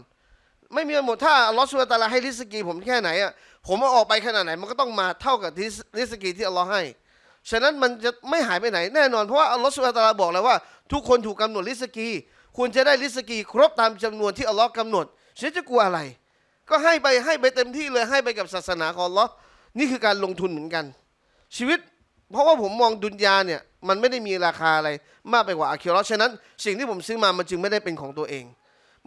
ไม่มีวันหมดถ้าลอสุาตาลาให้ริสกีผมแค่ไหนอ่ะ ผมมาออกไปขนาดไหนมันก็ต้องมาเท่ากับริสกีที่อัลลอฮ์ให้ฉะนั้นมันจะไม่หายไปไหนแน่นอนเพราะว่าอัลลอสฺสุาตาลาบอกแล้วว่าทุกคนถูกกาหนดริสกี คุณจะได้ริสกีครบตามจำนวนที่อัลลอฮ์กำหนดฉันจะกลัวอะไร ก็ให้ไปให้ไปเต็มที่เลยให้ไปกับศาสนาของอัลลอฮ์นี่คือการลงทุนเหมือนกัน ชีวิตเพราะว่าผมมองดุนยาเนี่ยมันไม่ได้มีราคาอะไรมากไปกว่าอาคิรอฉะนั้นสิ่งที่ผมซื้อมามันจึงไม่ได้เป็นของตัวเอง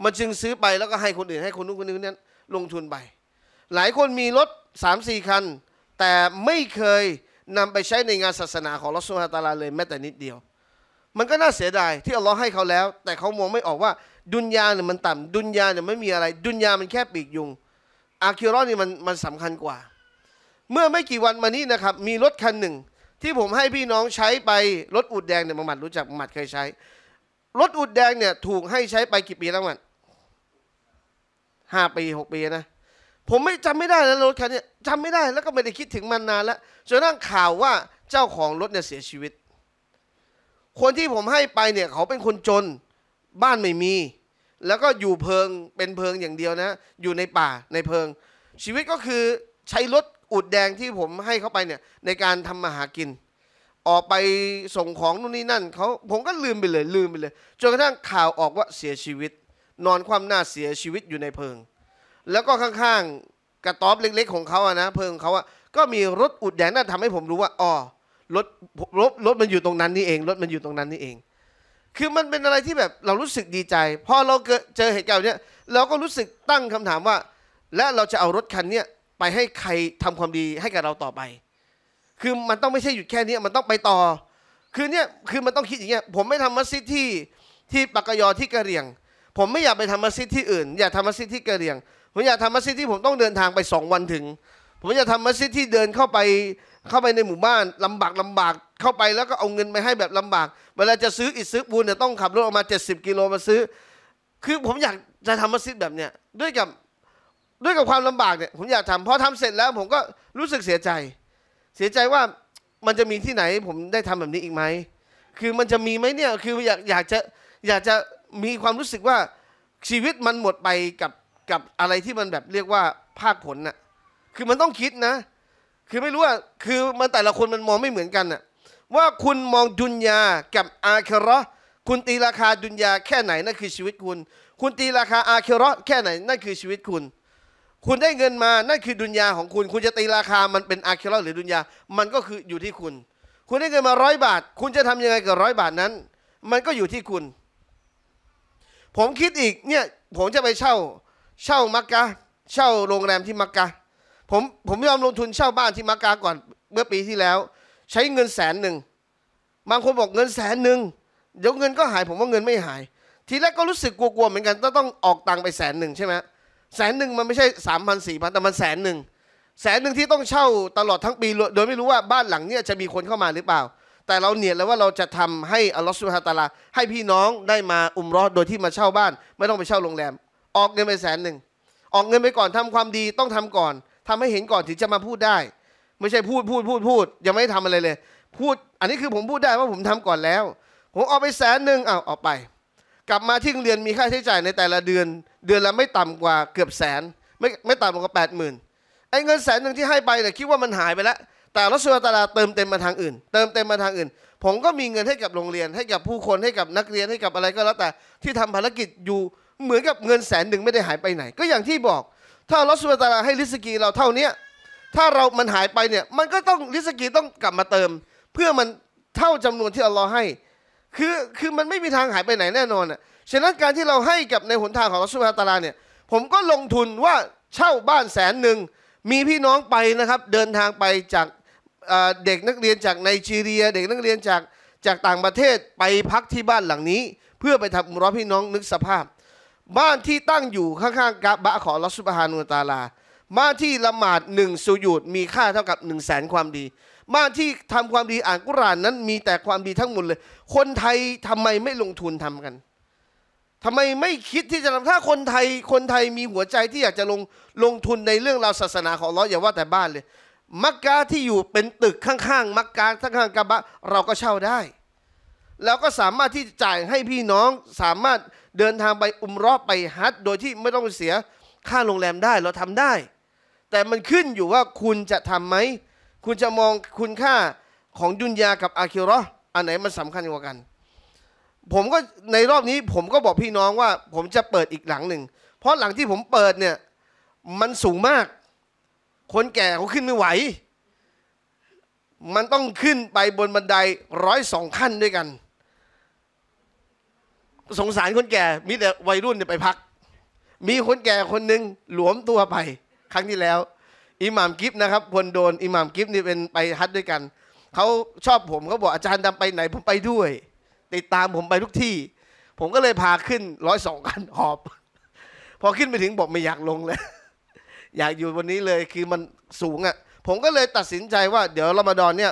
มันจึงซื้อไปแล้วก็ให้คนอื่นให้คนนู้นคนนี้นั้นลงทุนไป หลายคนมีรถ3่คันแต่ไม่เคยนำไปใช้ในงานศาสนาของลอสุฮาตาลาเลยแม้แต่นิดเดียว มันก็น่าเสียดายที่เอาล้อให้เขาแล้ว แต่เขามองไม่ออกว่าดุนยาเนี่ยมันต่ำดุนยาเนี่ยไม่มีอะไร ดุนยา มันแค่ปีกยุง อาคิรอนี่มันมันสำคัญกว่าเมื่อไม่กี่วันมานี้นะครับ มีรถคันหนึ่ง ที่ผมให้พี่น้องใช้ไป รถอุดแดงเนี่ยมัมัดรู้จักมัมัดเคยใช้ รถอุดแดงเนี่ยถูกให้ใช้ไปกี่ปีแล้วมันห้าปีหกปีนะ ผมไม่จำไม่ได้แล้วรถคันนี้จำไม่ได้แล้วก็ไม่ได้คิดถึงมันนานแล้วจนนั่งข่าวว่าเจ้าของรถเนี่ยเสียชีวิต คนที่ผมให้ไปเนี่ยเขาเป็นคนจนบ้านไม่มี แล้วก็อยู่เพิงเป็นเพิงอย่างเดียวนะ อยู่ในป่าในเพิงชีวิตก็คือใช้รถอุดแดงที่ผมให้เขาไปเนี่ยในการทำมาหากิน ออกไปส่งของนู่นนี่นั่นเขาผมก็ลืมไปเลย ลืมไปเลยจนกระทั่งข่าวออกว่าเสียชีวิต นอนความหน้าเสียชีวิตอยู่ในเพิง แล้วก็ข้างๆกระต๊อบเล็กๆ ของเขาอะนะเพิงเขาอะก็มีรถอุดแดงนั่นทำให้ผมรู้ว่าอ๋อรถรถรถมันอยู่ตรงนั้นนี่เอง รถมันอยู่ตรงนั้นนี่เอง คือมันเป็นอะไรที่แบบเรารู้สึกดีใจพอเราเจอเหตุการณ์เนี้ยเราก็รู้สึกตั้งคำถามว่า และเราจะเอารถคันเนี้ยไปให้ใครทำความดีให้กับเราต่อไป คือมันต้องไม่ใช่หยุดแค่นี้ มันต้องไปต่อ คือเนี่ยคือมันต้องคิดอย่างเงี้ย ผมไม่ทำมัสยิดที่ที่ปากกยอที่กะเหรี่ยง ผมไม่อยากไปทำมัสยิดที่อื่น อยากทำมัสยิดที่กะเหรี่ยง ผมอยากทำมัสยิดที่ผมต้องเดินทางไปสองวันถึง ผมอยากทำมัสยิดที่เดินเข้าไปเข้าไปในหมู่บ้านลำบากลำบากเข้าไปแล้วก็เอาเงินไปให้แบบลำบาก เวลาจะซื้ออิฐซื้อปูนเนี่ยต้องขับรถออกมา 70กิโลมาซื้อ คือผมอยากจะทำมัสยิดแบบเนี้ยด้วยกับด้วยกับความลำบากเนี่ยผมอยากทำพอทำเสร็จแล้ว ผมก็รู้สึกเสียใจ เสียใจว่ามันจะมีที่ไหนผมได้ทำแบบนี้อีกไหมคือมันจะมีไหมเนี่ยคืออยากอยากจะอยากจะมีความรู้สึกว่าชีวิตมันหมดไปกับกับอะไรที่มันแบบเรียกว่าภาคผลน่ะคือมันต้องคิดนะ คือไม่รู้ว่าคือมันแต่ละคนมันมองไม่เหมือนกันน่ะว่าคุณมองดุนยากับอาเคราคุณตีราคาดุนยาแค่ไหนนั่นคือชีวิตคุณ คุณตีราคาอาเคราแค่ไหนนั่นคือชีวิตคุณคุณได้เงินมานั่นคือดุนยาของคุณ คุณจะตีราคามันเป็นอาคิรอหรือดุนยามันก็คืออยู่ที่คุณ คุณได้เงินมาร้อยบาท คุณจะทำยังไงกับร้อยบาทนั้น มันก็อยู่ที่คุณ ผมคิดอีกเนี่ย ผมจะไปเช่า เช่ามักกะเช่าโรงแรมที่มักกะผมผมยอมลงทุนเช่าบ้านที่มักกะก่อนเมื่อปีที่แล้ว ใช้เงินแสนหนึ่งบางคนบอกเงินแสนหนึ่งเดี๋ยวเงินก็หาย ผมว่าเงินไม่หาย ทีแรกก็รู้สึกกลัวๆ เหมือนกัน ต้องออกตังค์ไปแสนหนึ่งใช่ไหมแสนหนึ่งมันไม่ใช่สามพันสี่พันแต่มันแสนหนึ่งแสนหนึ่งที่ต้องเช่าตลอดทั้งปี โดยไม่รู้ว่าบ้านหลังเนี้ยจะมีคนเข้ามาหรือเปล่า แต่เราเนียดแล้วว่าเราจะทำให้อัลลอฮฺสุฮาตาลาให้พี่น้องได้มาอุมรอโดยที่มาเช่าบ้าน ไม่ต้องไปเช่าโรงแรมออกเงินไปแสนหนึ่งออกเงินไปก่อนทำความดีต้องทำก่อน ทำให้เห็นก่อนถึงจะมาพูดได้ ไม่ใช่พูดพูดพูดพูด ยังไม่ทำอะไรเลย พูดอันนี้คือผมพูดได้ว่าผมทำก่อนแล้วผมออกไปแสนหนึ่งอ้าวออกไป กลับมาที่โรงเรียนมีค่าใช้จ่ายในแต่ละเดือนเดือนละไม่ต่ำกว่าเกือบแสนไม่ไม่ต่ำกว่าแปดหมื่นไอ้เงินแสนหนึ่งที่ให้ไปเนี่ยคิดว่ามันหายไปแล้วแต่รัศมีตาลาเติมเต็มมาทางอื่น เติมเต็มมาทางอื่น ผมก็มีเงินให้กับโรงเรียน ให้กับผู้คนให้กับนักเรียนให้กับอะไรก็แล้วแต่ที่ทำภารกิจอยู่เหมือนกับเงินแสนหนึ่งไม่ได้หายไปไหน ก็อย่างที่บอก ถ้ารัศมีตาลาให้ลิสกีเราเท่าเนี้ถ้าเรามันหายไปเนี่ยมันก็ต้องลิสกีต้องกลับมาเติม เพื่อมันเท่าจำนวนที่อัลลอฮ์ให้คือคือมันไม่มีทางหายไปไหนแน่นอนอ่ะฉะนั้นการที่เราให้กับในหนทางของรัสุลตาลาเนี่ยผมก็ลงทุนว่าเช่าบ้านแสนหนึ่งมีพี่น้องไปนะครับ เดินทางไปจากเด็กนักเรียนจากไนจีเรีย เด็กนักเรียนจากจากต่างประเทศไปพักที่บ้านหลังนี้ เพื่อไปทำอุบรอพี่น้องนึกสภาพ บ้านที่ตั้งอยู่ข้างๆกะบบะขอรัสุบฮานุตาลาบ้านที่ละหมาดหนึ่งสุยุดมีค่าเท่ากับ1นึ่งแสนความดีบ้านที่ทำความดีอ่านกุรานนั้นมีแต่ความดีทั้งหมดเลย คนไทยทำไมไม่ลงทุนทำกันทำไมไม่คิดที่จะทำถ้าคนไทย คนไทยมีหัวใจที่อยากจะลงลงทุนในเรื่องราวศาสนาของเราอย่าว่าแต่บ้านเลย มักกะที่อยู่เป็นตึกข้างๆมักกะข้างๆกะบะเราก็เช่าได้ แล้วก็สามารถที่จะจ่ายให้พี่น้องสามารถเดินทางไปอุมรอบไปฮัทโดยที่ไม่ต้องเสียค่าโรงแรมได้เราทำได้ แต่มันขึ้นอยู่ว่าคุณจะทํำไหมคุณจะมองคุณค่าของดุนยากับอาคิรออันไหนมันสำคัญกว่ากันผมก็ในรอบนี้ผมก็บอกพี่น้องว่า ผมจะเปิดอีกหลังหนึ่งเพราะหลังที่ผมเปิดเนี่ย มันสูงมากคนแก่เขาขึ้นไม่ไหว มันต้องขึ้นไปบนบันไดร้อยสองขั้นด้วยกัน สงสารคนแก่มีแต่วัยรุ่นเนี่ยไปพัก มีคนแก่คนหนึ่งหลวมตัวไป ครั้งที่แล้ว อิหม่ามกิฟนะครับคนโดน อิหม่ามกิฟนี่เป็นไปฮัทด้วยกันเขาชอบผมเขาบอกอาจารย์ดำไปไหนผมไปด้วยติดตามผมไปทุกที่ ผมก็เลยพาขึ้นร้อยสองคันหอบพอขึ้นไปถึงบอกไม่อยากลงเลยอยากอยู่วันนี้เลยคือมันสูงอะ่ะผมก็เลยตัดสินใจว่าเดี๋ยวรามาดอนเนี่ย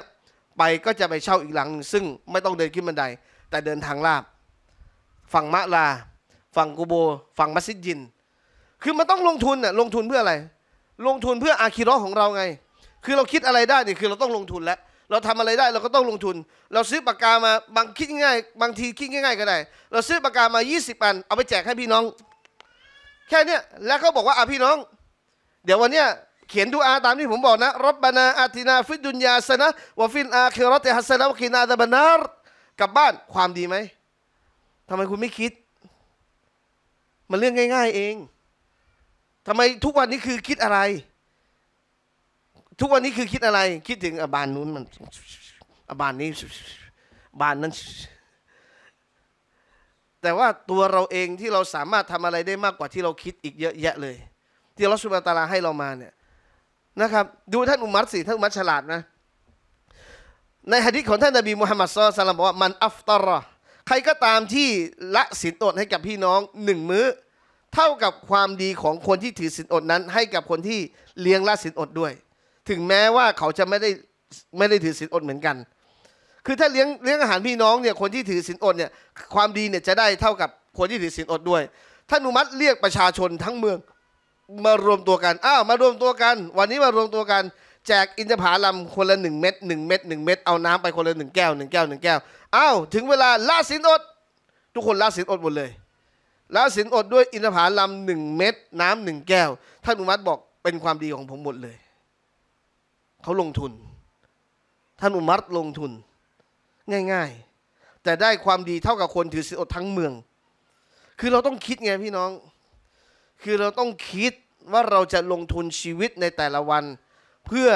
ไปก็จะไปเช่าอีกหลังซึ่งไม่ต้องเดินขึ้นบันไดแต่เดินทางลาบฝั่งมะลาฝั่งกูโบฝั่งมัสยิดยิน คือมันต้องลงทุนน่ะลงทุนเพื่ออะไร ลงทุนเพื่ออาคิร์ของเราไง คือเราคิดอะไรได้เนี่ยคือเราต้องลงทุนแล้วเราทำอะไรได้ เราก็ต้องลงทุน เราซื้อปากกามา บางคิดง่ายบางทีคิดง่าย ๆ ก็ได้ เราซื้อปากกามา 20อัน เอาไปแจกให้พี่น้อง แค่เนี้ยแล้วเขาบอกว่าอ่ะพี่น้อง เดี๋ยววันเนี้ยเขียนดูอาตามที่ผมบอกนะรับบานาอาตินาฟิดุนยาสนะวฟินอาเคิรเติฮัสนะวกินาตะบานาร์กลับบ้านความดีไหมทำไมคุณไม่คิด มันเรื่องง่ายๆเองทำไมทุกวันนี้คือคิดอะไรทุกวันนี้คือคิดอะไร คิดถึงอบานนู้นมันอบานนี้บานนั้น แต่ว่าตัวเราเองที่เราสามารถทำอะไรได้มากกว่าที่เราคิดอีกเยอะแยะเลย ที่เราสุบตาลาให้เรามาเนี่ยนะครับ ดูท่านอุมัตสิท่านอุมัตฉลาดนะในฮะดิษของท่านนบีมุฮัมมัดสุลตัลบอกว่ามันอัฟตาร์ใครก็ตามที่ละสินอดให้กับพี่น้องหนึ่งมื้อ เท่ากับความดีของคนที่ถือสินอดนั้น ให้กับคนที่เลี้ยงละสินอดด้วยถึงแม้ว่าเขาจะไม่ได้ไม่ได้ถือศีลอดเหมือนกัน คือถ้าเลี้ยงเลี้ยงอาหารพี่น้องเนี่ย คนที่ถือศีลอดเนี่ย ความดีเนี่ยจะได้เท่ากับคนที่ถือศีลอดด้วย ท่านอุมัตเรียกประชาชนทั้งเมืองมารวมตัวกัน อ้าวมารวมตัวกัน วันนี้มารวมตัวกัน แจกอินทผลัมคนละหนึ่งเม็ดหนึ่งเม็ดหนึ่งเม็ดเอาน้ำไปคนละหนึ่งแก้วหนึ่งแก้วหนึ่งแก้ว อ้าวถึงเวลาละสินอด ทุกคนละสินอดหมดเลยละสินอดด้วยอินทผลัมหนึ่งเม็ดน้ำหนึ่งแก้วท่านอุมัตบอกเป็นความดีของผมหมดเลยเขาลงทุน ท่านอุมัรลงทุน ง่าย ๆ แต่ได้ความดีเท่ากับคนถือศีลอดทั้งเมือง คือเราต้องคิดไงพี่น้อง คือเราต้องคิดว่าเราจะลงทุนชีวิตในแต่ละวัน เพื่อ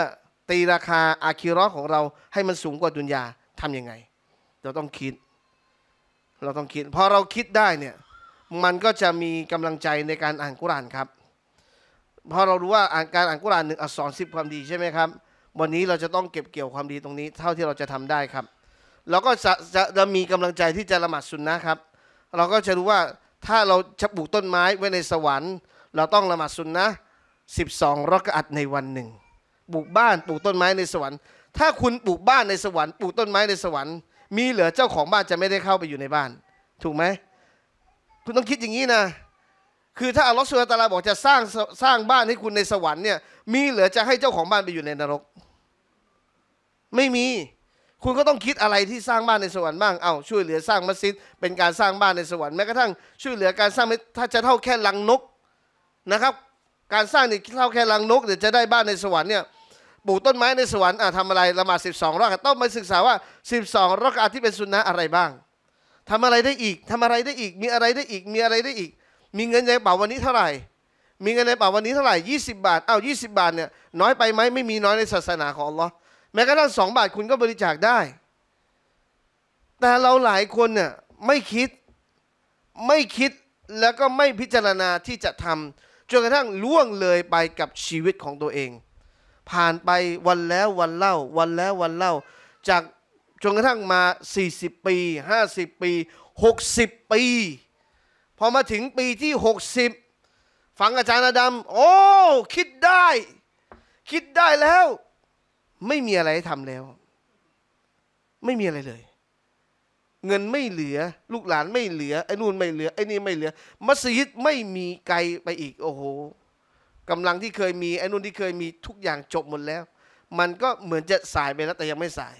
ตีราคาอาคิรอของเราให้มันสูงกว่าดุนยาทำยังไง เราต้องคิด เราต้องคิดพอเราคิดได้เนี่ยมันก็จะมีกำลังใจในการอ่านกุรานครับพอเรารู้ว่าอ่านการอ่านกุรานหนึ่งอักษรสิบความดีใช่ไหมครับวันนี้เราจะต้องเก็บเกี่ยวความดีตรงนี้ เท่าที่เราจะทำได้ครับ เราก็จะจะจะมีกำลังใจที่จะละหมาดสุนนะครับ เราก็จะรู้ว่าถ้าเราจะปลูกต้นไม้ไว้ในสวรรค์ เราต้องละหมาดสุนนะ12รักอัดในวันหนึ่งปลูกบ้านปลูกต้นไม้ในสวรรค์ ถ้าคุณปลูกบ้านในสวรรค์ปลูกต้นไม้ในสวรรค์ มีเหลือเจ้าของบ้านจะไม่ได้เข้าไปอยู่ในบ้าน ถูกไหมคุณต้องคิดอย่างนี้นะคือถ้าอัลลอฮฺสุลตาราบอกจะสร้างสร้างบ้านให้คุณในสวรรค์เนี่ยมีเหลือจะให้เจ้าของบ้านไปอยู่ในนรกไม่มีคุณก็ต้องคิดอะไรที่สร้างบ้านในสวรรค์บ้างเอาช่วยเหลือสร้างมัสยิด เป็นการสร้างบ้านในสวรรค์แม้กระทั่งช่วยเหลือการสร้างถ้าจะเท่าแค่ลังนกนะครับ การสร้างนี่เท่าแค่ลังนกเดี๋ยวจะได้บ้านในสวรรค์เนี่ยปลูกต้นไม้ในสวรรค์อ่าทำอะไรละหมาดสสิบองรักต้องไปศึกษาว่าสสิบองรักอาที่เป็นสุนนะอะไรบ้างทำอะไรได้อีกทำอะไรได้อีก มีอะไรได้อีก มีอะไรได้อีกมีเงินในกระเป๋าวันนี้เท่าไหร่ มีเงินในกระเป๋าวันนี้เท่าไหร่ 20 บาท เอาี่20 บาทเนี่ยน้อยไปไหมไม่มีน้อยในศาสนาของอัลลอฮ์แม้กระทั่งสองบาทคุณก็บริจาคได้ แต่เราหลายคนเนี่ยไม่คิด ไม่คิดแล้วก็ไม่พิจารณาที่จะทำจนกระทั่งล่วงเลยไปกับชีวิตของตัวเอง ผ่านไปวันแล้ววันเล่า วันแล้ววันเล่า จากจนกระทั่งมา 40 ปี 50 ปี 60 ปีพอมาถึงปีที่ 60ฟังอาจารย์อดัม โอ้ คิดได้ คิดได้แล้ว ไม่มีอะไรทำทำแล้ว ไม่มีอะไรเลย เงินไม่เหลือ ลูกหลานไม่เหลือ ไอ้นู่นไม่เหลือ ไอ้นี่ไม่เหลือ มัสยิดไม่มีไกลไปอีก โอ้โหกำลังที่เคยมี ไอ้นู่นที่เคยมี ทุกอย่างจบหมดแล้ว มันก็เหมือนจะสายไปแล้วแต่ยังไม่สาย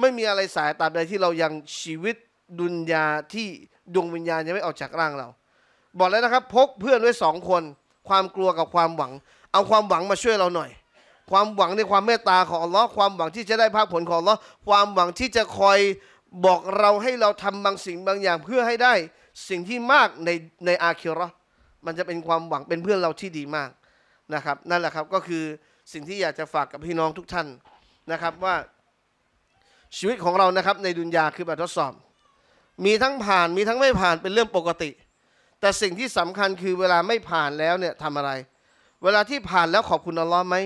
ไม่มีอะไรสายตามใดที่เรายังชีวิตดุนยาที่ดวงวิญญาณยังไม่ออกจากร่างเรา บอกแล้วนะครับ พกเพื่อนไว้สองคนความกลัวกับความหวัง เอาความหวังมาช่วยเราหน่อย ความหวังในความเมตตาของอัลลอฮ์ความหวังที่จะได้ภาคผลของอัลลอฮ์ความหวังที่จะคอยบอกเราให้เราทำบางสิ่งบางอย่าง เพื่อให้ได้สิ่งที่มากในในอาคิรอมันจะเป็นความหวังเป็นเพื่อนเราที่ดีมากนะครับนั่นแหละครับก็คือสิ่งที่อยากจะฝากกับพี่น้องทุกท่านนะครับว่าชีวิตของเรานะครับในดุนยาคือแบบทดสอบมีทั้งผ่านมีทั้งไม่ผ่านเป็นเรื่องปกติ แต่สิ่งที่สำคัญคือเวลาไม่ผ่านแล้วเนี่ยทำอะไร เวลาที่ผ่านแล้วขอบคุณอัลลอฮ์ไหม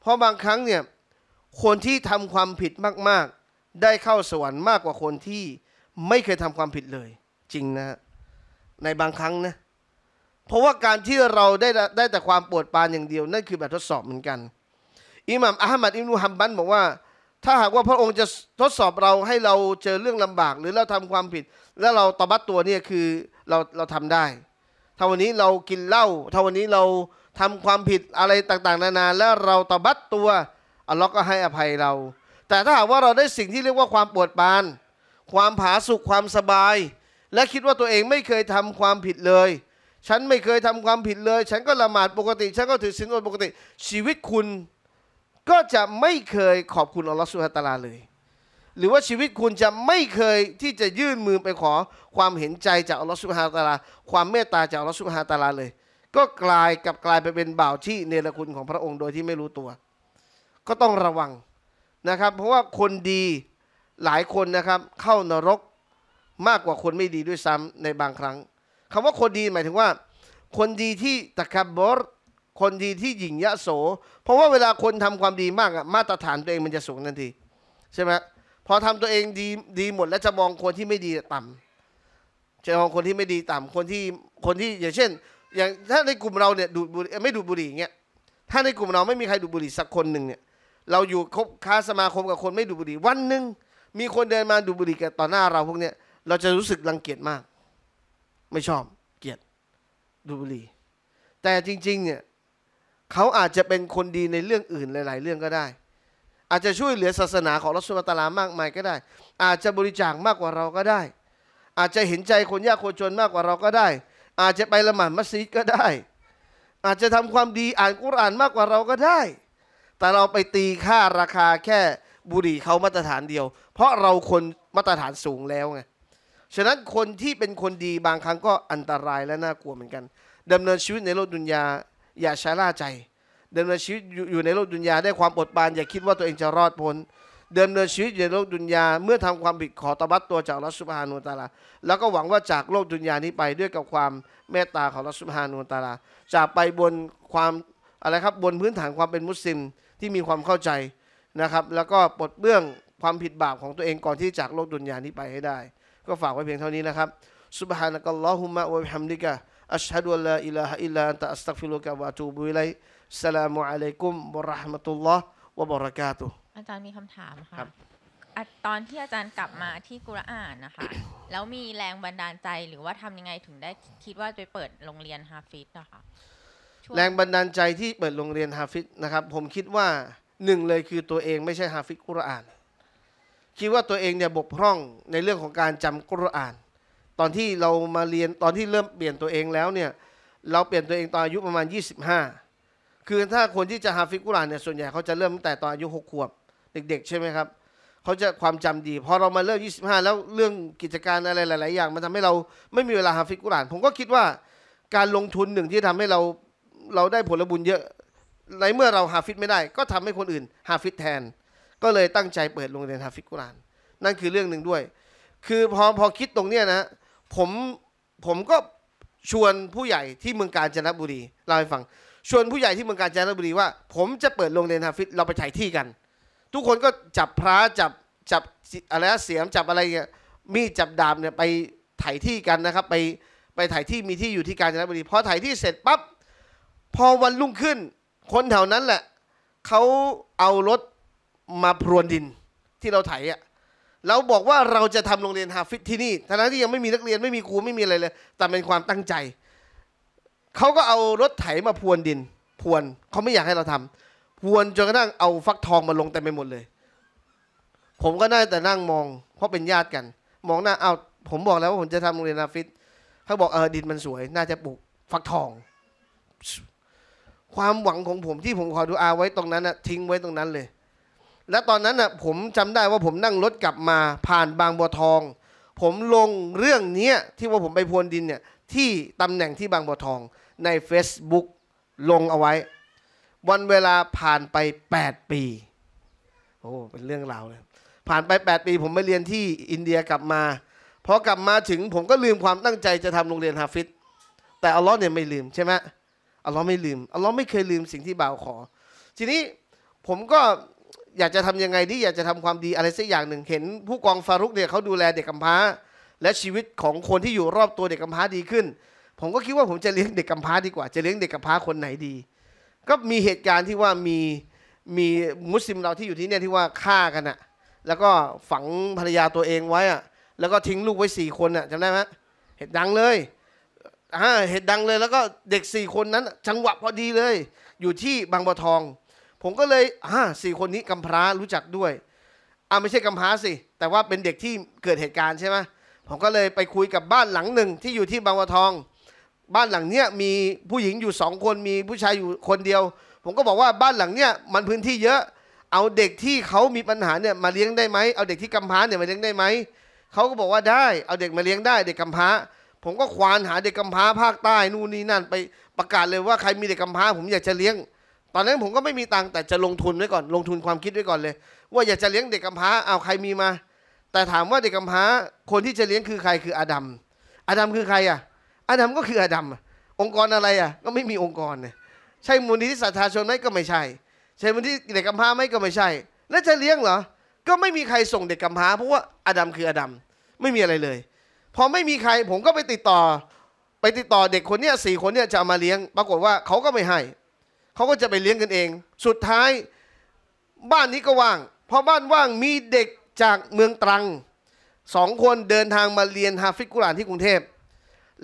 เพราะบางครั้งเนี่ยคนที่ทำความผิดมาก ๆ ได้เข้าสวรรค์มากกว่าคนที่ไม่เคยทำความผิดเลย จริงนะในบางครั้งนะเพราะว่าการที่เราได้ได้แต่ความปวดปานอย่างเดียวนั่นคือแบบทดสอบเหมือนกัน อิหม่ามอาหมัดอิมรุฮัมบัน บอกว่าถ้าหากว่าพระองค์จะทดสอบเราให้เราเจอเรื่องลำบาก หรือเราทำความผิด แล้วเราตบัดตัวเนี่ยคือเราเราทำได้ ถ้าวันนี้เรากินเหล้าถ้าวันนี้เราทำความผิดอะไรต่าง ๆ นานาแล้วเราตบัดตัวอัลลอฮ์ก็ให้อภัยเรา แต่ถ้าหากว่าเราได้สิ่งที่เรียกว่าความปวดปาน ความผาสุกความสบาย และคิดว่าตัวเองไม่เคยทำความผิดเลย ฉันไม่เคยทำความผิดเลย ฉันก็ละหมาดปกติ ฉันก็ถือศีลอดปกติชีวิตคุณก็จะไม่เคยขอบคุณอัลลอฮฺสุฮาตาลาเลย หรือว่าชีวิตคุณจะไม่เคยที่จะยื่นมือไปขอความเห็นใจจากอัลลอฮฺสุฮาตาลา ความเมตตาจากอัลลอฮฺสุฮาตาลาเลย ก็กลายกับกลายไปเป็นบ่าวที่เนรคุณของพระองค์โดยที่ไม่รู้ตัว ก็ต้องระวังนะครับ เพราะว่าคนดีหลายคนนะครับเข้านรกมากกว่าคนไม่ดีด้วยซ้ำในบางครั้ง คำว่าคนดีหมายถึงว่า คนดีที่ตะคับบอรคนดีที่หยิ่งยะโส เพราะว่าเวลาคนทำความดีมากอะมาตรฐานตัวเองมันจะสูงทันทีใช่ไหมพอทำตัวเองดีดีหมด แล้วจะมองคนที่ไม่ดีต่ำจะมองคนที่ไม่ดีต่ำคนที่คนที่อย่างเช่นอย่างถ้าในกลุ่มเราเนี่ยดูดบุหรี่ไม่ดูดบุหรี่อย่างเงี้ยถ้าในกลุ่มเราไม่มีใครดูดบุหรี่สักคนหนึ่งเนี่ยเราอยู่คบค้าสมาคมกับคนไม่ดูบุหรี่วันหนึ่งมีคนเดินมาดูบุหรี่กับต่อหน้าเราพวกเนี้ยเราจะรู้สึกรังเกียจมาก ไม่ชอบเกลียดดูบุหรี่แต่จริงๆเนี่ยเขาอาจจะเป็นคนดีในเรื่องอื่นหลาย ๆเรื่องก็ได้ อาจจะช่วยเหลือศาสนาของรัสมลตลามากมายก็ได้ อาจจะบริจาคมากกว่าเราก็ได้ อาจจะเห็นใจคนยากคนจนมากกว่าเราก็ได้ อาจจะไปละหมาดมัสยิดก็ได้ อาจจะทำความดีอ่านกุรอานมากกว่าเราก็ได้ แต่เราไปตีค่าราคาแค่บุหรี่เขามาตรฐานเดียว เพราะเราคนมาตรฐานสูงแล้วไงฉะนั้นคนที่เป็นคนดีบางครั้งก็อันตรายและน่ากลัวเหมือนกันดำเนินชีวิตในโลกดุนยาอย่าชะล่าใจ เดิเนินชีวิตอยู่ในโลกดุนยาได้ความอดบาน อย่าคิดว่าตัวเองจะรอดพ้นเดิเนินชีวิตอยู่ในโลกดุนยาเมื่อทำความผิดขอตบัดตัวจากรัสุภานุตาลาแล้วก็หวังว่าจากโลกดุนยานี้ไปด้วยกับความเมตตาของรัสุภานุตาลาจะไปบนความอะไรครับบนพื้นฐานความเป็นมุสลิมที่มีความเข้าใจนะครับแล้วก็ปลดเบื้องความผิดบาปของตัวเองก่อนที่จากโลกดุนยานี้ไปให้ได้ ก็ฝากไว้เพียงเท่านี้นะครับ سبحانك اللهم وبحمدك أشهد أن لا إله إلا أنت أستغفرك وأتوب إليك السلام عليكم ورحمة الله وبركاته อาจารย์มีคำถามค่ะตอนที่อาจารย์กลับมาที่กุรอานนะคะแล้วมีแรงบันดาลใจหรือว่าทำยังไงถึงได้คิดว่าจะเปิดโรงเรียนฮาฟิซนะคะแรงบันดาลใจที่เปิดโรงเรียนฮาฟิซนะครับผมคิดว่าหนึ่งเลยคือตัวเองไม่ใช่ฮาฟิซกุรอานคิดว่าตัวเองเนี่ยบกพร่องในเรื่องของการจำกุรอานตอนที่เรามาเรียนตอนที่เริ่มเปลี่ยนตัวเองแล้วเนี่ยเราเปลี่ยนตัวเองตอนอายุประมาณ 25 คือถ้าคนที่จะฮาฟิกุรานเนี่ยส่วนใหญ่เขาจะเริ่มตั้งแต่ตอนอายุ6 ขวบ เด็กๆใช่ไหมครับ เขาจะความจำดีพอเรามาเริ่ม 25 แล้วเรื่องกิจการอะไรหลายๆอย่าง มันทำให้เราไม่มีเวลาฮาฟิกุรานผมก็คิดว่าการลงทุนหนึ่งที่ทำให้เราเราได้ผลบุญเยอะในเมื่อเราฮาฟิตไม่ได้ก็ทำให้คนอื่นฮาฟิตแทนก็เลยตั้งใจเปิดโรงเรียนฮาฟิกุรานนั่นคือเรื่องหนึ่งด้วย คือพอพอคิดตรงเนี้ยนะผมผมก็ชวนผู้ใหญ่ที่เมืองกาญจนบุรีเล่าให้ฟังชวนผู้ใหญ่ที่เมืองกาญจนบุรีว่า ผมจะเปิดโรงเรียนฮาฟิตเราไปถ่ายที่กัน ทุกคนก็จับพระจับจับอะไรเสียมจับอะไรเงี้ยมีจับดาบเนี่ยไปถ่ายที่กันนะครับ ไปไปถ่ายที่มีที่อยู่ที่กาญจนบุรีพอถ่ายที่เสร็จปั๊บพอวันรุ่งขึ้น คนแถวนั้นแหละเขาเอารถมาพรวนดินที่เราถ่ายอ่ะเราบอกว่าเราจะทำโรงเรียนฮาฟิซที่นี่ทั้งที่ยังไม่มีนักเรียนไม่มีครูไม่มีอะไรเลย แต่เป็นความตั้งใจ เขาก็เอารถไถมาพรวนดินพรวนเขาไม่อยากให้เราทำพรวนจนกระทั่งเอาฟักทองมาลงเตมไปหมดเลย ผมก็ได้แต่นั่งมอง เพราะเป็นญาติกัน มองหน้าเอา ผมบอกแล้วว่าผมจะทำโรงเรียนฮาฟิซเขาบอกเออดินมันสวย น่าจะปลูกฟักทอง ความหวังของผมที่ผมขอดูอาไว้ตรงนั้นนะทิ้งไว้ตรงนั้นเลยและตอนนั้นน่ะผมจำได้ว่าผมนั่งรถกลับมาผ่านบางบัวทอง ผมลงเรื่องนี้ที่ว่าผมไปพวนดินเนี่ยที่ตำแหน่งที่บางบัวทองใน Facebook ลงเอาไว้ วันเวลาผ่านไป 8 ปี โอ้เป็นเรื่องราวเลยผ่านไป 8 ปี ผมไปเรียนที่อินเดียกลับมาพอกลับมาถึงผมก็ลืมความตั้งใจจะทำโรงเรียนฮาฟิซแต่อัลลอฮ์เนี่ยไม่ลืมใช่ไหมอัลลอฮ์ไม่ลืมอัลลอฮ์ไม่เคยลืมสิ่งที่บ่าวขอ ทีนี้ผมก็อยากจะทำยังไงที่อยากจะทำความดีอะไรสักอย่างหนึ่งเห็นผู้กองฟารุกเนี่ยเขาดูแลเด็กกำพร้า และชีวิตของคนที่อยู่รอบตัวเด็กกำพร้าดีขึ้น ผมก็คิดว่าผมจะเลี้ยงเด็กกำพร้าดีกว่าจะเลี้ยงเด็กกำพร้าคนไหนดี ก็มีเหตุการณ์ที่ว่ามีมีมุสลิมเราที่อยู่ที่เนี่ยที่ว่าฆ่ากันอะแล้วก็ฝังภรรยาตัวเองไว้อะแล้วก็ทิ้งลูกไว้สี่คนอะจำได้ไหมเหตุดังเลยอ่าเหตุดังเลยแล้วก็เด็กสี่คนนั้นจังหวะพอดีเลยอยู่ที่บางบัวทองผมก็เลยอ่าสี่คนนี้กำพร้ารู้จักด้วย อ่าไม่ใช่กำพร้าสิ แต่ว่าเป็นเด็กที่เกิดเหตุการณ์ใช่ไหมผมก็เลยไปคุยกับบ้านหลังหนึ่งที่อยู่ที่บางบัวทอง บ้านหลังเนี้ยมีผู้หญิงอยู่สองคนมีผู้ชายอยู่คนเดียว ผมก็บอกว่าบ้านหลังเนี้ยมันพื้นที่เยอะ เอาเด็กที่เขามีปัญหาเนี่ยมาเลี้ยงได้ไหมเอาเด็กที่กำพร้าเนี่ยมาเลี้ยงได้ไหม เขาก็บอกว่าได้ เอาเด็กมาเลี้ยงได้เด็กกำพร้า ผมก็ควานหาเด็กกำพร้าภาคใต้นู่นนี่นั่นไปประกาศเลยว่าใครมีเด็กกำพร้าผมอยากจะเลี้ยงตอนนั้นผมก็ไม่มีตังค์แต่จะลงทุนไว้ก่อนลงทุนความคิดไว้ก่อนเลย ว่าอยากจะเลี้ยงเด็กกำพร้าเอาใครมีมา แต่ถามว่าเด็กกำพร้าคนที่จะเลี้ยงคือใครคืออาดัมอาดัมคือใครอ่ะอาดัมก็คืออาดัมองค์กรอะไรอ่ะก็ไม่มีองค์กรเนี่ยใช่มูลนิธิสัทธาชนไหมก็ไม่ใช่ ใช่มูลนิธิเด็กกำพร้าไหมก็ไม่ใช่ แล้วจะเลี้ยงเหรอก็ไม่มีใครส่งเด็กกำพร้าเพราะว่าอาดัมคืออาดัมไม่มีอะไรเลยพอไม่มีใคร ผมก็ไปติดต่อ ไปติดต่อเด็กคนเนี้ยสี่คนเนี้ยจะามาเลี้ยงปรากฏว่าเขาก็ไม่ให้เขาก็จะไปเลี้ยงกันเอง สุดท้ายบ้านนี้ก็ว่าง เพราะบ้านว่างมีเด็กจากเมืองตรังสองคนเดินทางมาเรียนฮาฟิกกุรานที่กรุงเทพ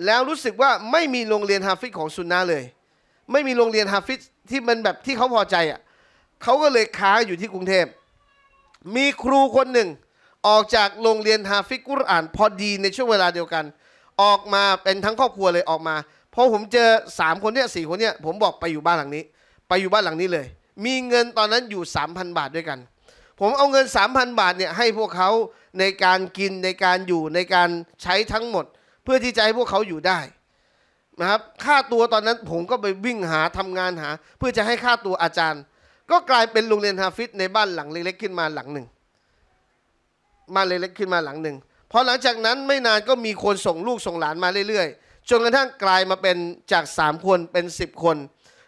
แล้วรู้สึกว่าไม่มีโรงเรียนฮาฟิกของซุนนะเลย ไม่มีโรงเรียนฮาฟิกที่มันแบบที่เขาพอใจอ่ะ เขาก็เลยค้าอยู่ที่กรุงเทพ มีครูคนหนึ่ง ออกจากโรงเรียนฮาฟิกกุราน พอดีในช่วงเวลาเดียวกัน ออกมาเป็นทั้งครอบครัวเลยออกมาพอผมเจอสามคนเนี่ยสี่คนเนี่ยผมบอกไปอยู่บ้านหลังนี้ไปอยู่บ้านหลังนี้เลย มีเงินตอนนั้นอยู่ 3,000 บาทด้วยกัน ผมเอาเงิน 3,000 บาทเนี่ยให้พวกเขาในการกินในการอยู่ในการใช้ทั้งหมดเพื่อที่จะให้พวกเขาอยู่ได้นะครับ ค่าตัวตอนนั้นผมก็ไปวิ่งหา ทำงานหา เพื่อจะให้ค่าตัวอาจารย์ ก็กลายเป็นโรงเรียนฮาฟิซในบ้านหลังเล็กๆขึ้นมาหลังหนึ่งบ้านเล็กๆขึ้นมาหลังหนึ่งพอหลังจากนั้นไม่นานก็มีคนส่งลูกส่งหลานมาเรื่อย ๆ จนกระทั่งกลายมาเป็นจาก3คนเป็น10 คน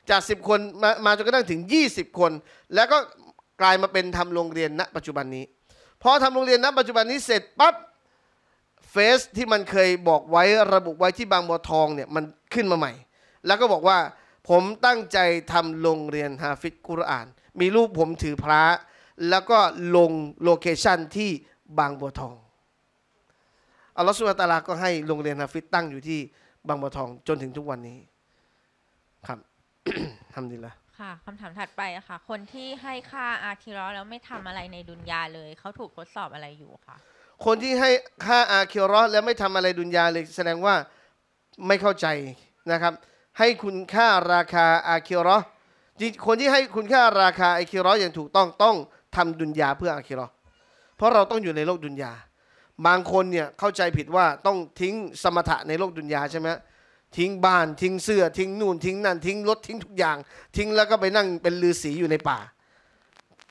จาก10คนมามาจนกระทั่งถึง 20 คน แล้วก็กลายมาเป็นทำโรงเรียนณ ปัจจุบันนี้พอทำโรงเรียนณปัจจุบันนี้เสร็จปั๊บเฟสที่มันเคยบอกไว้ระบุไว้ที่บางบัวทองเนี่ยมันขึ้นมาใหม่ แล้วก็บอกว่าผมตั้งใจทำโรงเรียนฮาฟิซกุรอาน มีรูปผมถือพระแล้วก็ลงโลเคชันที่บางบัวทองอัลลอฮฺสุลตาราก็ให้โรงเรียนฮาฟิซตั้งอยู่ที่บางบัวทองจนถึงทุกวันนี้ทำดีละค่ะคำถามถัดไปะค่ะ คนที่ให้ค่าอาคิรอแล้วไม่ทำอะไรในดุนยาเลยเขาถูกทดสอบอะไรอยู่คะคนที่ให้ค่าอาคิรอแล้วไม่ทำอะไรดุนยาเลยแสดงว่าไม่เข้าใจนะครับ ให้คุณค่าราคาอาคิรอคนที่ให้คุณค่าราคา อาคิรออย่างถูกต้อง ต้องทำดุนยาเพื่ออาคิรอเพราะเราต้องอยู่ในโลกดุนยาบางคนเนี่ยเข้าใจผิดว่าต้องทิ้งสมถะในโลกดุนยา ใช่ไหมทิ้งบ้านทิ้งเสื้อ ทิ้งนู่นทิ้งนั่นทิ้งรถ ทิ้งทุกอย่างทิ้งแล้วก็ไปนั่งเป็นลือศีอยู่ในป่า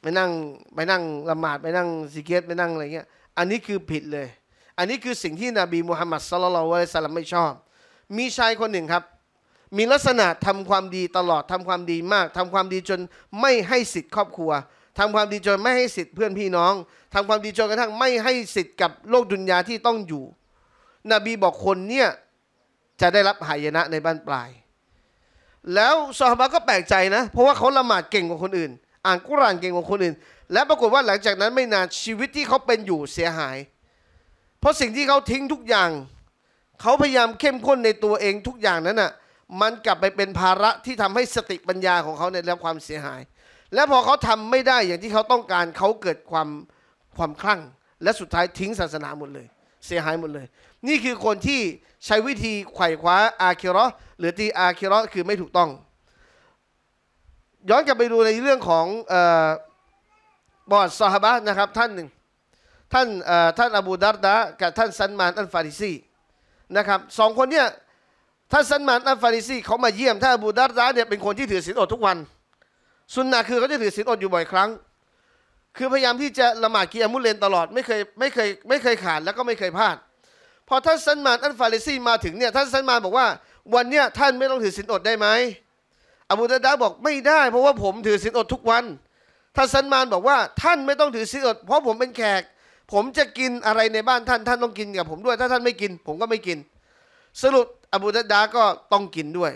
ไปนั่งไปนั่งละหมาดไปนั่งสิเกตไปนั่งอะไรเงี้ย อันนี้คือผิดเลย อันนี้คือสิ่งที่นบีมูฮัมมัดสลลัลวะสัลลัมไม่ชอบ มีชายคนหนึ่งครับ มีลักษณะทำความดีตลอดทำความดีมาก ทำความดีจนไม่ให้สิทธิ์ครอบครัว ทำความดีจนไม่ให้สิทธิ์เพื่อนพี่น้อง ทำความดีจนกระทั่งไม่ให้สิทธิ์กับโลกดุนยาที่ต้องอยู่นบีบอกคนเนี่ยจะได้รับหายนะในบ้านปลาย แล้วซอฮาบะก็แปลกใจนะ เพราะว่าเขาละหมาดเก่งกว่าคนอื่น อ่านกุรานเก่งกว่าคนอื่น และปรากฏว่าหลังจากนั้นไม่นานชีวิตที่เขาเป็นอยู่เสียหาย เพราะสิ่งที่เขาทิ้งทุกอย่าง เขาพยายามเข้มข้นในตัวเองทุกอย่างนั้นนะ่ะ มันกลับไปเป็นภาระที่ทำให้สติปัญญาของเขาเนี่ยได้รับความเสียหาย และพอเขาทำไม่ได้อย่างที่เขาต้องการเขาเกิดความความคลั่ง และสุดท้ายทิ้งศาสนาหมดเลย เสียหายหมดเลย นี่คือคนที่ใช้วิธีไขว่คว้าอาคิรอหรือตีอาคิรอคือไม่ถูกต้อง ย้อนกลับไปดูในเรื่องของบอดซอฮาบะนะครับท่านหนึ่งท่านท่านอบูดารดะกับท่านซันมานอันฟาริซีนะครับสองคนเนี่ยท่านซันมานอันฟาริซีเขามาเยี่ยมท่านอบูดารดะเนี่ยเป็นคนที่ถือศีลอดทุกวันสุนนะคือเขาจะถือศีลอดอยู่บ่อยครั้ง คือพยายามที่จะละหมาดกียามุเลนตลอดไม่เคยไม่เคยไม่เคยขาดแล้วก็ไม่เคยพลาดพอท่านซันมานอันฟาริซีมาถึงเนี่ยท่านซันมานบอกว่าวันเนี้ยท่านไม่ต้องถือศีลอดได้ไหมอบูดาดาบอกไม่ได้เพราะว่าผมถือศีลอดทุกวัน ท่านซันมานบอกว่าท่านไม่ต้องถือศีลอด เพราะผมเป็นแขกผมจะกินอะไรในบ้านท่านท่านต้องกินกับผมด้วยถ้าท่านไม่กินผมก็ไม่กิน สรุปอบูดาดาก็ต้องกินด้วย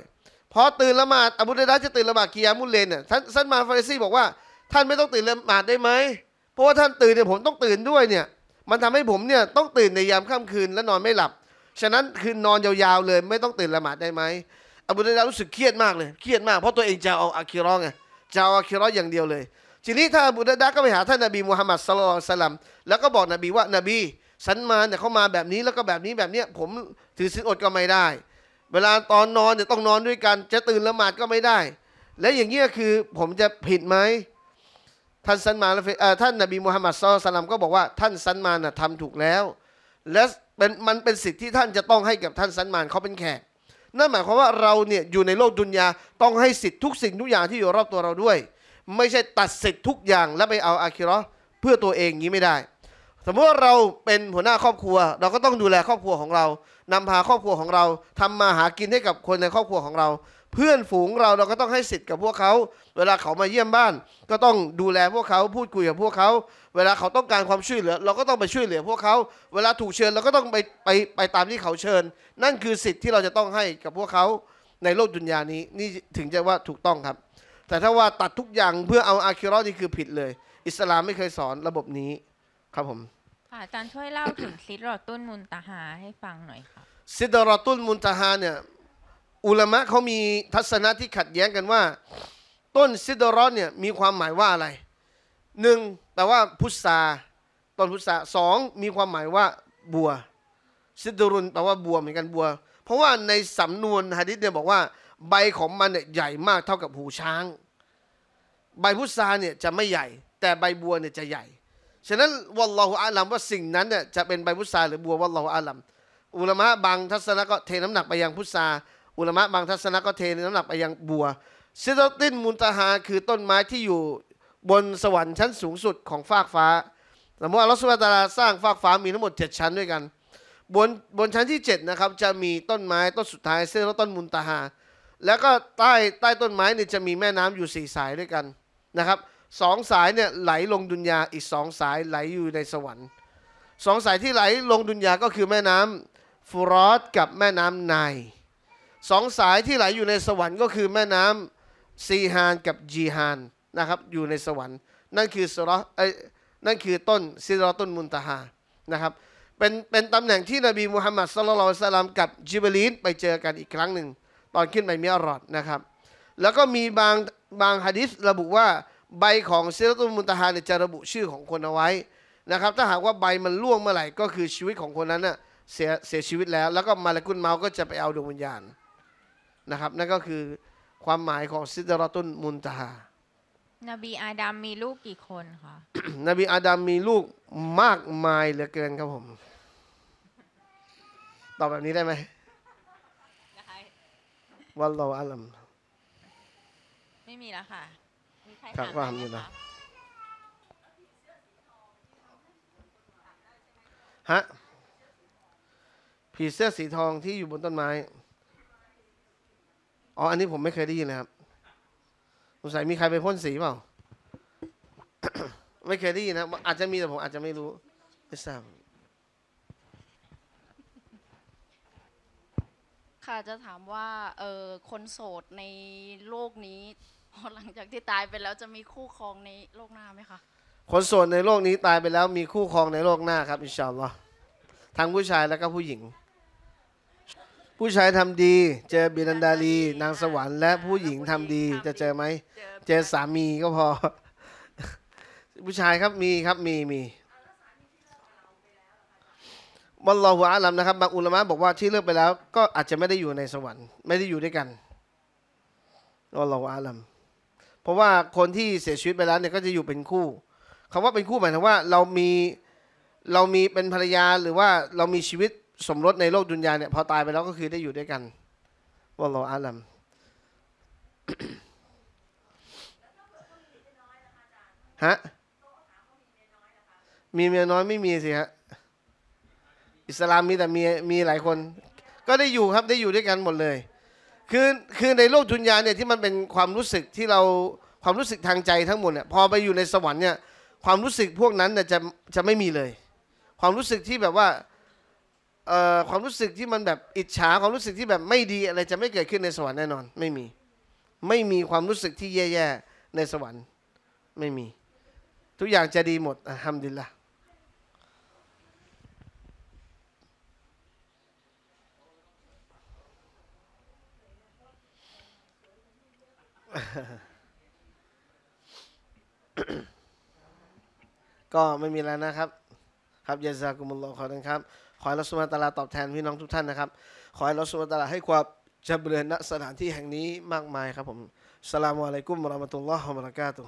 พอตื่นละหมาดอบูดาดาจะตื่นละหมาดกิยามุลเลนเนี่ยท่านซันมานฟาริซีบอกว่าท่านไม่ต้องตื่นละหมาดได้ไหมเพราะว่าท่านตื่นเนี่ยผมต้องตื่นด้วยเนี่ยมันทำให้ผมเนี่ยต้องตื่นในยามค่ำคืนและนอนไม่หลับ ฉะนั้นคืนนอนยาวๆเลยไม่ต้องตื่นละหมาดได้ไหมอบูดารู้สึกเครียดมากเลยเครียดมากเพราะตัวเองจะเอาอะคิรอไงจะเอาอะคิรออย่างเดียวเลย ทีนี้ถ้าอบูดาก็ไปหาท่านนบีมูฮัมมัดสลลัลสลัมแล้วก็บอกนบีว่านบีสันมาเนี่ยเขามาแบบนี้แล้วก็แบบนี้แบบเนี้ยผมถือศีลอดก็ไม่ได้ เวลาตอนนอนเนี่ยต้องนอนด้วยกัน จะตื่นละหมาดก็ไม่ได้ และอย่างเงี้ยคือผมจะผิดไหมท่านซันมานท่านนบีมูฮัมมัดซอสลัมก็บอกว่าท่านซันมาน่ะทำถูกแล้ว และเป็นมันเป็นสิทธิ์ที่ท่านจะต้องให้กับท่านซันมานเขาเป็นแขกนั่นหมายความว่าเราเนี่ยอยู่ในโลกดุนยาต้องให้สิทธิ์ทุกสิ่งทุกอย่างที่อยู่รอบตัวเราด้วย ไม่ใช่ตัดสิทธิ์ทุกอย่าง แล้วไปเอาอาคิรอเพื่อตัวเองงี้ไม่ได้ สมมติว่าเราเป็นหัวหน้าครอบครัวเราก็ต้องดูแลครอบครัวของเรานำพาครอบครัวของเราทำมาหากินให้กับคนในครอบครัวของเราเพื่อนฝูงเราเราก็ต้องให้สิทธิ์กับพวกเขา เวลาเขามาเยี่ยมบ้าน ก็ต้องดูแลพวกเขาพูดคุยกับพวกเขา เวลาเขาต้องการความช่วยเหลือ เราก็ต้องไปช่วยเหลือพวกเขา เวลาถูกเชิญเราก็ต้องไปไปไปตามที่เขาเชิญ นั่นคือสิทธิ์ที่เราจะต้องให้กับพวกเขาในโลกดุนยานี้นี่ถึงจะว่าถูกต้องครับ แต่ถ้าว่าตัดทุกอย่างเพื่อเอาอาคิรอนี่คือผิดเลย อิสลามไม่เคยสอนระบบนี้ ครับผมอาจารย์ช่วยเล่าถึงซิดรอตุนมุนตาหาให้ฟังหน่อยค่ะซิดรอตุนมุนตาหาเนี่ยอุลามะเขามีทัศนะที่ขัดแย้งกันว่า ต้นซิดรอนเนี่ยมีความหมายว่าอะไรหนึ่งแปลว่าพุทราต้นพุทราสองมีความหมายว่าบัว ซิดรุนแปลว่าบัวเหมือนกันบัว เพราะว่าในสำนวนฮะดิษเนี่ยบอกว่า ใบของมันเนี่ยใหญ่มากเท่ากับหูช้าง ใบพุทราเนี่ยจะไม่ใหญ่ แต่ใบบัวเนี่ยจะใหญ่ฉะนั้นวัลลอฮุอาลัมว่าสิ่งนั้นเนี่ยจะเป็นใบพุทราหรือบัววัลลอฮุอาลัม อุลามะบางทัศนะก็เทน้ำหนักไปยังพุทราอุลมะบางทัศนะก็เทน้ำหนักไปยังบัว ซิโตตินมุนตาฮาคือต้นไม้ที่อยู่บนสวรรค์ชั้นสูงสุดของฟากฟ้าสมมติอัลลอฮฺสุบตาลาสร้างฟากฟ้ามีทั้งหมด 7 ชั้นด้วยกัน บนบนชั้นที่7นะครับจะมีต้นไม้ต้นสุดท้ายเส้นต้นมุนตาฮา แล้วก็ใต้ใต้ต้นไม้เนี่ยจะมีแม่น้ำอยู่ 4 สายด้วยกันนะครับสองสายเนี่ยไหลลงดุนยา อีกสองสายไหลอยู่ในสวรรค์สองสายที่ไหลลงดุนยาก็คือแม่น้ำฟูรอสกับแม่น้ำนาสองสายที่ไหลอยู่ในสวรรค์ ก็คือแม่น้ำซีฮานกับจีฮานนะครับอยู่ในสวรรค์นั่นคือสรอนั่นคือต้นซิรอต้นมุนตาฮานะครับเป็นเป็นตำแหน่งที่นบีมุฮัมมัดสลลัลสลามกับจิบลีนไปเจอกันอีกครั้งหนึ่ง ตอนขึ้นไปมิอรอดนะครับแล้วก็มีบางบางฮะดิษระบุว่าใบของซิรอตุนมุนตาฮาเนี่ยจะระบุชื่อของคนเอาไว้นะครับถ้าหากว่าใบมันล่วงเมื่อไหร่ก็คือชีวิตของคนนั้นเน่ยเสียเสียชีวิตแล้วแล้วก็มาลกุนเมาก็จะไปเอาดวงวิญญาณนะครับ นั่นก็คือความหมายของซิดรตุนมุนตานบีอาดัมมีลูกกี่คนคะ นบีอาดัมมีลูกมากมายเหลือเกินครับผม ตอบแบบนี้ได้ไหมวันเราอัลัม ไม่มีแล้วค่ะมีใครถามยห่นะฮะ ผีเสื้อสีทองที่อยู่บนต้นไม้อ๋อ อันนี้ผมไม่เคยได้ยินนะครับสงสัยมีใครไปพ่นสีเปล่า ไม่เคยได้ยินนะ อาจจะมีแต่ผมอาจจะไม่รู้ไม่ทราบค่ะ จะถามว่า เออคนโสดในโลกนี้พอหลังจากที่ตายไปแล้วจะมีคู่ครองในโลกหน้าไหมคะ คนโสดในโลกนี้ตายไปแล้ว มีคู่ครองในโลกหน้าครับอินชาอัลลอฮ์ทั้งผู้ชายแล้วก็ผู้หญิงผู้ชายทำดี เจอบิดันดาลี นางสวรรค์และผู้หญิงทำดี จะเจอไหม เจอสามีก็พอ ผู้ชายครับมีครับมีมีบัลลอัวอาลัมนะครับ บางอุลามะบอกว่าที่เลิกไปแล้ว ก็อาจจะไม่ได้อยู่ในสวรรค์ไม่ได้อยู่ด้วยกันบัลลอัวอาลัมเพราะว่าคนที่เสียชีวิตไปแล้ว เนี่ยก็จะอยู่เป็นคู่คำว่าเป็นคู่หมายถึงว่าเรามีเรามีเป็นภรรยาหรือว่าเรามีชีวิตสมรสในโลกดุนยาเนี่ยพอตายไปแล้วก็คือได้อยู่ด้วยกันวอลออาลัมฮะมีเมียน้อยไม่มีสิฮะอิสลามมีแต่มีมีหลายคน ก็ได้อยู่ครับได้อยู่ด้วยกันหมดเลย คือคือในโลกดุนยาเนี่ยที่มันเป็นความรู้สึกที่เราความรู้สึกทางใจทั้งหมดเนี่ยพอไปอยู่ในสวรรค์เนี่ยความรู้สึกพวกนั้นเนี่ยจะจะไม่มีเลย ความรู้สึกที่แบบว่าความรู้สึกที่มันแบบอิจฉาความรู้สึกที่แบบไม่ดีอะไรจะไม่เกิดขึ้นในสวรรค์แน่นอนไม่มี ไม่มีความรู้สึกที่แย่ๆในสวรรค์ ไม่มี ทุกอย่างจะดีหมดอะฮัมดิลละก็ไม่มีแล้วนะครับ ครับยาซากุมุลลอฮ์ขอนะครับขอให้เราสุบานตาลาตอบแทนพี่น้องทุกท่านนะครับ ขอให้เราสุบานตาลาให้ความจำเริญณสถานที่แห่งนี้มากมายครับผมสลามอะลัยกุมรอมตุลลอฮ์มะลากาตุ